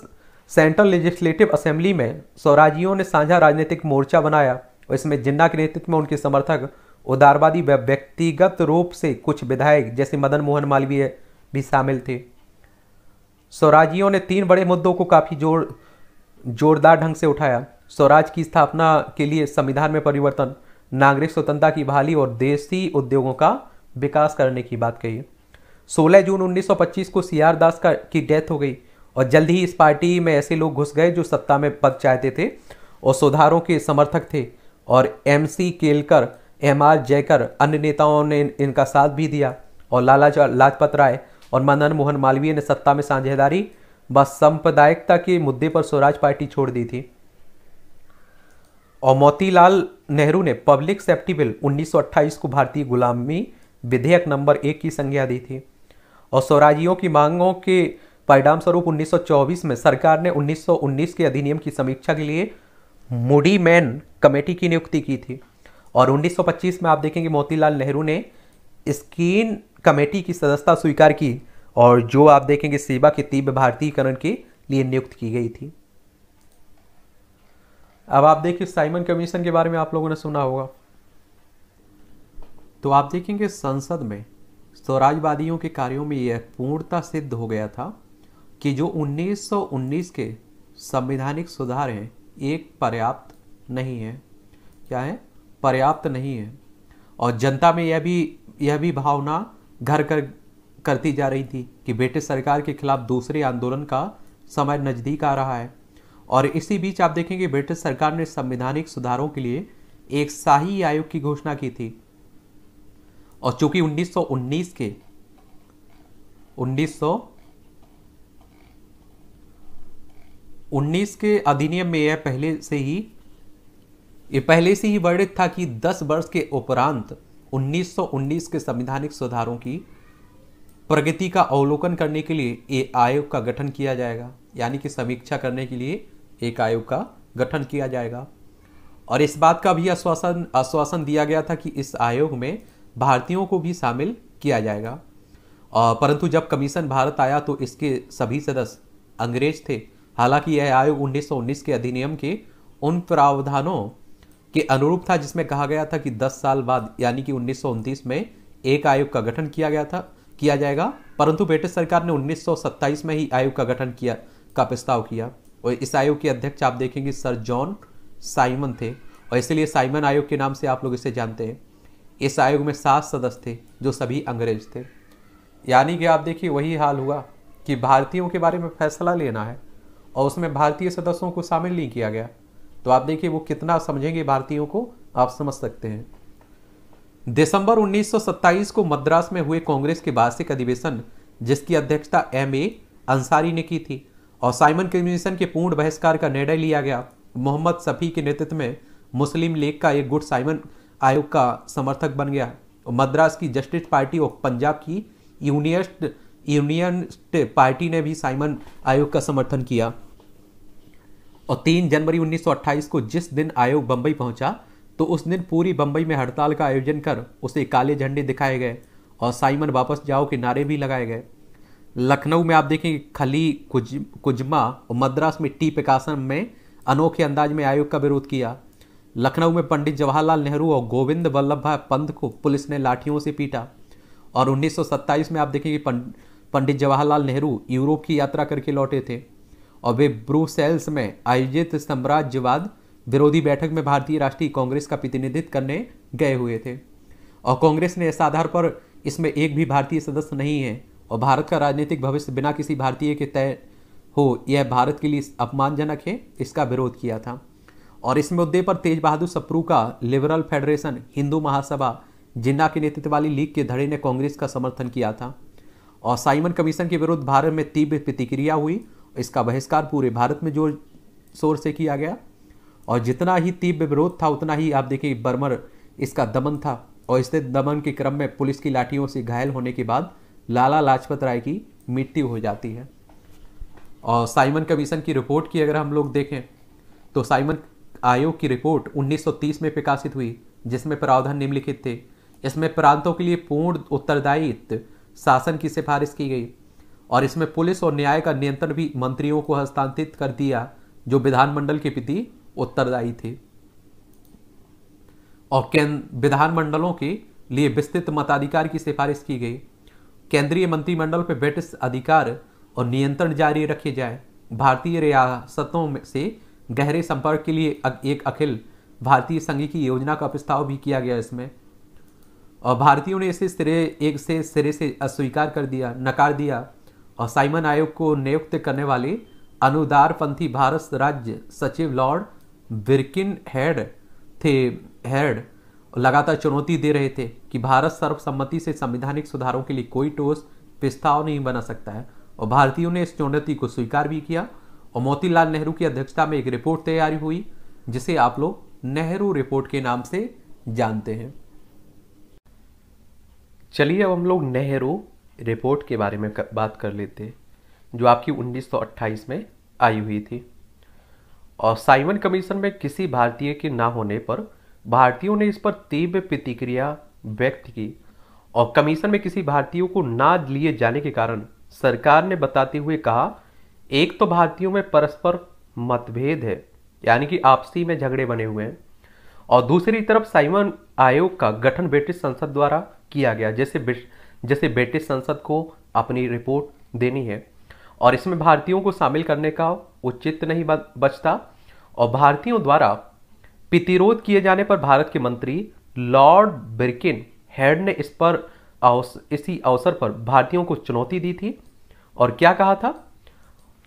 सेंट्रल लेजिस्लेटिव असेंबली में स्वराजियों ने साझा राजनीतिक मोर्चा बनाया और इसमें जिन्ना के नेतृत्व में उनके समर्थक उदारवादी व्यक्तिगत रूप से कुछ विधायक जैसे मदन मोहन मालवीय भी शामिल थे स्वराजियों ने तीन बड़े मुद्दों को काफ़ी जोर जोरदार ढंग से उठाया स्वराज की स्थापना के लिए संविधान में परिवर्तन नागरिक स्वतंत्रता की बहाली और देशी उद्योगों का विकास करने की बात कही 16 जून 1925 को सी आर दास का की डेथ हो गई और जल्द ही इस पार्टी में ऐसे लोग घुस गए जो सत्ता में पद चाहते थे और सुधारों के समर्थक थे और M C Kelkar M R Jayakar अन्य नेताओं ने इनका साथ भी दिया और लाला लाजपत राय और मदन मोहन मालवीय ने सत्ता में साझेदारी व सांप्रदायिकता के मुद्दे पर स्वराज पार्टी छोड़ दी थी और मोतीलाल नेहरू ने पब्लिक सेफ्टी बिल 1928 को भारतीय गुलामी विधेयक नंबर एक की संज्ञा दी थी और स्वराजियों की मांगों के परिणाम स्वरूप 1924 में सरकार ने 1919 के अधिनियम की समीक्षा के लिए मुडी मैन कमेटी की नियुक्ति की थी और 1925 में आप देखेंगे मोतीलाल नेहरू ने स्कीन कमेटी की सदस्यता स्वीकार की और जो आप देखेंगे सेवा के तीव्र भारतीयकरण के लिए नियुक्त की गई थी अब आप देखिए साइमन कमीशन के बारे में आप लोगों ने सुना होगा तो आप देखेंगे संसद में स्वराजवादियों के कार्यों में यह पूर्णता सिद्ध हो गया था कि जो 1919 के संवैधानिक सुधार हैं एक पर्याप्त नहीं है क्या है पर्याप्त नहीं है और जनता में यह भी यह भी भावना घर कर करती जा रही थी कि ब्रिटिश सरकार के खिलाफ दूसरे आंदोलन का समय नज़दीक आ रहा है और इसी बीच आप देखेंगे ब्रिटिश सरकार ने संवैधानिक सुधारों के लिए एक शाही आयोग की घोषणा की थी और चूंकि 1919 के 1919 के अधिनियम में यह पहले से ही ये पहले से ही वर्णित था कि 10 वर्ष के उपरांत 1919 के संविधानिक सुधारों की प्रगति का अवलोकन करने के लिए ए आयोग का गठन किया जाएगा यानी कि समीक्षा करने के लिए एक आयोग का गठन किया जाएगा और इस बात का भी आश्वासन आश्वासन दिया गया था कि इस आयोग में भारतीयों को भी शामिल किया जाएगा परंतु जब कमीशन भारत आया तो इसके सभी सदस्य अंग्रेज थे हालांकि यह आयोग 1919 के अधिनियम के उन प्रावधानों के अनुरूप था जिसमें कहा गया था कि 10 साल बाद यानी कि उन्नीस में एक आयोग का गठन किया गया था किया जाएगा परंतु ब्रिटिश सरकार ने उन्नीस में ही आयोग का गठन किया का प्रस्ताव किया और इस आयोग के अध्यक्ष आप देखेंगे सर जॉन साइमन थे और इसलिए साइमन आयोग के नाम से आप लोग इसे जानते हैं इस आयोग में सात सदस्य थे जो सभी अंग्रेज थे यानी कि आप देखिए वही हाल हुआ कि भारतीयों के बारे में फैसला लेना है और उसमें भारतीय सदस्यों को शामिल नहीं किया गया तो आप देखिए वो कितना समझेंगे भारतीयों को आप समझ सकते हैं दिसंबर 1927 को मद्रास में हुए कांग्रेस के वार्षिक अधिवेशन जिसकी अध्यक्षता एम ए अंसारी ने की थी और साइमन कमीशन के पूर्ण बहिष्कार का निर्णय लिया गया मोहम्मद सफ़ी के नेतृत्व में मुस्लिम लीग का एक गुट साइमन आयोग का समर्थक बन गया मद्रास की जस्टिस पार्टी और पंजाब की यूनियस्ट यूनियन पार्टी ने भी साइमन आयोग का समर्थन किया और तीन जनवरी 1928 को जिस दिन आयोग बम्बई पहुंचा तो उस दिन पूरी बम्बई में हड़ताल का आयोजन कर उसे काले झंडे दिखाए गए और साइमन वापस जाओ के नारे भी लगाए गए लखनऊ में आप देखेंगे खली कुज कुजमा और मद्रास में टी प्रकाशन में अनोखे अंदाज में आयोग का विरोध किया लखनऊ में पंडित जवाहरलाल नेहरू और गोविंद वल्लभ भाई पंत को पुलिस ने लाठियों से पीटा और 1927 में आप देखेंगे पंडित जवाहरलाल नेहरू यूरोप की यात्रा करके लौटे थे और वे ब्रूसेल्स में आयोजित साम्राज्यवाद विरोधी बैठक में भारतीय राष्ट्रीय कांग्रेस का प्रतिनिधित्व करने गए हुए थे और कांग्रेस ने इस आधार पर इसमें एक भी भारतीय सदस्य नहीं है और भारत का राजनीतिक भविष्य बिना किसी भारतीय के तय हो यह भारत के लिए अपमानजनक है इसका विरोध किया था और इस मुद्दे पर तेज बहादुर सप्रू का लिबरल फेडरेशन हिंदू महासभा जिन्ना के नेतृत्व वाली लीग के धड़े ने कांग्रेस का समर्थन किया था और साइमन कमीशन के विरुद्ध भारत में तीव्र प्रतिक्रिया हुई इसका बहिष्कार पूरे भारत में जोर शोर से किया गया और जितना ही तीव्र विरोध था उतना ही आप देखिए बर्मर इसका दमन था और इस दमन के क्रम में पुलिस की लाठियों से घायल होने के बाद लाला लाजपत राय की मृत्यु हो जाती है और साइमन कमीशन की रिपोर्ट की अगर हम लोग देखें तो साइमन आयोग की रिपोर्ट 1930 में प्रकाशित हुई जिसमें प्रावधान निम्नलिखित थे इसमें प्रांतों के लिए पूर्ण उत्तरदायित्व शासन की सिफारिश की गई और इसमें पुलिस और न्याय का नियंत्रण भी मंत्रियों को हस्तांतरित कर दिया जो विधानमंडल के प्रति उत्तरदायी थे और केंद्र विधानमंडलों के लिए विस्तृत मताधिकार की सिफारिश की गई केंद्रीय मंत्रिमंडल पर ब्रिटिश अधिकार और नियंत्रण जारी रखे जाए भारतीय रियासतों में से गहरे संपर्क के लिए एक अखिल भारतीय संघ की योजना का प्रस्ताव भी किया गया इसमें और भारतीयों ने इसे सिरे एक से सिरे से अस्वीकार कर दिया नकार दिया और साइमन आयोग को नियुक्त करने वाली अनुदारपंथी भारत राज्य सचिव लॉर्ड बिरकिन हेड थे हेड लगातार चुनौती दे रहे थे कि भारत सर्वसम्मति से संवैधानिक सुधारों के लिए कोई ठोस प्रस्ताव नहीं बना सकता है और भारतीयों ने इस चुनौती को स्वीकार भी किया और मोतीलाल नेहरू की अध्यक्षता में एक रिपोर्ट तैयार हुई जिसे आप लोग नेहरू रिपोर्ट के नाम से जानते हैं चलिए अब हम लोग नेहरू रिपोर्ट के बारे में कर, बात कर लेते जो आपकी 1928 में आई हुई थी और साइमन कमीशन में किसी भारतीय के ना होने पर भारतीयों ने इस पर तीव्र प्रतिक्रिया व्यक्त की और कमीशन में किसी भारतीयों को ना लिए जाने के कारण सरकार ने बताते हुए कहा एक तो भारतीयों में परस्पर मतभेद है यानी कि आपसी में झगड़े बने हुए हैं और दूसरी तरफ साइमन आयोग का गठन ब्रिटिश संसद द्वारा किया गया जैसे जिसे ब्रिटिश संसद को अपनी रिपोर्ट देनी है और इसमें भारतीयों को शामिल करने का उचित नहीं बचता और भारतीयों द्वारा प्रतिरोध किए जाने पर भारत के मंत्री लॉर्ड बिरकिन हेड ने इस पर इसी अवसर पर भारतीयों को चुनौती दी थी और क्या कहा था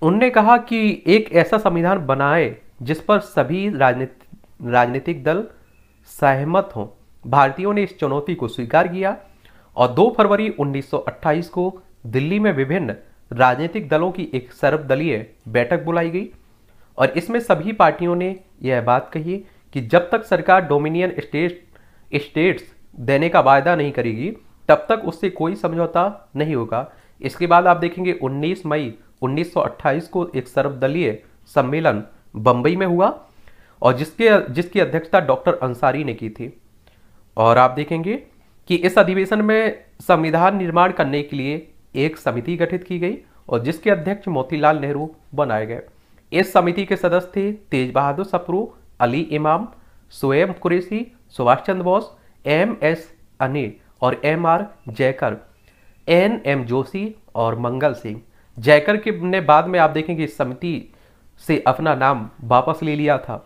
उनने कहा कि एक ऐसा संविधान बनाए जिस पर सभी राजनीति राजनीतिक दल सहमत हों भारतीयों ने इस चुनौती को स्वीकार किया और 2 फरवरी 1928 को दिल्ली में विभिन्न राजनीतिक दलों की एक सर्वदलीय बैठक बुलाई गई और इसमें सभी पार्टियों ने यह बात कही कि जब तक सरकार डोमिनियन स्टेट स्टेट्स देने का वायदा नहीं करेगी तब तक उससे कोई समझौता नहीं होगा इसके बाद आप देखेंगे 19 मई 1928 को एक सर्वदलीय सम्मेलन बम्बई में हुआ और जिसके जिसकी अध्यक्षता डॉक्टर अंसारी ने की थी और आप देखेंगे कि इस अधिवेशन में संविधान निर्माण करने के लिए एक समिति गठित की गई और जिसके अध्यक्ष मोतीलाल नेहरू बनाए गए इस समिति के सदस्य थे तेज बहादुर सप्रू अली इमाम सोएब कुरेशी सुभाष चंद्र बोस एम एस अनिल और M R Jayakar N M Joshi और मंगल सिंह जयकर के ने बाद में आप देखेंगे इस समिति से अपना नाम वापस ले लिया था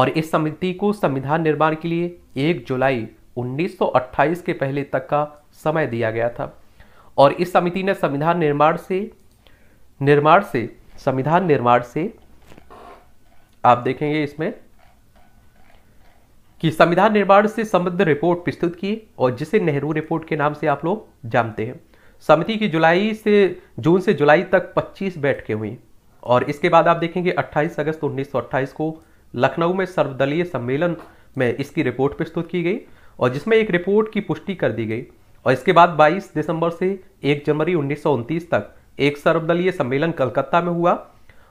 और इस समिति को संविधान निर्माण के लिए एक जुलाई 1928 के पहले तक का समय दिया गया था और इस समिति ने संविधान निर्माण से निर्माण से संविधान निर्माण से आप देखेंगे इसमें कि संविधान निर्माण से संबद्ध रिपोर्ट प्रस्तुत की और जिसे नेहरू रिपोर्ट के नाम से आप लोग जानते हैं समिति की जुलाई से जून से जुलाई तक 25 बैठकें हुई और इसके बाद आप देखेंगे 28 अगस्त 1928 को लखनऊ में सर्वदलीय सम्मेलन में इसकी रिपोर्ट प्रस्तुत की गई और जिसमें एक रिपोर्ट की पुष्टि कर दी गई और इसके बाद 22 दिसंबर से 1 जनवरी उन्नीस तक एक सर्वदलीय सम्मेलन कलकत्ता में हुआ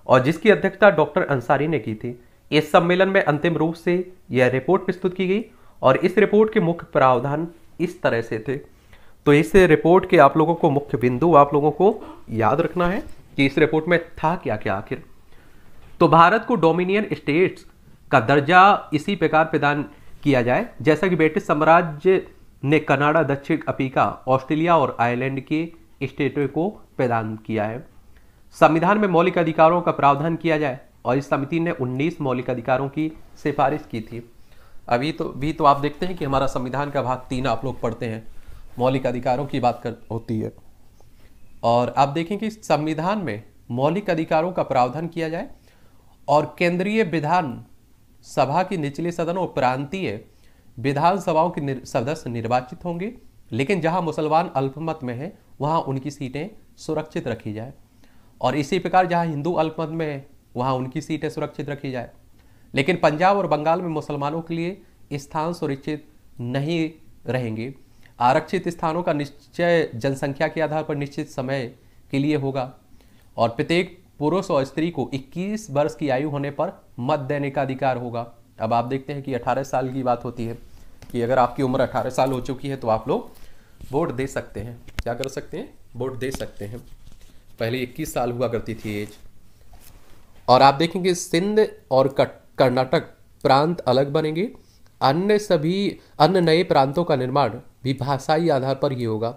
और जिसकी अध्यक्षता डॉक्टर अंसारी ने की थी इस सम्मेलन में अंतिम रूप से यह रिपोर्ट प्रस्तुत की गई और इस रिपोर्ट के मुख्य प्रावधान इस तरह से थे तो इस रिपोर्ट के आप लोगों को मुख्य बिंदु आप लोगों को याद रखना है कि इस रिपोर्ट में था क्या क्या आखिर तो भारत को डोमिनियन स्टेट्स का दर्जा इसी प्रकार प्रदान किया जाए जैसा कि ब्रिटिश साम्राज्य ने कनाडा दक्षिण अफ्रीका ऑस्ट्रेलिया और आयरलैंड के स्टेटों को प्रदान किया है संविधान में मौलिक अधिकारों का प्रावधान किया जाए और इस समिति ने 19 मौलिक अधिकारों की सिफारिश की थी अभी तो भी तो आप देखते हैं कि हमारा संविधान का भाग तीन आप लोग पढ़ते हैं मौलिक अधिकारों की बात कर होती है और आप देखें कि संविधान में मौलिक अधिकारों का प्रावधान किया जाए और केंद्रीय विधान सभा की निचली और प्रांतीय विधानसभाओं के सदस्य निर्वाचित होंगे लेकिन जहां मुसलमान अल्पमत में हैं वहां उनकी सीटें सुरक्षित रखी जाए और इसी प्रकार जहां हिंदू अल्पमत में है वहां उनकी सीटें सुरक्षित रखी जाए लेकिन पंजाब और बंगाल में मुसलमानों के लिए स्थान सुरक्षित नहीं रहेंगे आरक्षित स्थानों का निश्चय जनसंख्या के आधार पर निश्चित समय के लिए होगा और प्रत्येक पुरुष और स्त्री को 21 वर्ष की आयु होने पर मत देने का अधिकार होगा अब आप देखते हैं कि 18 साल की बात होती है कि अगर आपकी उम्र 18 साल हो चुकी है तो आप लोग वोट दे सकते हैं क्या कर सकते हैं वोट दे सकते हैं पहले 21 साल हुआ करती थी एज और आप देखेंगे सिंध और कर्नाटक प्रांत अलग बनेंगे अन्य सभी अन्य नए प्रांतों का निर्माण भी भाषाई आधार पर ही होगा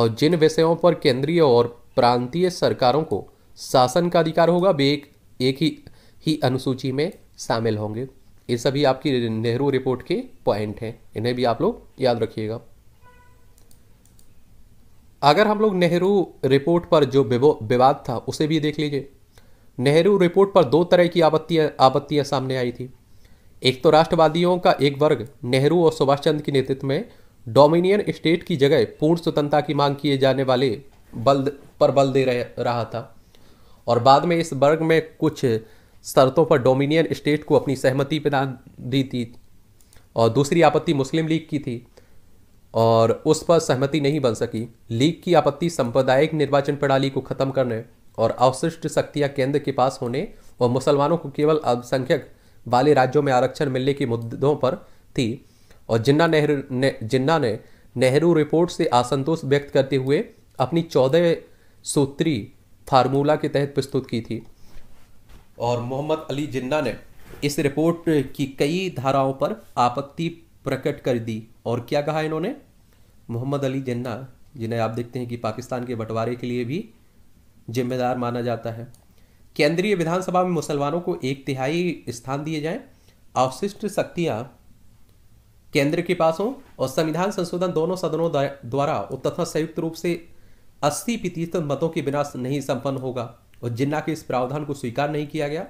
और जिन विषयों पर केंद्रीय और प्रांतीय सरकारों को शासन का अधिकार होगा वे एक एक ही ही अनुसूची में शामिल होंगे ये सभी आपकी नेहरू रिपोर्ट के पॉइंट हैं इन्हें भी आप लोग याद रखिएगा अगर हम लोग नेहरू रिपोर्ट पर जो विवाद था उसे भी देख लीजिए नेहरू रिपोर्ट पर दो तरह की आपत्तियां आपत्तियां सामने आई थी एक तो राष्ट्रवादियों का एक वर्ग नेहरू और सुभाष चंद्र के नेतृत्व में डोमिनियन स्टेट की जगह पूर्ण स्वतंत्रता की मांग किए जाने वाले बल पर बल दे रहा था और बाद में इस वर्ग में कुछ शर्तों पर डोमिनियन स्टेट को अपनी सहमति प्रदान दी थी और दूसरी आपत्ति मुस्लिम लीग की थी और उस पर सहमति नहीं बन सकी लीग की आपत्ति सांप्रदायिक निर्वाचन प्रणाली को खत्म करने और अवशिष्ट शक्तियां केंद्र के पास होने और मुसलमानों को केवल अल्पसंख्यक वाले राज्यों में आरक्षण मिलने के मुद्दों पर थी और जिन्ना नेहरू ने जिन्ना ने नेहरू रिपोर्ट से असंतोष व्यक्त करते हुए अपनी चौदह सूत्री फार्मूला के तहत प्रस्तुत की थी और मोहम्मद अली जिन्ना ने इस रिपोर्ट की कई धाराओं पर आपत्ति प्रकट कर दी और क्या कहा इन्होंने मोहम्मद अली जिन्ना जिन्हें आप देखते हैं कि पाकिस्तान के बंटवारे के लिए भी जिम्मेदार माना जाता है केंद्रीय विधानसभा में मुसलमानों को एक तिहाई स्थान दिए जाएं अवशिष्ट शक्तियां केंद्र के पास हों और संविधान संशोधन दोनों सदनों द्वारा तथा संयुक्त रूप से अस्सी प्रतिशत मतों के बिना नहीं संपन्न होगा और जिन्ना के इस प्रावधान को स्वीकार नहीं किया गया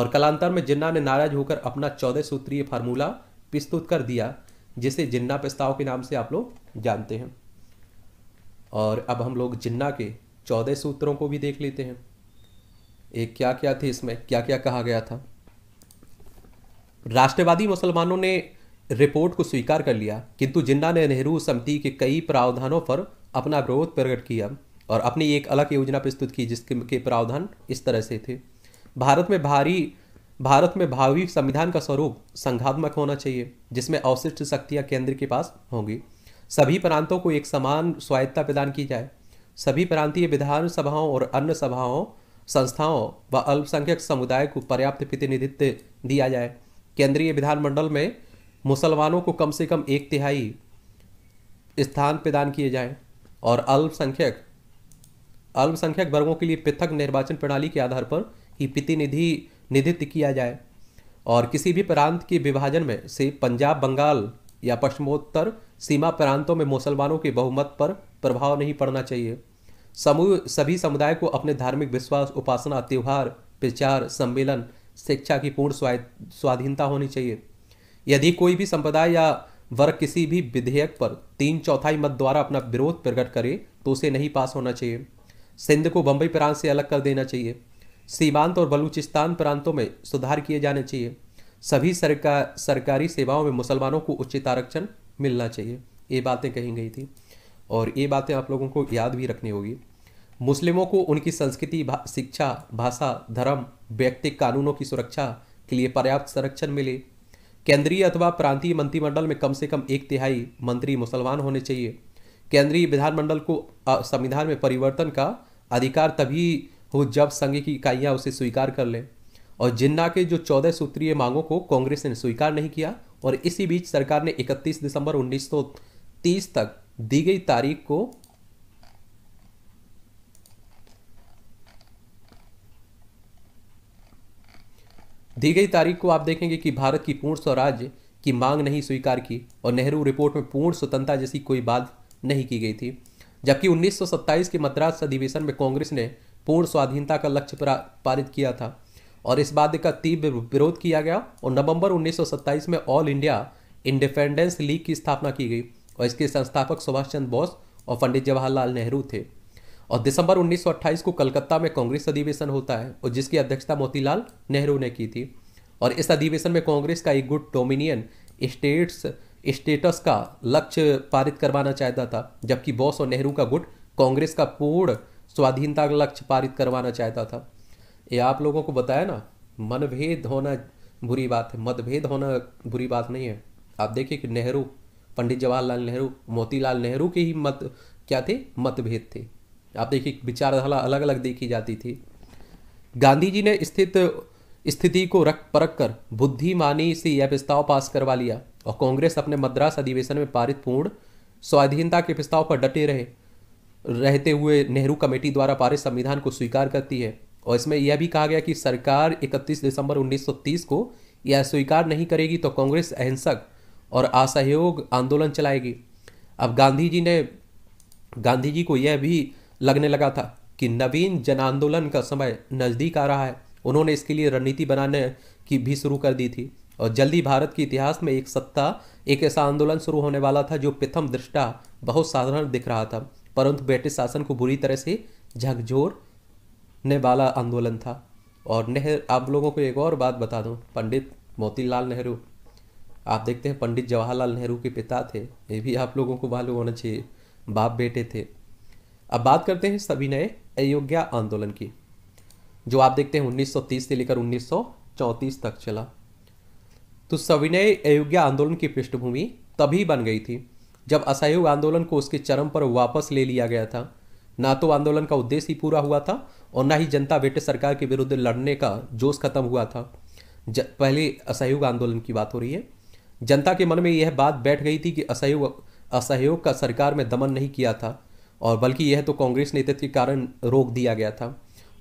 और कलांतर में जिन्ना ने नाराज होकर अपना चौदह सूत्रीय फार्मूला प्रस्तुत कर दिया जिसे जिन्ना प्रस्ताव के नाम से आप लोग जानते हैं और अब हम लोग जिन्ना के चौदह सूत्रों को भी देख लेते हैं एक क्या क्या थे इसमें क्या क्या कहा गया था राष्ट्रवादी मुसलमानों ने रिपोर्ट को स्वीकार कर लिया किंतु जिन्ना ने नेहरू समिति के कई प्रावधानों पर अपना विरोध प्रकट किया और अपनी एक अलग योजना प्रस्तुत की जिसके के प्रावधान इस तरह से थे भारत में भारी भारत में भावी संविधान का स्वरूप संघात्मक होना चाहिए जिसमें अवशिष्ट शक्तियाँ केंद्र के पास होंगी सभी प्रांतों को एक समान स्वायत्ता प्रदान की जाए सभी प्रांतीय विधानसभाओं और अन्य सभाओं संस्थाओं व अल्पसंख्यक समुदाय को पर्याप्त प्रतिनिधित्व दिया जाए केंद्रीय विधानमंडल में मुसलमानों को कम से कम एक तिहाई स्थान प्रदान किए जाएँ और अल्पसंख्यक अल्पसंख्यक वर्गों के लिए पृथक निर्वाचन प्रणाली के आधार पर ही प्रतिनिधि निधित्व किया जाए और किसी भी प्रांत के विभाजन में से पंजाब बंगाल या पश्चिमोत्तर सीमा प्रांतों में मुसलमानों के बहुमत पर प्रभाव नहीं पड़ना चाहिए समूह सभी समुदाय को अपने धार्मिक विश्वास उपासना त्यौहार प्रचार सम्मेलन शिक्षा की पूर्ण स्वाधीनता होनी चाहिए यदि कोई भी संप्रदाय या वर्ग किसी भी विधेयक पर तीन चौथाई मत द्वारा अपना विरोध प्रकट करे तो उसे नहीं पास होना चाहिए सिंध को बम्बई प्रांत से अलग कर देना चाहिए सीमांत और बलूचिस्तान प्रांतों में सुधार किए जाने चाहिए सभी सरकार सरकारी सेवाओं में मुसलमानों को उचित आरक्षण मिलना चाहिए ये बातें कही गई थी और ये बातें आप लोगों को याद भी रखनी होगी मुस्लिमों को उनकी संस्कृति भा, शिक्षा भाषा धर्म व्यक्तिक कानूनों की सुरक्षा के लिए पर्याप्त संरक्षण मिले केंद्रीय अथवा प्रांतीय मंत्रिमंडल में कम से कम एक तिहाई मंत्री मुसलमान होने चाहिए केंद्रीय विधानमंडल को संविधान में परिवर्तन का अधिकार तभी हो जब संघ की इकाइयाँ उसे स्वीकार कर लें और जिन्ना के जो चौदह सूत्रीय मांगों को कांग्रेस ने स्वीकार नहीं किया और इसी बीच सरकार ने 31 दिसंबर 1930 तक दी गई तारीख को दी गई तारीख को आप देखेंगे कि भारत की पूर्ण स्वराज्य की मांग नहीं स्वीकार की और नेहरू रिपोर्ट में पूर्ण स्वतंत्रता जैसी कोई बात नहीं की गई थी जबकि 1927 के मद्रास अधिवेशन में कांग्रेस ने पूर्ण स्वाधीनता का लक्ष्य पारित किया था और इस बात का तीव्र विरोध किया गया और नवंबर 1927 में ऑल इंडिया इंडिपेंडेंस लीग की स्थापना की गई और इसके संस्थापक सुभाष चंद्र बोस और पंडित जवाहरलाल नेहरू थे और दिसंबर 1928 को कलकत्ता में कांग्रेस अधिवेशन होता है और जिसकी अध्यक्षता मोतीलाल नेहरू ने की थी और इस अधिवेशन में कांग्रेस का एक गुट डोमिनियन स्टेट्स स्टेटस का लक्ष्य पारित करवाना चाहता था जबकि बॉस और नेहरू का गुट कांग्रेस का पूर्ण स्वाधीनता का लक्ष्य पारित करवाना चाहता था ये आप लोगों को बताया ना मनभेद होना बुरी बात है मतभेद होना बुरी बात नहीं है आप देखिए कि नेहरू पंडित जवाहरलाल नेहरू मोतीलाल नेहरू के ही मत क्या थे मतभेद थे आप देखिए विचारधारा अलग अलग देखी जाती थी गांधी जी ने स्थित स्थिति को रख परख कर बुद्धिमानी से यह प्रस्ताव पास करवा लिया और कांग्रेस अपने मद्रास अधिवेशन में पारित पूर्ण स्वाधीनता के प्रस्ताव पर डटे रहे रहते हुए नेहरू कमेटी द्वारा पारित संविधान को स्वीकार करती है और इसमें यह भी कहा गया कि सरकार 31 दिसंबर 1930 को यह स्वीकार नहीं करेगी तो कांग्रेस अहिंसक और असहयोग आंदोलन चलाएगी अब गांधी जी ने गांधी जी को यह भी लगने लगा था कि नवीन जन आंदोलन का समय नज़दीक आ रहा है उन्होंने इसके लिए रणनीति बनाने की भी शुरू कर दी थी और जल्दी भारत के इतिहास में एक सत्ता एक ऐसा आंदोलन शुरू होने वाला था जो प्रथम दृष्टा बहुत साधारण दिख रहा था परंतु ब्रिटिश शासन को बुरी तरह से झकझोरने वाला आंदोलन था और नेहरू आप लोगों को एक और बात बता दूं पंडित मोतीलाल नेहरू आप देखते हैं पंडित जवाहरलाल नेहरू के पिता थे ये भी आप लोगों को मालूम होना चाहिए बाप बेटे थे अब बात करते हैं सभी नए अयोग्या आंदोलन की जो आप देखते हैं 1930 से लेकर 1934 तक चला तो सविनय अयोग्या आंदोलन की पृष्ठभूमि तभी बन गई थी जब असहयोग आंदोलन को उसके चरम पर वापस ले लिया गया था ना तो आंदोलन का उद्देश्य ही पूरा हुआ था और ना ही जनता ब्रिटिश सरकार के विरुद्ध लड़ने का जोश खत्म हुआ था ज, पहले असहयोग आंदोलन की बात हो रही है जनता के मन में यह बात बैठ गई थी कि असहयोग असहयोग का सरकार में दमन नहीं किया था और बल्कि यह तो कांग्रेस नेतृत्व के कारण रोक दिया गया था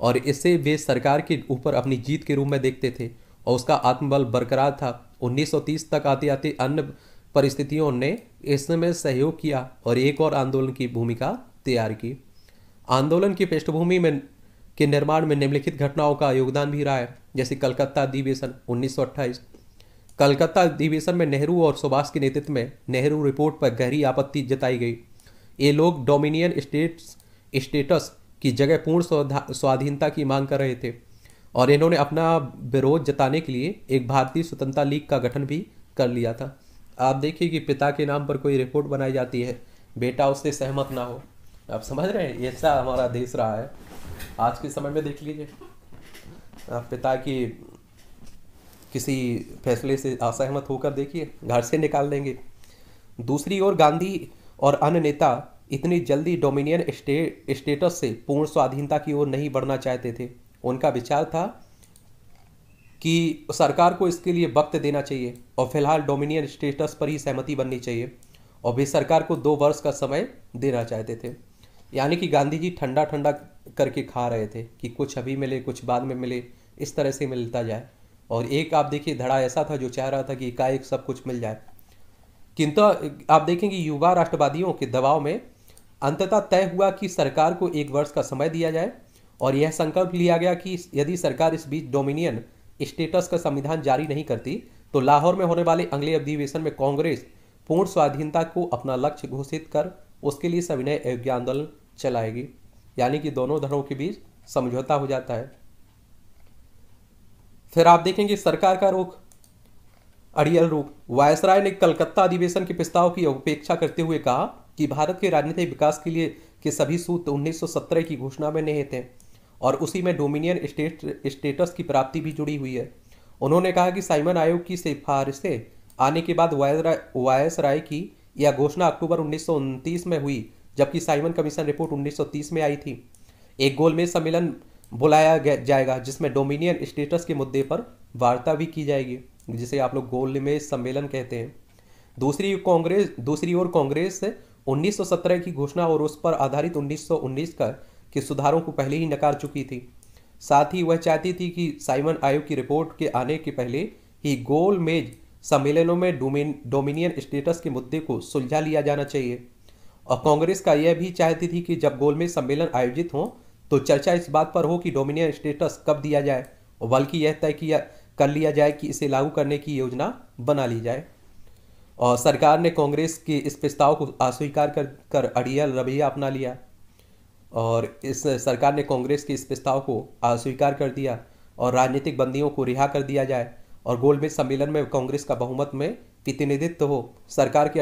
और इससे वे सरकार के ऊपर अपनी जीत के रूप में देखते थे और उसका आत्मबल बरकरार था 1930 तक आते आते अन्य परिस्थितियों ने इसमें सहयोग किया और एक और आंदोलन की भूमिका तैयार की आंदोलन की पृष्ठभूमि में के निर्माण में निम्नलिखित घटनाओं का योगदान भी रहा है जैसे कलकत्ता अधिवेशन उन्नीस कलकत्ता अधिवेशन में नेहरू और सुभाष के नेतृत्व में नेहरू रिपोर्ट पर गहरी आपत्ति जताई गई ये लोग डोमिनियन स्टेट्स स्टेटस की जगह पूर्ण स्वाधीनता की मांग कर रहे थे और इन्होंने अपना विरोध जताने के लिए एक भारतीय स्वतंत्रता लीग का गठन भी कर लिया था आप देखिए कि पिता के नाम पर कोई रिपोर्ट बनाई जाती है बेटा उससे सहमत ना हो आप समझ रहे हैं ऐसा हमारा देश रहा है आज के समय में देख लीजिए आप पिता की किसी फैसले से असहमत होकर देखिए घर से निकाल देंगे दूसरी ओर गांधी और अन्य नेता इतनी जल्दी डोमिनियन स्टे, स्टेटस से पूर्ण स्वाधीनता की ओर नहीं बढ़ना चाहते थे उनका विचार था कि सरकार को इसके लिए वक्त देना चाहिए और फिलहाल डोमिनियन स्टेटस पर ही सहमति बननी चाहिए और वे सरकार को दो वर्ष का समय देना चाहते थे यानी कि गांधी जी ठंडा ठंडा करके खा रहे थे कि कुछ अभी मिले कुछ बाद में मिले इस तरह से मिलता जाए और एक आप देखिए धड़ा ऐसा था जो चाह रहा था कि एकाएक सब कुछ मिल जाए किंतु आप देखेंगे युवा राष्ट्रवादियों के दबाव में अंततः तय हुआ कि सरकार को एक वर्ष का समय दिया जाए और यह संकल्प लिया गया कि यदि सरकार इस बीच डोमिनियन स्टेटस का संविधान जारी नहीं करती तो लाहौर में होने वाले अगले अधिवेशन में कांग्रेस पूर्ण स्वाधीनता को अपना लक्ष्य घोषित कर उसके लिए सविनय अयोग्य आंदोलन चलाएगी यानी कि दोनों धड़ों के बीच समझौता हो जाता है फिर आप देखेंगे सरकार का रुख अड़ियल रूप वायसराय ने कलकत्ता अधिवेशन के प्रस्ताव की अपेक्षा करते हुए कहा कि भारत के राजनीतिक विकास के लिए के सभी सूत्र 1917 की घोषणा में निहित हैं और उसी में डोमिनियन स्टेट स्टेटस की प्राप्ति भी जुड़ी हुई है उन्होंने कहा कि साइमन आयोग की सिफारिशें आने के बाद वायस राय की यह घोषणा अक्टूबर उन्नीस में हुई जबकि साइमन कमीशन रिपोर्ट 1930 में आई थी एक गोलमेज सम्मेलन बुलाया जाएगा जिसमें डोमिनियन स्टेटस के मुद्दे पर वार्ता भी की जाएगी जिसे आप लोग गोल में सम्मेलन कहते हैं दूसरी कांग्रेस दूसरी ओर कांग्रेस 1917 की घोषणा और उस पर आधारित 1919 का के सुधारों को पहले ही नकार चुकी थी साथ ही वह चाहती थी कि साइमन आयोग की रिपोर्ट के आने के पहले ही गोल मेज सम्मेलनों में डोमिनियन स्टेटस के मुद्दे को सुलझा लिया जाना चाहिए और कांग्रेस का यह भी चाहती थी कि जब गोलमेज सम्मेलन आयोजित हों तो चर्चा इस बात पर हो कि डोमिनियन स्टेटस कब दिया जाए बल्कि यह तय किया कर लिया जाए कि इसे लागू करने की योजना बना ली जाए और सरकार ने कांग्रेस के इस प्रस्ताव को अस्वीकार कर कर अड़ियल रवैया अपना लिया और इस सरकार ने कांग्रेस के इस प्रस्ताव को अस्वीकार कर दिया और राजनीतिक बंदियों को रिहा कर दिया जाए और गोलमेज सम्मेलन में कांग्रेस का बहुमत में प्रतिनिधित्व हो सरकार के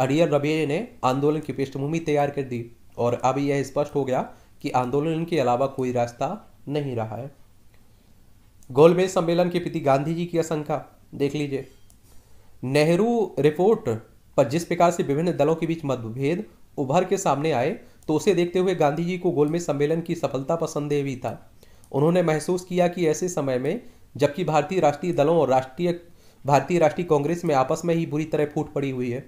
अड़ियल रवैये ने आंदोलन की पृष्ठभूमि तैयार कर दी और अब यह स्पष्ट हो गया कि आंदोलन के अलावा कोई रास्ता नहीं रहा है गोलमेज सम्मेलन के प्रति गांधी जी की आशंका देख लीजिए नेहरू रिपोर्ट पर जिस प्रकार से विभिन्न दलों के बीच मतभेद उभर के सामने आए तो उसे देखते हुए गांधी जी को गोलमेज सम्मेलन की सफलता पर संदेह भी था उन्होंने महसूस किया कि ऐसे समय में जबकि भारतीय राष्ट्रीय दलों और राष्ट्रीय भारतीय राष्ट्रीय कांग्रेस में आपस में ही बुरी तरह फूट पड़ी हुई है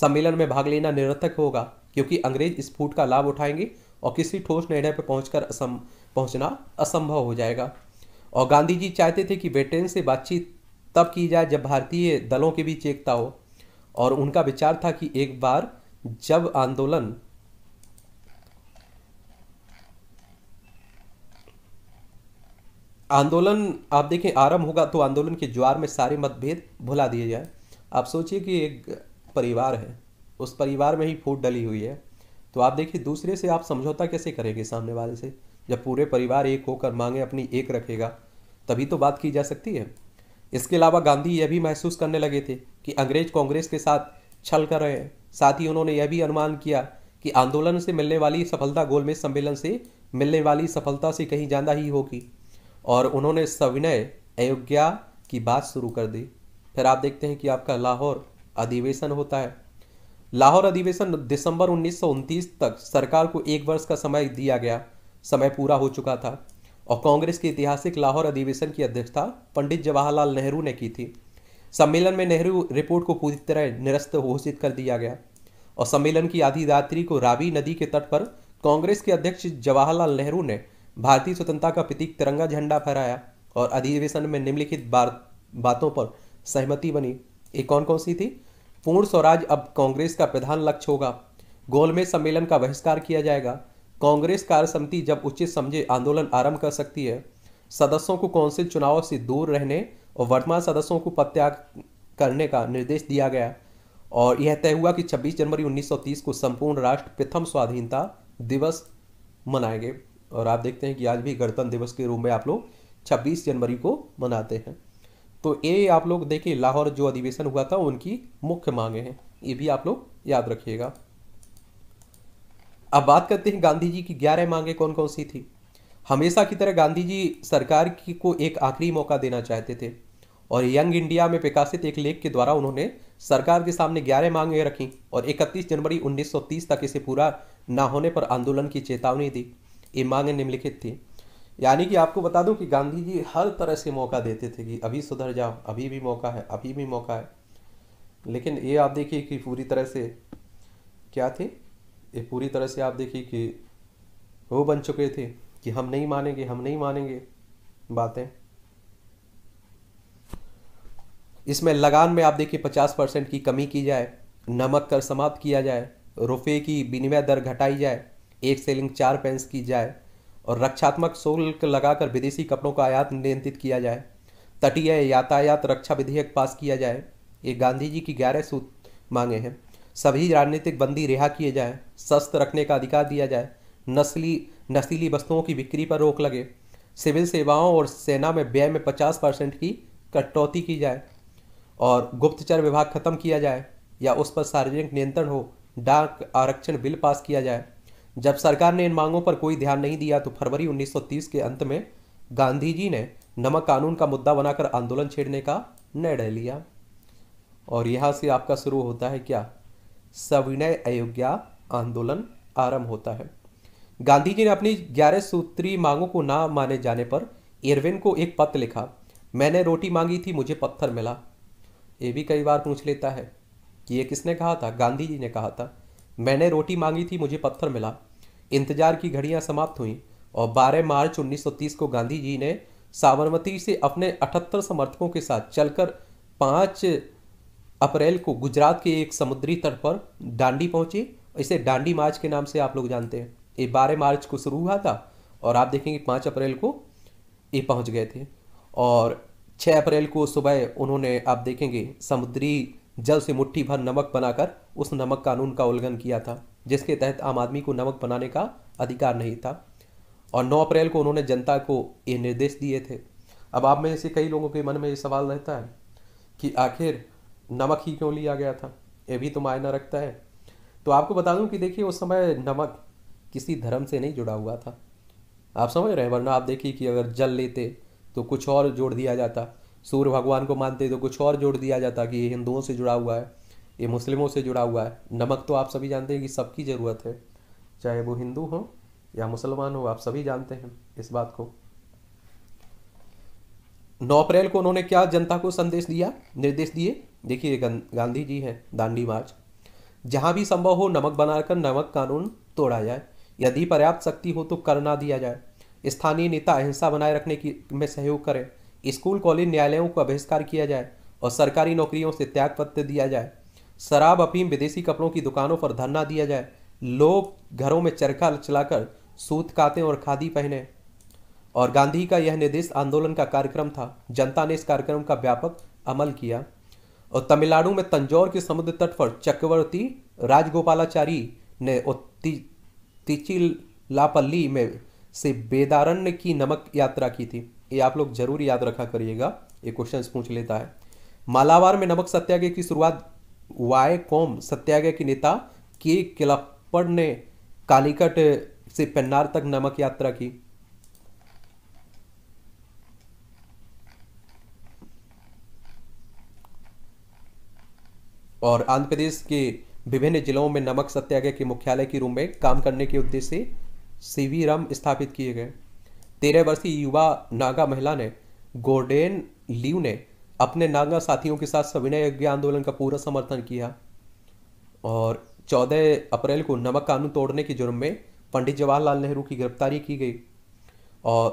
सम्मेलन में भाग लेना निरर्थक होगा क्योंकि अंग्रेज इस फूट का लाभ उठाएंगे और किसी ठोस निर्णय पर पहुंचकर असम पहुंचना असंभव हो जाएगा और गांधी जी चाहते थे कि ब्रिटेन से बातचीत तब की जाए जब भारतीय दलों के बीच एकता हो और उनका विचार था कि एक बार जब आंदोलन आंदोलन आप देखें आरंभ होगा तो आंदोलन के ज्वार में सारे मतभेद भुला दिए जाए आप सोचिए कि एक परिवार है उस परिवार में ही फूट डली हुई है तो आप देखिए दूसरे से आप समझौता कैसे करेंगे सामने वाले से जब पूरे परिवार एक होकर मांगे अपनी एक रखेगा तभी तो बात की जा सकती है इसके अलावा गांधी यह भी महसूस करने लगे थे कि अंग्रेज कांग्रेस के साथ छल कर रहे हैं साथ ही उन्होंने यह भी अनुमान किया कि आंदोलन से मिलने वाली सफलता गोलमेज सम्मेलन से मिलने वाली सफलता से कहीं ज़्यादा ही होगी और उन्होंने सविनय अयोग्या की बात शुरू कर दी फिर आप देखते हैं कि आपका लाहौर अधिवेशन होता है लाहौर अधिवेशन दिसंबर उन्नीस तक सरकार को एक वर्ष का समय दिया गया समय पूरा हो चुका था और कांग्रेस के ऐतिहासिक लाहौर अधिवेशन की अध्यक्षता पंडित जवाहरलाल नेहरू ने की थी सम्मेलन में नेहरू रिपोर्ट को पूरी तरह निरस्त घोषित कर दिया गया और सम्मेलन की आधी रात्रि को रावी नदी के तट पर कांग्रेस के अध्यक्ष जवाहरलाल नेहरू ने भारतीय स्वतंत्रता का प्रतीक तिरंगा झंडा फहराया और अधिवेशन में निम्नलिखित बातों पर सहमति बनी ये कौन कौन सी थी पूर्ण स्वराज अब कांग्रेस का प्रधान लक्ष्य होगा गोलमेज सम्मेलन का बहिष्कार किया जाएगा कांग्रेस कार्य समिति जब उचित समझे आंदोलन आरंभ कर सकती है सदस्यों को कौंसिल चुनाव से दूर रहने और वर्तमान सदस्यों को पत्याग करने का निर्देश दिया गया और यह तय हुआ कि 26 जनवरी 1930 को संपूर्ण राष्ट्र प्रथम स्वाधीनता दिवस मनाएंगे और आप देखते हैं कि आज भी गणतंत्र दिवस के रूप में आप लोग 26 जनवरी को मनाते हैं तो ये आप लोग देखिए लाहौर जो अधिवेशन हुआ था उनकी मुख्य मांगे हैं ये भी आप लोग याद रखिएगा अब बात करते हैं गांधी जी की ग्यारह मांगे कौन कौन सी थी हमेशा की तरह गांधी जी सरकार की को एक आखिरी मौका देना चाहते थे और यंग इंडिया में प्रकाशित एक लेख के द्वारा उन्होंने सरकार के सामने ग्यारह मांगें रखी और 31 जनवरी 1930 तक इसे पूरा ना होने पर आंदोलन की चेतावनी दी ये मांगें निम्नलिखित थी यानी कि आपको बता दूं कि गांधी जी हर तरह से मौका देते थे कि अभी सुधर जाओ अभी भी मौका है अभी भी मौका है लेकिन ये आप देखिए कि पूरी तरह से क्या थे ये पूरी तरह से आप देखिए कि वो बन चुके थे कि हम नहीं मानेंगे हम नहीं मानेंगे बातें इसमें लगान में आप देखिए पचास परसेंट की कमी की जाए नमक कर समाप्त किया जाए रुपये की विनिमय दर घटाई जाए एक सेलिंग चार पेंस की जाए और रक्षात्मक शुल्क लगाकर विदेशी कपड़ों का आयात नियंत्रित किया जाए तटीय यातायात रक्षा विधेयक पास किया जाए ये गांधी जी की ग्यारह सूत्र मांगे हैं सभी राजनीतिक बंदी रिहा किए जाएं सस्त रखने का अधिकार दिया जाए नस्ली नस्ली वस्तुओं की बिक्री पर रोक लगे सिविल सेवाओं और सेना में व्यय में पचास परसेंट की कटौती की जाए और गुप्तचर विभाग खत्म किया जाए या उस पर सार्वजनिक नियंत्रण हो डाक आरक्षण बिल पास किया जाए जब सरकार ने इन मांगों पर कोई ध्यान नहीं दिया तो फरवरी 1930 के अंत में गांधी जी ने नमक कानून का मुद्दा बनाकर आंदोलन छेड़ने का निर्णय लिया और यहाँ से आपका शुरू होता है क्या सविनय अयोग्या आंदोलन आरंभ होता है गांधी जी ने अपनी ग्यारह सूत्री मांगों को ना माने जाने पर इरविन को एक पत्र लिखा मैंने रोटी मांगी थी मुझे पत्थर मिला ये भी कई बार पूछ लेता है कि ये किसने कहा था गांधी जी ने कहा था मैंने रोटी मांगी थी मुझे पत्थर मिला इंतजार की घड़ियां समाप्त हुईं और 12 मार्च 1930 को गांधी जी ने साबरमती से अपने 78 समर्थकों के साथ चलकर पांच अप्रैल को गुजरात के एक समुद्री तट पर डांडी पहुंचे इसे डांडी मार्च के नाम से आप लोग जानते हैं ये बारह मार्च को शुरू हुआ था और आप देखेंगे पाँच अप्रैल को ये पहुंच गए थे और छः अप्रैल को सुबह उन्होंने आप देखेंगे समुद्री जल से मुट्ठी भर नमक बनाकर उस नमक कानून का उल्लंघन किया था जिसके तहत आम आदमी को नमक बनाने का अधिकार नहीं था और 9 अप्रैल को उन्होंने जनता को ये निर्देश दिए थे अब आप में से कई लोगों के मन में ये सवाल रहता है कि आखिर नमक ही क्यों लिया गया था ये भी तो मायना रखता है तो आपको बता दूं कि देखिए उस समय नमक किसी धर्म से नहीं जुड़ा हुआ था आप समझ रहे हैं वरना आप देखिए कि अगर जल लेते तो कुछ और जोड़ दिया जाता सूर्य भगवान को मानते तो कुछ और जोड़ दिया जाता कि ये हिंदुओं से जुड़ा हुआ है ये मुस्लिमों से जुड़ा हुआ है नमक तो आप सभी जानते हैं कि सबकी ज़रूरत है चाहे वो हिंदू हो या मुसलमान हो आप सभी जानते हैं इस बात को नौ अप्रैल को उन्होंने क्या जनता को संदेश दिया निर्देश दिए देखिए गांधी जी हैं दांडी मार्च जहाँ भी संभव हो नमक बनाकर नमक कानून तोड़ा जाए यदि पर्याप्त शक्ति हो तो करना दिया जाए स्थानीय नेता अहिंसा बनाए रखने की में सहयोग करें स्कूल कॉलेज न्यायालयों को बहिष्कार किया जाए और सरकारी नौकरियों से त्याग पत्र दिया जाए शराब अफीम विदेशी कपड़ों की दुकानों पर धरना दिया जाए लोग घरों में चरखा चलाकर सूत काते और खादी पहने और गांधी का यह निर्देश आंदोलन का कार्यक्रम था जनता ने इस कार्यक्रम का व्यापक अमल किया और तमिलनाडु में तंजौर के समुद्र तट पर चक्रवर्ती राजगोपालाचारी ने ति, तिचिलापल्ली में से बेदारण्य की नमक यात्रा की थी ये आप लोग जरूर याद रखा करिएगा ये क्वेश्चन पूछ लेता है मालावार में नमक सत्याग्रह की शुरुआत वाय कॉम सत्याग्रह के नेता के किलप्पड़ ने कालीकट से पेन्नार तक नमक यात्रा की और आंध्र प्रदेश के विभिन्न जिलों में नमक सत्याग्रह के मुख्यालय के रूप में काम करने के उद्देश्य से सीवी राम स्थापित किए गए तेरह वर्षीय युवा नागा महिला ने गोर्डेन लीव ने अपने नागा साथियों के साथ सविनय यज्ञ आंदोलन का पूरा समर्थन किया और 14 अप्रैल को नमक कानून तोड़ने के जुर्म में पंडित जवाहरलाल नेहरू की गिरफ्तारी की गई और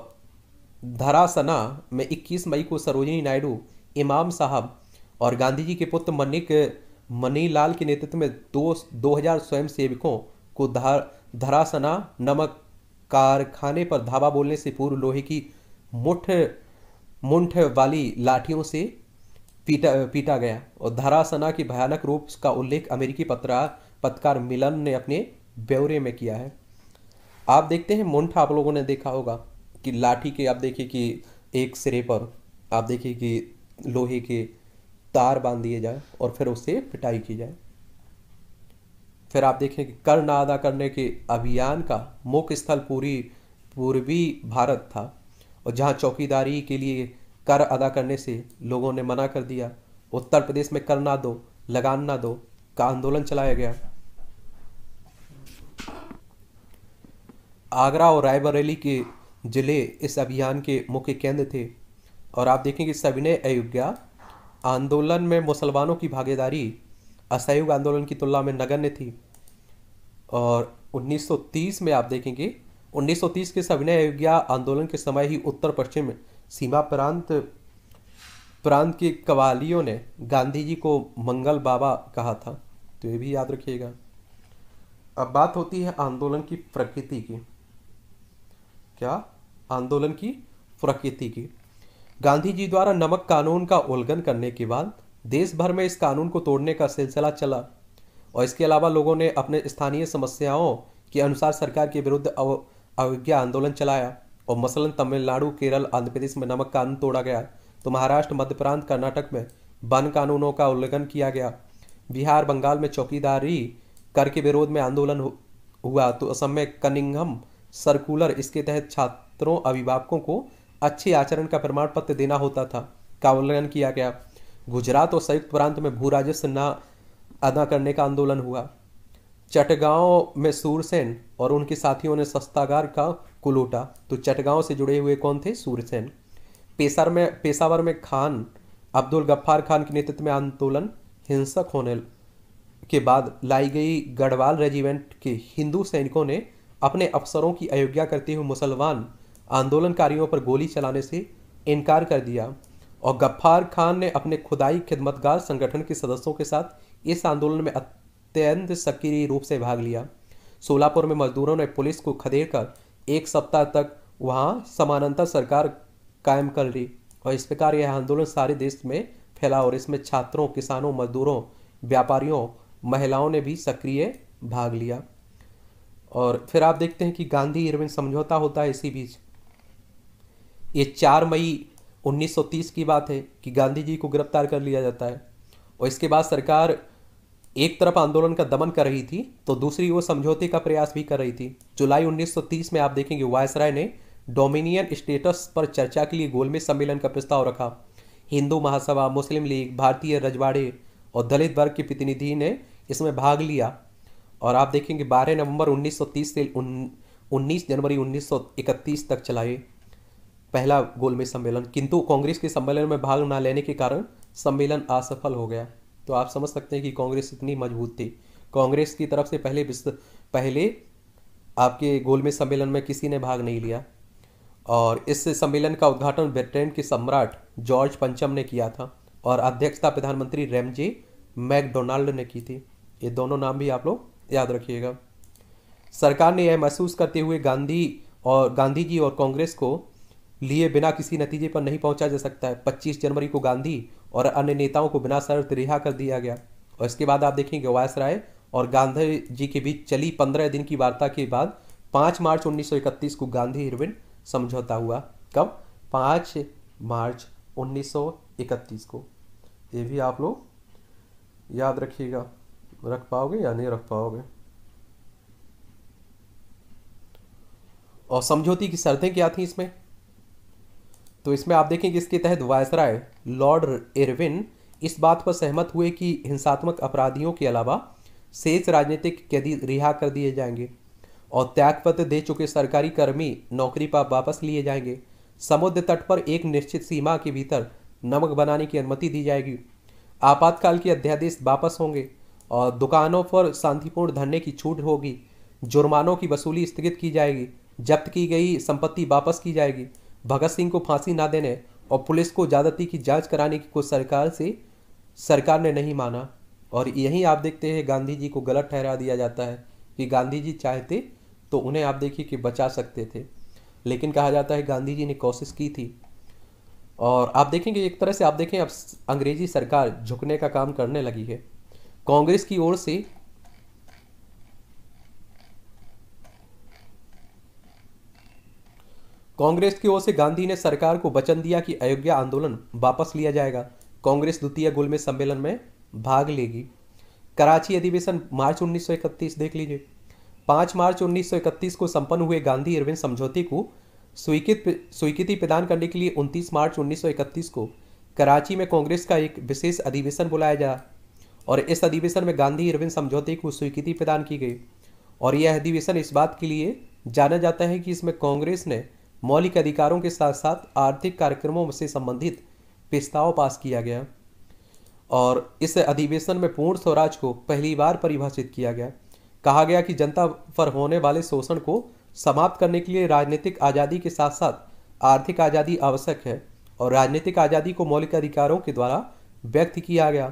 धरासना में 21 मई को सरोजिनी नायडू इमाम साहब और गांधी जी के पुत्र मनिक मनीलाल के नेतृत्व में दो दो हजार स्वयं सेवकों को धरासना नमक कारखाने पर धावा बोलने से पूर्व लोहे की मुठ मुंठ वाली लाठियों से पीटा पीटा गया और धरासना के भयानक रूप का उल्लेख अमेरिकी पत्रा पत्रकार मिलन ने अपने ब्यौरे में किया है आप देखते हैं मुंठ आप लोगों ने देखा होगा कि लाठी के आप देखिए कि एक सिरे पर आप देखिए कि लोहे के तार बांध दिए जाए और फिर उससे पिटाई की जाए फिर आप देखें कि कर ना अदा करने के अभियान का मुख्य स्थल पूरी पूर्वी भारत था और जहां चौकीदारी के लिए कर अदा करने से लोगों ने मना कर दिया उत्तर प्रदेश में कर ना दो लगान ना दो का आंदोलन चलाया गया आगरा और रायबरेली के जिले इस अभियान के मुख्य केंद्र थे और आप देखें कि सविनय अयोग्या आंदोलन में मुसलमानों की भागीदारी असहयोग आंदोलन की तुलना में नगण्य थी और 1930 में आप देखेंगे 1930 के सविनय अवज्ञा आंदोलन के समय ही उत्तर पश्चिम सीमा प्रांत प्रांत के कवालियों ने गांधी जी को मंगल बाबा कहा था तो ये भी याद रखिएगा अब बात होती है आंदोलन की प्रकृति की क्या आंदोलन की प्रकृति की गांधी जी द्वारा नमक कानून का उल्लंघन करने के बाद देश भर में इस कानून को तोड़ने का सिलसिला चला और इसके अलावा लोगों ने अपने स्थानीय समस्याओं के अनुसार सरकार के विरुद्ध अवज्ञा आंदोलन चलाया और मसलन तमिलनाडु केरल आंध्र प्रदेश में नमक कानून तोड़ा गया तो महाराष्ट्र मध्य प्रांत कर्नाटक में वन कानूनों का उल्लंघन किया गया बिहार बंगाल में चौकीदारी कर के विरोध में आंदोलन हुआ तो असम में कनिंगम सर्कुलर इसके तहत छात्रों अभिभावकों को अच्छे आचरण का प्रमाण पत्र देना होता था का उल्लंघन किया गया गुजरात और संयुक्त प्रांत में भू राजस्व न अदा करने का आंदोलन हुआ चटगांव में सूरसेन और उनके साथियों ने सस्तागार का कुलूटा तो चटगांव से जुड़े हुए कौन थे सूरसेन पेशावर में पेशावर में खान अब्दुल गफ्फार खान के नेतृत्व में आंदोलन हिंसक होने के बाद लाई गई गढ़वाल रेजिमेंट के हिंदू सैनिकों ने अपने अफसरों की अयोग्या करते हुए मुसलमान आंदोलनकारियों पर गोली चलाने से इनकार कर दिया और गफ्फार खान ने अपने खुदाई खिदमतगार संगठन के सदस्यों के साथ इस आंदोलन में अत्यंत सक्रिय रूप से भाग लिया सोलापुर में मजदूरों ने पुलिस को खदेड़ कर एक सप्ताह तक वहां समानांतर सरकार कायम कर ली और इस प्रकार यह आंदोलन सारे देश में फैला और इसमें छात्रों किसानों मजदूरों व्यापारियों महिलाओं ने भी सक्रिय भाग लिया और फिर आप देखते हैं कि गांधी इरविन समझौता होता है इसी बीच ये चार मई 1930 की बात है कि गांधी जी को गिरफ्तार कर लिया जाता है और इसके बाद सरकार एक तरफ आंदोलन का दमन कर रही थी तो दूसरी वो समझौते का प्रयास भी कर रही थी जुलाई 1930 में आप देखेंगे वायसराय ने डोमिनियन स्टेटस पर चर्चा के लिए गोलमेज सम्मेलन का प्रस्ताव रखा हिंदू महासभा मुस्लिम लीग भारतीय रजवाड़े और दलित वर्ग के प्रतिनिधि ने इसमें भाग लिया और आप देखेंगे 12 नवंबर 1930 से उन, 19 जनवरी 1931 तक चलाए पहला गोलमेज सम्मेलन किंतु कांग्रेस के सम्मेलन में भाग ना लेने के कारण सम्मेलन असफल हो गया तो आप समझ सकते हैं कि कांग्रेस इतनी मजबूत थी कांग्रेस की तरफ से पहले पहले आपके गोलमेज सम्मेलन में किसी ने भाग नहीं लिया और इस सम्मेलन का उद्घाटन ब्रिटेन के सम्राट जॉर्ज पंचम ने किया था और अध्यक्षता प्रधानमंत्री रेमजे मैकडोनाल्ड ने की थी ये दोनों नाम भी आप लोग याद रखिएगा सरकार ने यह महसूस करते हुए गांधी और गांधी जी और कांग्रेस को लिए बिना किसी नतीजे पर नहीं पहुंचा जा सकता है 25 जनवरी को गांधी और अन्य नेताओं को बिना शर्त रिहा कर दिया गया और इसके बाद आप देखेंगे वायस राय और गांधी जी के बीच चली पंद्रह दिन की वार्ता के बाद पाँच मार्च 1931 को गांधी इरविन समझौता हुआ कब पाँच मार्च 1931 को ये भी आप लोग याद रखिएगा रख पाओगे या नहीं रख पाओगे और समझौती की शर्तें क्या थी इसमें तो इसमें आप देखेंगे इसके तहत वायसराय लॉर्ड इरविन इस बात पर सहमत हुए कि हिंसात्मक अपराधियों के अलावा शेष राजनीतिक कैदी रिहा कर दिए जाएंगे और त्यागपत्र दे चुके सरकारी कर्मी नौकरी पर वापस लिए जाएंगे समुद्र तट पर एक निश्चित सीमा के भीतर नमक बनाने की अनुमति दी जाएगी आपातकाल के अध्यादेश वापस होंगे और दुकानों पर शांतिपूर्ण धरने की छूट होगी जुर्मानों की वसूली स्थगित की जाएगी जब्त की गई संपत्ति वापस की जाएगी भगत सिंह को फांसी ना देने और पुलिस को ज्यादती की जांच कराने की कोई सरकार से सरकार ने नहीं माना और यही आप देखते हैं गांधी जी को गलत ठहरा दिया जाता है कि गांधी जी चाहते तो उन्हें आप देखिए कि बचा सकते थे लेकिन कहा जाता है गांधी जी ने कोशिश की थी और आप देखेंगे एक तरह से आप देखें अब अंग्रेजी सरकार झुकने का काम करने लगी है कांग्रेस की ओर से कांग्रेस की ओर से गांधी ने सरकार को वचन दिया कि अयोध्या आंदोलन वापस लिया जाएगा कांग्रेस द्वितीय गोलमेज सम्मेलन में भाग लेगी कराची अधिवेशन मार्च 1931 देख लीजिए 5 मार्च 1931 को संपन्न हुए गांधी अरविंद समझौते को स्वीकृत स्वीकृति प्रदान करने के लिए 29 मार्च 1931 को कराची में कांग्रेस का एक विशेष अधिवेशन बुलाया गया और इस अधिवेशन में गांधी अरविंद समझौते को स्वीकृति प्रदान की गई और यह अधिवेशन इस बात के लिए जाना जाता है कि इसमें कांग्रेस ने मौलिक अधिकारों के साथ साथ आर्थिक कार्यक्रमों से संबंधित प्रस्ताव पास किया गया और इस अधिवेशन में पूर्ण स्वराज को पहली बार परिभाषित किया गया कहा गया कि जनता पर होने वाले शोषण को समाप्त करने के लिए राजनीतिक आज़ादी के साथ साथ आर्थिक आज़ादी आवश्यक है और राजनीतिक आज़ादी को मौलिक अधिकारों के द्वारा व्यक्त किया गया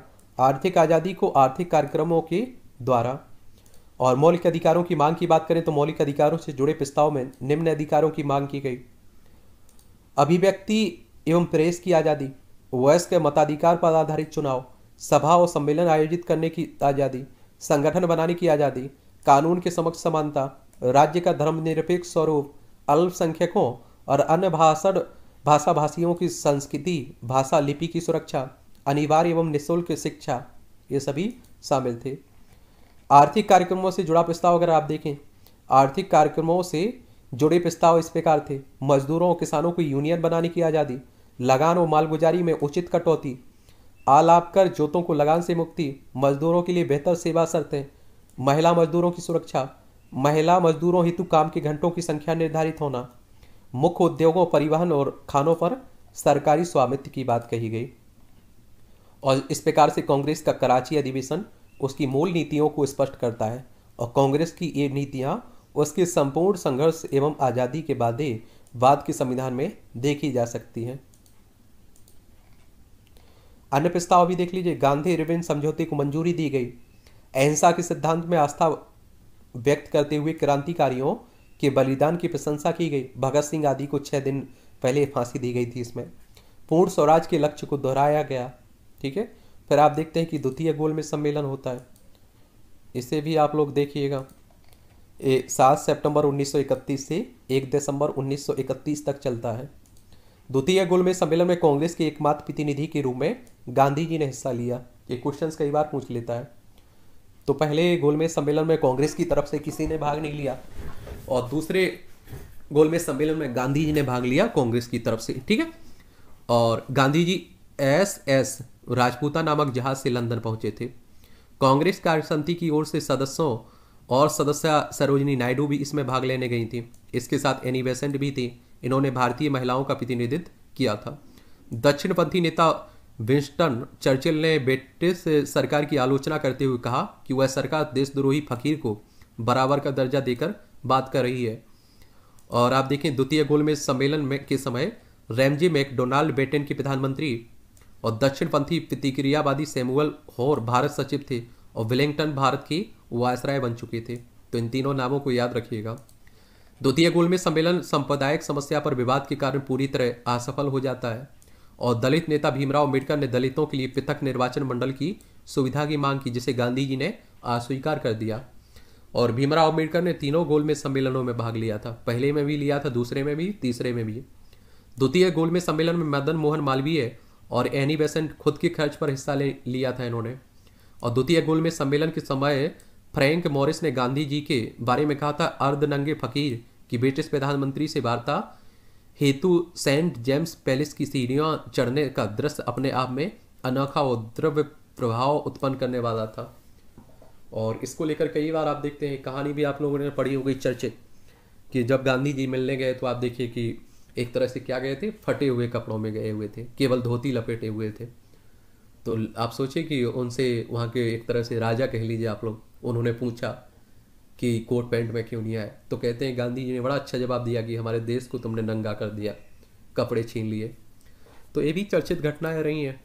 आर्थिक आज़ादी को आर्थिक कार्यक्रमों के द्वारा और मौलिक अधिकारों की मांग की बात करें तो मौलिक अधिकारों से जुड़े प्रस्ताव में निम्न अधिकारों की मांग की गई अभिव्यक्ति एवं प्रेस की आज़ादी वयस्क मताधिकार पर आधारित चुनाव सभा और सम्मेलन आयोजित करने की आज़ादी संगठन बनाने की आज़ादी कानून के समक्ष समानता राज्य का धर्मनिरपेक्ष स्वरूप अल्पसंख्यकों और अन्य भाषण भाषा भाषियों की संस्कृति भाषा लिपि की सुरक्षा अनिवार्य एवं निःशुल्क शिक्षा ये सभी शामिल थे आर्थिक कार्यक्रमों से जुड़ा प्रस्ताव अगर आप देखें आर्थिक कार्यक्रमों से जुड़े प्रस्ताव इस प्रकार थे मजदूरों और किसानों को यूनियन बनाने की आज़ादी लगान और मालगुजारी में उचित कटौती आलाप कर जोतों को लगान से मुक्ति मजदूरों के लिए बेहतर सेवा शर्तें महिला मजदूरों की सुरक्षा महिला मजदूरों हेतु काम के घंटों की संख्या निर्धारित होना मुख्य उद्योगों परिवहन और खानों पर सरकारी स्वामित्व की बात कही गई और इस प्रकार से कांग्रेस का कराची अधिवेशन उसकी मूल नीतियों को स्पष्ट करता है और कांग्रेस की ये नीतियाँ उसके संपूर्ण संघर्ष एवं आज़ादी के बादे बाद के संविधान में देखी जा सकती हैं अन्य प्रस्ताव भी देख लीजिए गांधी रिवेंज समझौते को मंजूरी दी गई अहिंसा के सिद्धांत में आस्था व्यक्त करते हुए क्रांतिकारियों के बलिदान की प्रशंसा की गई भगत सिंह आदि को छः दिन पहले फांसी दी गई थी इसमें पूर्ण स्वराज के लक्ष्य को दोहराया गया ठीक है फिर आप देखते हैं कि द्वितीय गोल में सम्मेलन होता है इसे भी आप लोग देखिएगा ये सात सेप्टेम्बर उन्नीस से एक दिसंबर उन्नीस तक चलता है द्वितीय गोल में सम्मेलन में कांग्रेस के एकमात्र प्रतिनिधि के रूप में गांधी जी ने हिस्सा लिया ये क्वेश्चंस कई बार पूछ लेता है तो पहले गोल में सम्मेलन में कांग्रेस की तरफ से किसी ने भाग नहीं लिया और दूसरे गोल में सम्मेलन में गांधी जी ने भाग लिया कांग्रेस की तरफ से ठीक है और गांधी जी एस एस राजपूता नामक जहाज से लंदन पहुंचे थे कांग्रेस कार्य समिति की ओर से सदस्यों और सदस्य सरोजनी नायडू भी इसमें भाग लेने गई थी इसके साथ एनी बेसेंट भी थी इन्होंने भारतीय महिलाओं का प्रतिनिधित्व किया था दक्षिणपंथी नेता विंस्टन चर्चिल ने ब्रिटिश सरकार की आलोचना करते हुए कहा कि वह सरकार देशद्रोही फकीर को बराबर का दर्जा देकर बात कर रही है और आप देखें द्वितीय गोलमेज सम्मेलन में के समय रैमजी मैकडोनाल्ड ब्रिटेन के प्रधानमंत्री और दक्षिणपंथी प्रतिक्रियावादी सैमुअल होर भारत सचिव थे और विलिंगटन भारत के वायसराय बन चुके थे तो इन तीनों नामों को याद रखिएगा द्वितीय गोल में सम्मेलन सांप्रदायिक समस्या पर विवाद के कारण पूरी तरह असफल हो जाता है और दलित नेता भीमराव अम्बेडकर ने दलितों के लिए पृथक निर्वाचन मंडल की सुविधा की मांग की जिसे गांधी जी ने अस्वीकार कर दिया और भीमराव अम्बेडकर ने तीनों गोल में सम्मेलनों में भाग लिया था पहले में भी लिया था दूसरे में भी तीसरे में भी द्वितीय गोल में सम्मेलन में मदन मोहन मालवीय और एनी बेसेंट खुद के खर्च पर हिस्सा ले लिया था इन्होंने और द्वितीय गोल में सम्मेलन के समय फ्रैंक मॉरिस ने गांधी जी के बारे में कहा था अर्ध नंगे फकीर की ब्रिटिश प्रधानमंत्री से वार्ता हेतु सेंट जेम्स पैलेस की सीढ़ियाँ चढ़ने का दृश्य अपने आप में अनोखा और द्रव्य प्रभाव उत्पन्न करने वाला था और इसको लेकर कई बार आप देखते हैं कहानी भी आप लोगों ने पढ़ी होगी चर्चित कि जब गांधी जी मिलने गए तो आप देखिए कि एक तरह से क्या गए थे फटे हुए कपड़ों में गए हुए थे केवल धोती लपेटे हुए थे तो आप सोचिए कि उनसे वहाँ के एक तरह से राजा कह लीजिए आप लोग उन्होंने पूछा कि कोट पैंट में क्यों नहीं आए तो कहते हैं गांधी जी ने बड़ा अच्छा जवाब दिया कि हमारे देश को तुमने नंगा कर दिया कपड़े छीन लिए तो ये भी चर्चित घटनाएं रही हैं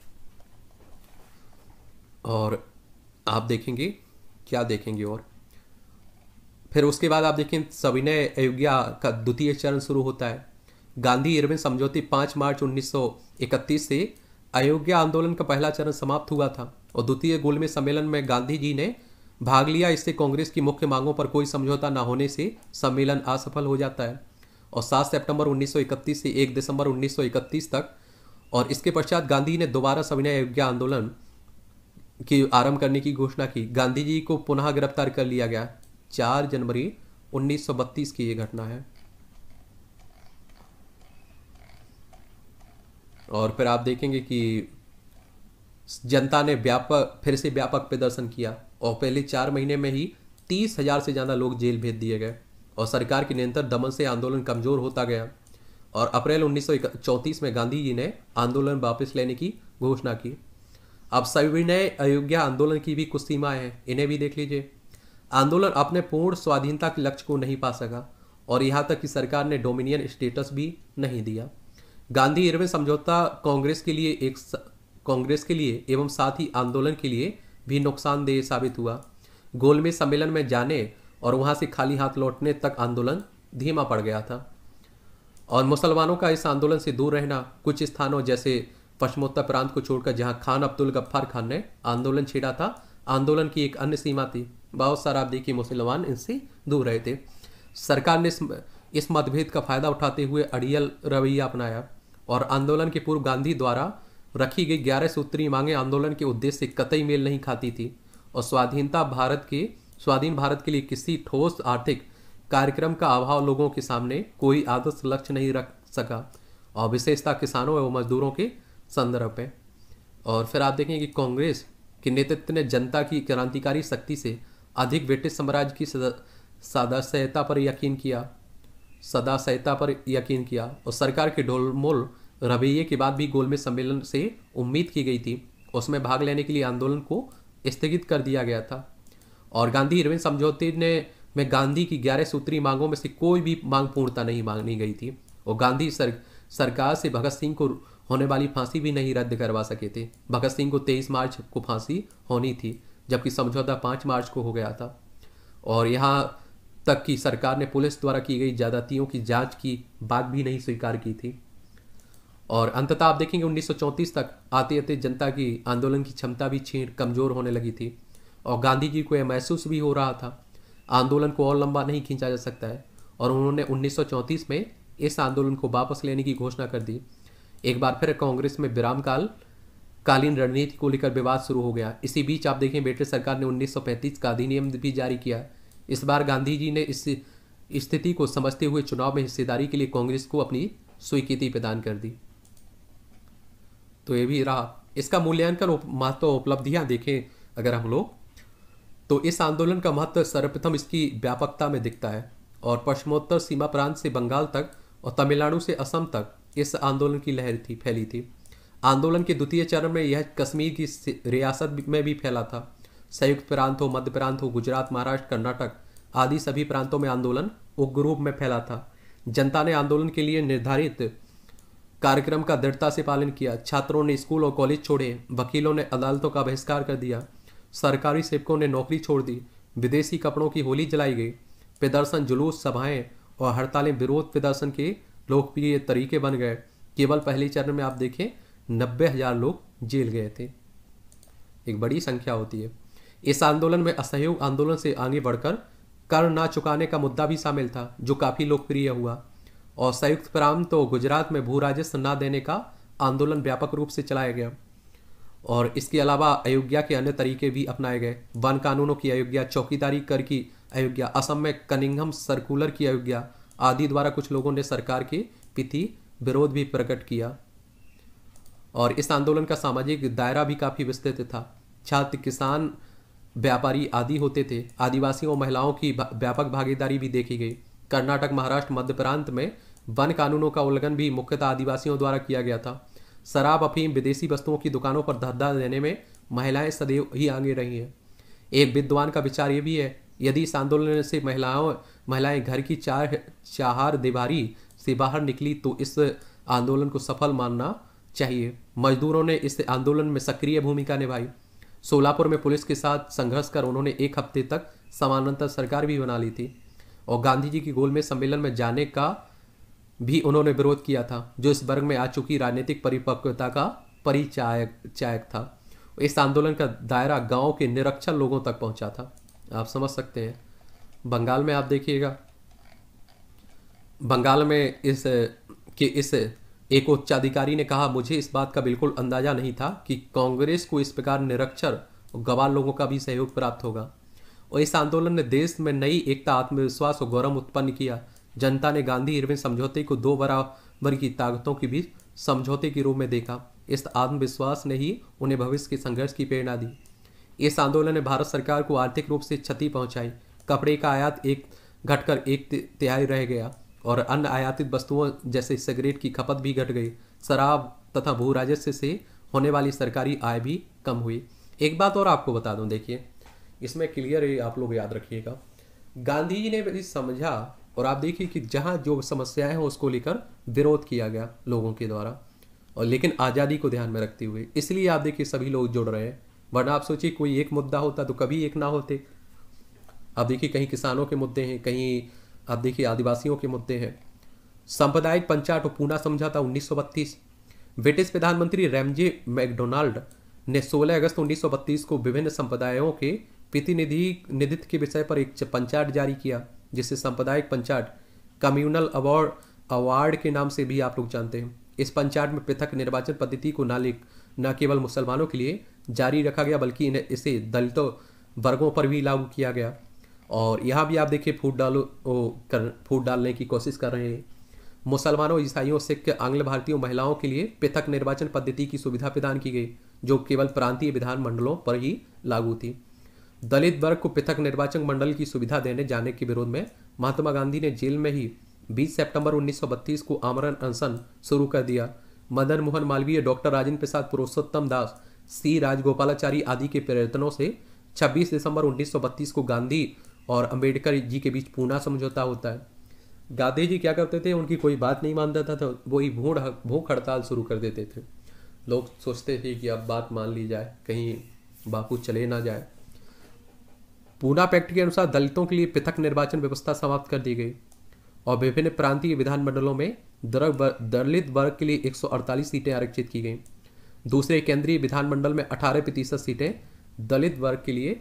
और आप देखेंगे क्या देखेंगे और फिर उसके बाद आप देखें सविनय अयोग्या का द्वितीय चरण शुरू होता है गांधी इरविन समझौती 5 मार्च 1931 से अयोग्या आंदोलन का पहला चरण समाप्त हुआ था और द्वितीय गोलमेज सम्मेलन में गांधी जी ने भाग लिया इससे कांग्रेस की मुख्य मांगों पर कोई समझौता न होने से सम्मेलन असफल हो जाता है और 7 सितंबर 1931 से 1 दिसंबर 1931 तक और इसके पश्चात गांधी ने दोबारा सविनय अयोग्या आंदोलन की आरंभ करने की घोषणा की गांधी जी को पुनः गिरफ्तार कर लिया गया चार जनवरी उन्नीस की ये घटना है और फिर आप देखेंगे कि जनता ने व्यापक फिर से व्यापक प्रदर्शन किया और पहले चार महीने में ही तीस हजार से ज़्यादा लोग जेल भेज दिए गए और सरकार के निरंतर दमन से आंदोलन कमजोर होता गया और अप्रैल उन्नीस में गांधी जी ने आंदोलन वापस लेने की घोषणा की अब सविनय अयोग्या आंदोलन की भी कुछ सीमाएं हैं इन्हें भी देख लीजिए आंदोलन अपने पूर्ण स्वाधीनता के लक्ष्य को नहीं पा सका और यहाँ तक कि सरकार ने डोमिनियन स्टेटस भी नहीं दिया गांधी इरविन समझौता कांग्रेस के लिए एक कांग्रेस के लिए एवं साथ ही आंदोलन के लिए भी नुकसानदेह साबित हुआ गोलमेज सम्मेलन में जाने और वहाँ से खाली हाथ लौटने तक आंदोलन धीमा पड़ गया था और मुसलमानों का इस आंदोलन से दूर रहना कुछ स्थानों जैसे पश्चिमोत्तर प्रांत को छोड़कर जहाँ खान अब्दुल गफ्फार खान ने आंदोलन छेड़ा था आंदोलन की एक अन्य सीमा थी बहुत सारा आप देखिए मुसलमान इनसे दूर रहे थे सरकार ने इस मतभेद का फायदा उठाते हुए अड़ियल रवैया अपनाया और आंदोलन के पूर्व गांधी द्वारा रखी गई ग्यारह सूत्री मांगे आंदोलन के उद्देश्य से कतई मेल नहीं खाती थी और स्वाधीनता भारत के स्वाधीन भारत के लिए किसी ठोस आर्थिक कार्यक्रम का अभाव लोगों के सामने कोई आदर्श लक्ष्य नहीं रख सका और विशेषता किसानों एवं मजदूरों के संदर्भ में और फिर आप देखें कि कांग्रेस के नेतृत्व ने जनता की क्रांतिकारी शक्ति से अधिक ब्रिटिश साम्राज्य की सदस्यता पर यकीन किया सदा सहायता पर यकीन किया और सरकार के ढोलमोल रवैये के बाद भी गोलमेज सम्मेलन से उम्मीद की गई थी उसमें भाग लेने के लिए आंदोलन को स्थगित कर दिया गया था और गांधी इरविन समझौते ने में गांधी की ग्यारह सूत्री मांगों में से कोई भी मांग पूर्णता नहीं मांगनी गई थी और गांधी सर सरकार से भगत सिंह को होने वाली फांसी भी नहीं रद्द करवा सके थे भगत सिंह को तेईस मार्च को फांसी होनी थी जबकि समझौता पाँच मार्च को हो गया था और यहाँ तक की सरकार ने पुलिस द्वारा की गई ज्यादातियों की जांच की बात भी नहीं स्वीकार की थी और अंततः आप देखेंगे 1934 तक आते आते जनता की आंदोलन की क्षमता भी छीण कमजोर होने लगी थी और गांधी जी को यह महसूस भी हो रहा था आंदोलन को और लंबा नहीं खींचा जा सकता है और उन्होंने उन्नीस में इस आंदोलन को वापस लेने की घोषणा कर दी एक बार फिर कांग्रेस में विराम काल कालीन रणनीति को लेकर विवाद शुरू हो गया इसी बीच आप देखें ब्रिटिश सरकार ने 1935 का अधिनियम भी जारी किया इस बार गांधी जी ने इस स्थिति को समझते हुए चुनाव में हिस्सेदारी के लिए कांग्रेस को अपनी स्वीकृति प्रदान कर दी तो ये भी रहा इसका मूल्यांकन महत्व उपलब्धियां देखें अगर हम लोग तो इस आंदोलन का महत्व सर्वप्रथम इसकी व्यापकता में दिखता है और पश्चिमोत्तर सीमा प्रांत से बंगाल तक और तमिलनाडु से असम तक इस आंदोलन की लहर थी फैली थी आंदोलन के द्वितीय चरण में यह कश्मीर की रियासत में भी फैला था संयुक्त प्रांत हो मध्य प्रांत हो गुजरात महाराष्ट्र कर्नाटक आदि सभी प्रांतों में आंदोलन उग्र रूप में फैला था जनता ने आंदोलन के लिए निर्धारित कार्यक्रम का दृढ़ता से पालन किया छात्रों ने स्कूल और कॉलेज छोड़े वकीलों ने अदालतों का बहिष्कार कर दिया सरकारी सेवकों ने नौकरी छोड़ दी विदेशी कपड़ों की होली जलाई गई प्रदर्शन जुलूस सभाएं और हड़तालें विरोध प्रदर्शन के लोकप्रिय तरीके बन गए केवल पहले चरण में आप देखें नब्बे हजार लोग जेल गए थे एक बड़ी संख्या होती है इस आंदोलन में असहयोग आंदोलन से आगे बढ़कर कर ना चुकाने का मुद्दा भी शामिल था जो काफ़ी लोकप्रिय हुआ और संयुक्त प्राम तो गुजरात में भू राजस्व न देने का आंदोलन व्यापक रूप से चलाया गया और इसके अलावा अयोग्या के अन्य तरीके भी अपनाए गए वन कानूनों की अयोग्या चौकीदारी कर की अयोग्या असम में कनिंगम सर्कुलर की अयोग्या आदि द्वारा कुछ लोगों ने सरकार के पिथि विरोध भी प्रकट किया और इस आंदोलन का सामाजिक दायरा भी काफ़ी विस्तृत था छात्र किसान व्यापारी आदि होते थे आदिवासियों और महिलाओं की व्यापक भागीदारी भी देखी गई कर्नाटक महाराष्ट्र मध्य प्रांत में वन कानूनों का उल्लंघन भी मुख्यतः आदिवासियों द्वारा किया गया था शराब अफीम विदेशी वस्तुओं की दुकानों पर धद्दा देने में महिलाएं सदैव ही आगे रही हैं एक विद्वान का विचार ये भी है यदि इस आंदोलन से महिलाओं महिलाएं घर की चार चार दीवारी से बाहर निकली तो इस आंदोलन को सफल मानना चाहिए मजदूरों ने इस आंदोलन में सक्रिय भूमिका निभाई सोलापुर में पुलिस के साथ संघर्ष कर उन्होंने एक हफ्ते तक समानांतर सरकार भी बना ली थी और गांधी जी की गोल में सम्मेलन में जाने का भी उन्होंने विरोध किया था जो इस वर्ग में आ चुकी राजनीतिक परिपक्वता का परिचायक चायक था इस आंदोलन का दायरा गांव के निरक्षर लोगों तक पहुंचा था आप समझ सकते हैं बंगाल में आप देखिएगा बंगाल में इस के इस एक उच्चाधिकारी ने कहा मुझे इस बात का बिल्कुल अंदाजा नहीं था कि कांग्रेस को इस प्रकार निरक्षर और गवार लोगों का भी सहयोग प्राप्त होगा और इस आंदोलन ने देश में नई एकता आत्मविश्वास और गौरव उत्पन्न किया जनता ने गांधी इरविन समझौते को दो बराबर की ताकतों के बीच समझौते के रूप में देखा इस आत्मविश्वास ने ही उन्हें भविष्य के संघर्ष की प्रेरणा दी इस आंदोलन ने भारत सरकार को आर्थिक रूप से क्षति पहुंचाई कपड़े का आयात एक घटकर एक तिहाई रह गया और अन्य आयातित वस्तुओं जैसे सिगरेट की खपत भी घट गई शराब तथा भू राजस्व से होने वाली सरकारी आय भी कम हुई एक बात और आपको बता दूं देखिए इसमें क्लियर है आप लोग याद रखिएगा गांधी जी ने भी समझा और आप देखिए कि जहाँ जो समस्याएं हैं उसको लेकर विरोध किया गया लोगों के द्वारा और लेकिन आज़ादी को ध्यान में रखते हुए इसलिए आप देखिए सभी लोग जुड़ रहे हैं वरना आप सोचिए कोई एक मुद्दा होता तो कभी एक ना होते आप देखिए कहीं किसानों के मुद्दे हैं कहीं आप देखिए आदिवासियों के मुद्दे हैं सांप्रदायिक पंचायत और पूना समझौता उन्नीस ब्रिटिश प्रधानमंत्री रेमजे मैकडोनाल्ड ने 16 अगस्त 1932 को विभिन्न संप्रदायों के प्रतिनिधि निधित्व के विषय पर एक पंचायत जारी किया जिसे सांप्रदायिक पंचायत कम्युनल अवार्ड अवार्ड के नाम से भी आप लोग जानते हैं इस पंचायत में पृथक निर्वाचन पद्धति को ना न केवल मुसलमानों के लिए जारी रखा गया बल्कि इसे दलितों वर्गों पर भी लागू किया गया और यहाँ भी आप देखिए फूट डालो कर फूट डालने की कोशिश कर रहे हैं मुसलमानों ईसाइयों सिख आंग्ल भारतीयों महिलाओं के लिए पृथक निर्वाचन पद्धति की सुविधा प्रदान की गई जो केवल प्रांतीय विधान मंडलों पर ही लागू थी दलित वर्ग को पृथक निर्वाचन मंडल की सुविधा देने जाने के विरोध में महात्मा गांधी ने जेल में ही 20 सितंबर 1932 को आमरण अनशन शुरू कर दिया मदन मोहन मालवीय डॉक्टर राजेंद्र प्रसाद पुरुषोत्तम दास सी राजगोपालाचारी आदि के प्रयत्नों से 26 दिसंबर 1932 को गांधी और अंबेडकर जी के बीच पूना समझौता होता है गांधी जी क्या करते थे उनकी कोई बात नहीं मानता था तो वही भूख भूख हड़ताल शुरू कर देते थे लोग सोचते थे कि अब बात मान ली जाए कहीं बापू चले ना जाए पूना पैक्ट के अनुसार दलितों के लिए पृथक निर्वाचन व्यवस्था समाप्त कर दी गई और विभिन्न प्रांतीय विधानमंडलों में दलित वर्ग के लिए 148 सीटें आरक्षित की गई दूसरे केंद्रीय विधानमंडल में 18 प्रतिशत सीटें दलित वर्ग के लिए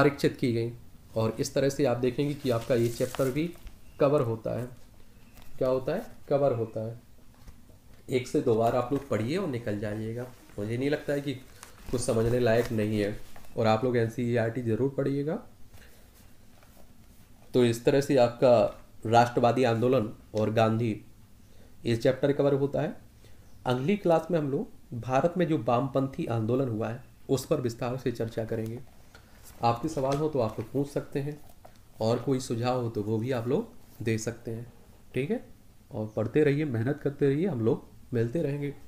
आरक्षित की गई और इस तरह से आप देखेंगे कि आपका ये चैप्टर भी कवर होता है क्या होता है कवर होता है एक से दो बार आप लोग पढ़िए और निकल जाइएगा मुझे नहीं लगता है कि कुछ समझने लायक नहीं है और आप लोग एन e ज़रूर पढ़िएगा तो इस तरह से आपका राष्ट्रवादी आंदोलन और गांधी ये चैप्टर कवर होता है अगली क्लास में हम लोग भारत में जो वामपंथी आंदोलन हुआ है उस पर विस्तार से चर्चा करेंगे आपके सवाल हो तो आप लोग पूछ सकते हैं और कोई सुझाव हो तो वो भी आप लोग दे सकते हैं ठीक है और पढ़ते रहिए मेहनत करते रहिए हम लोग मिलते रहेंगे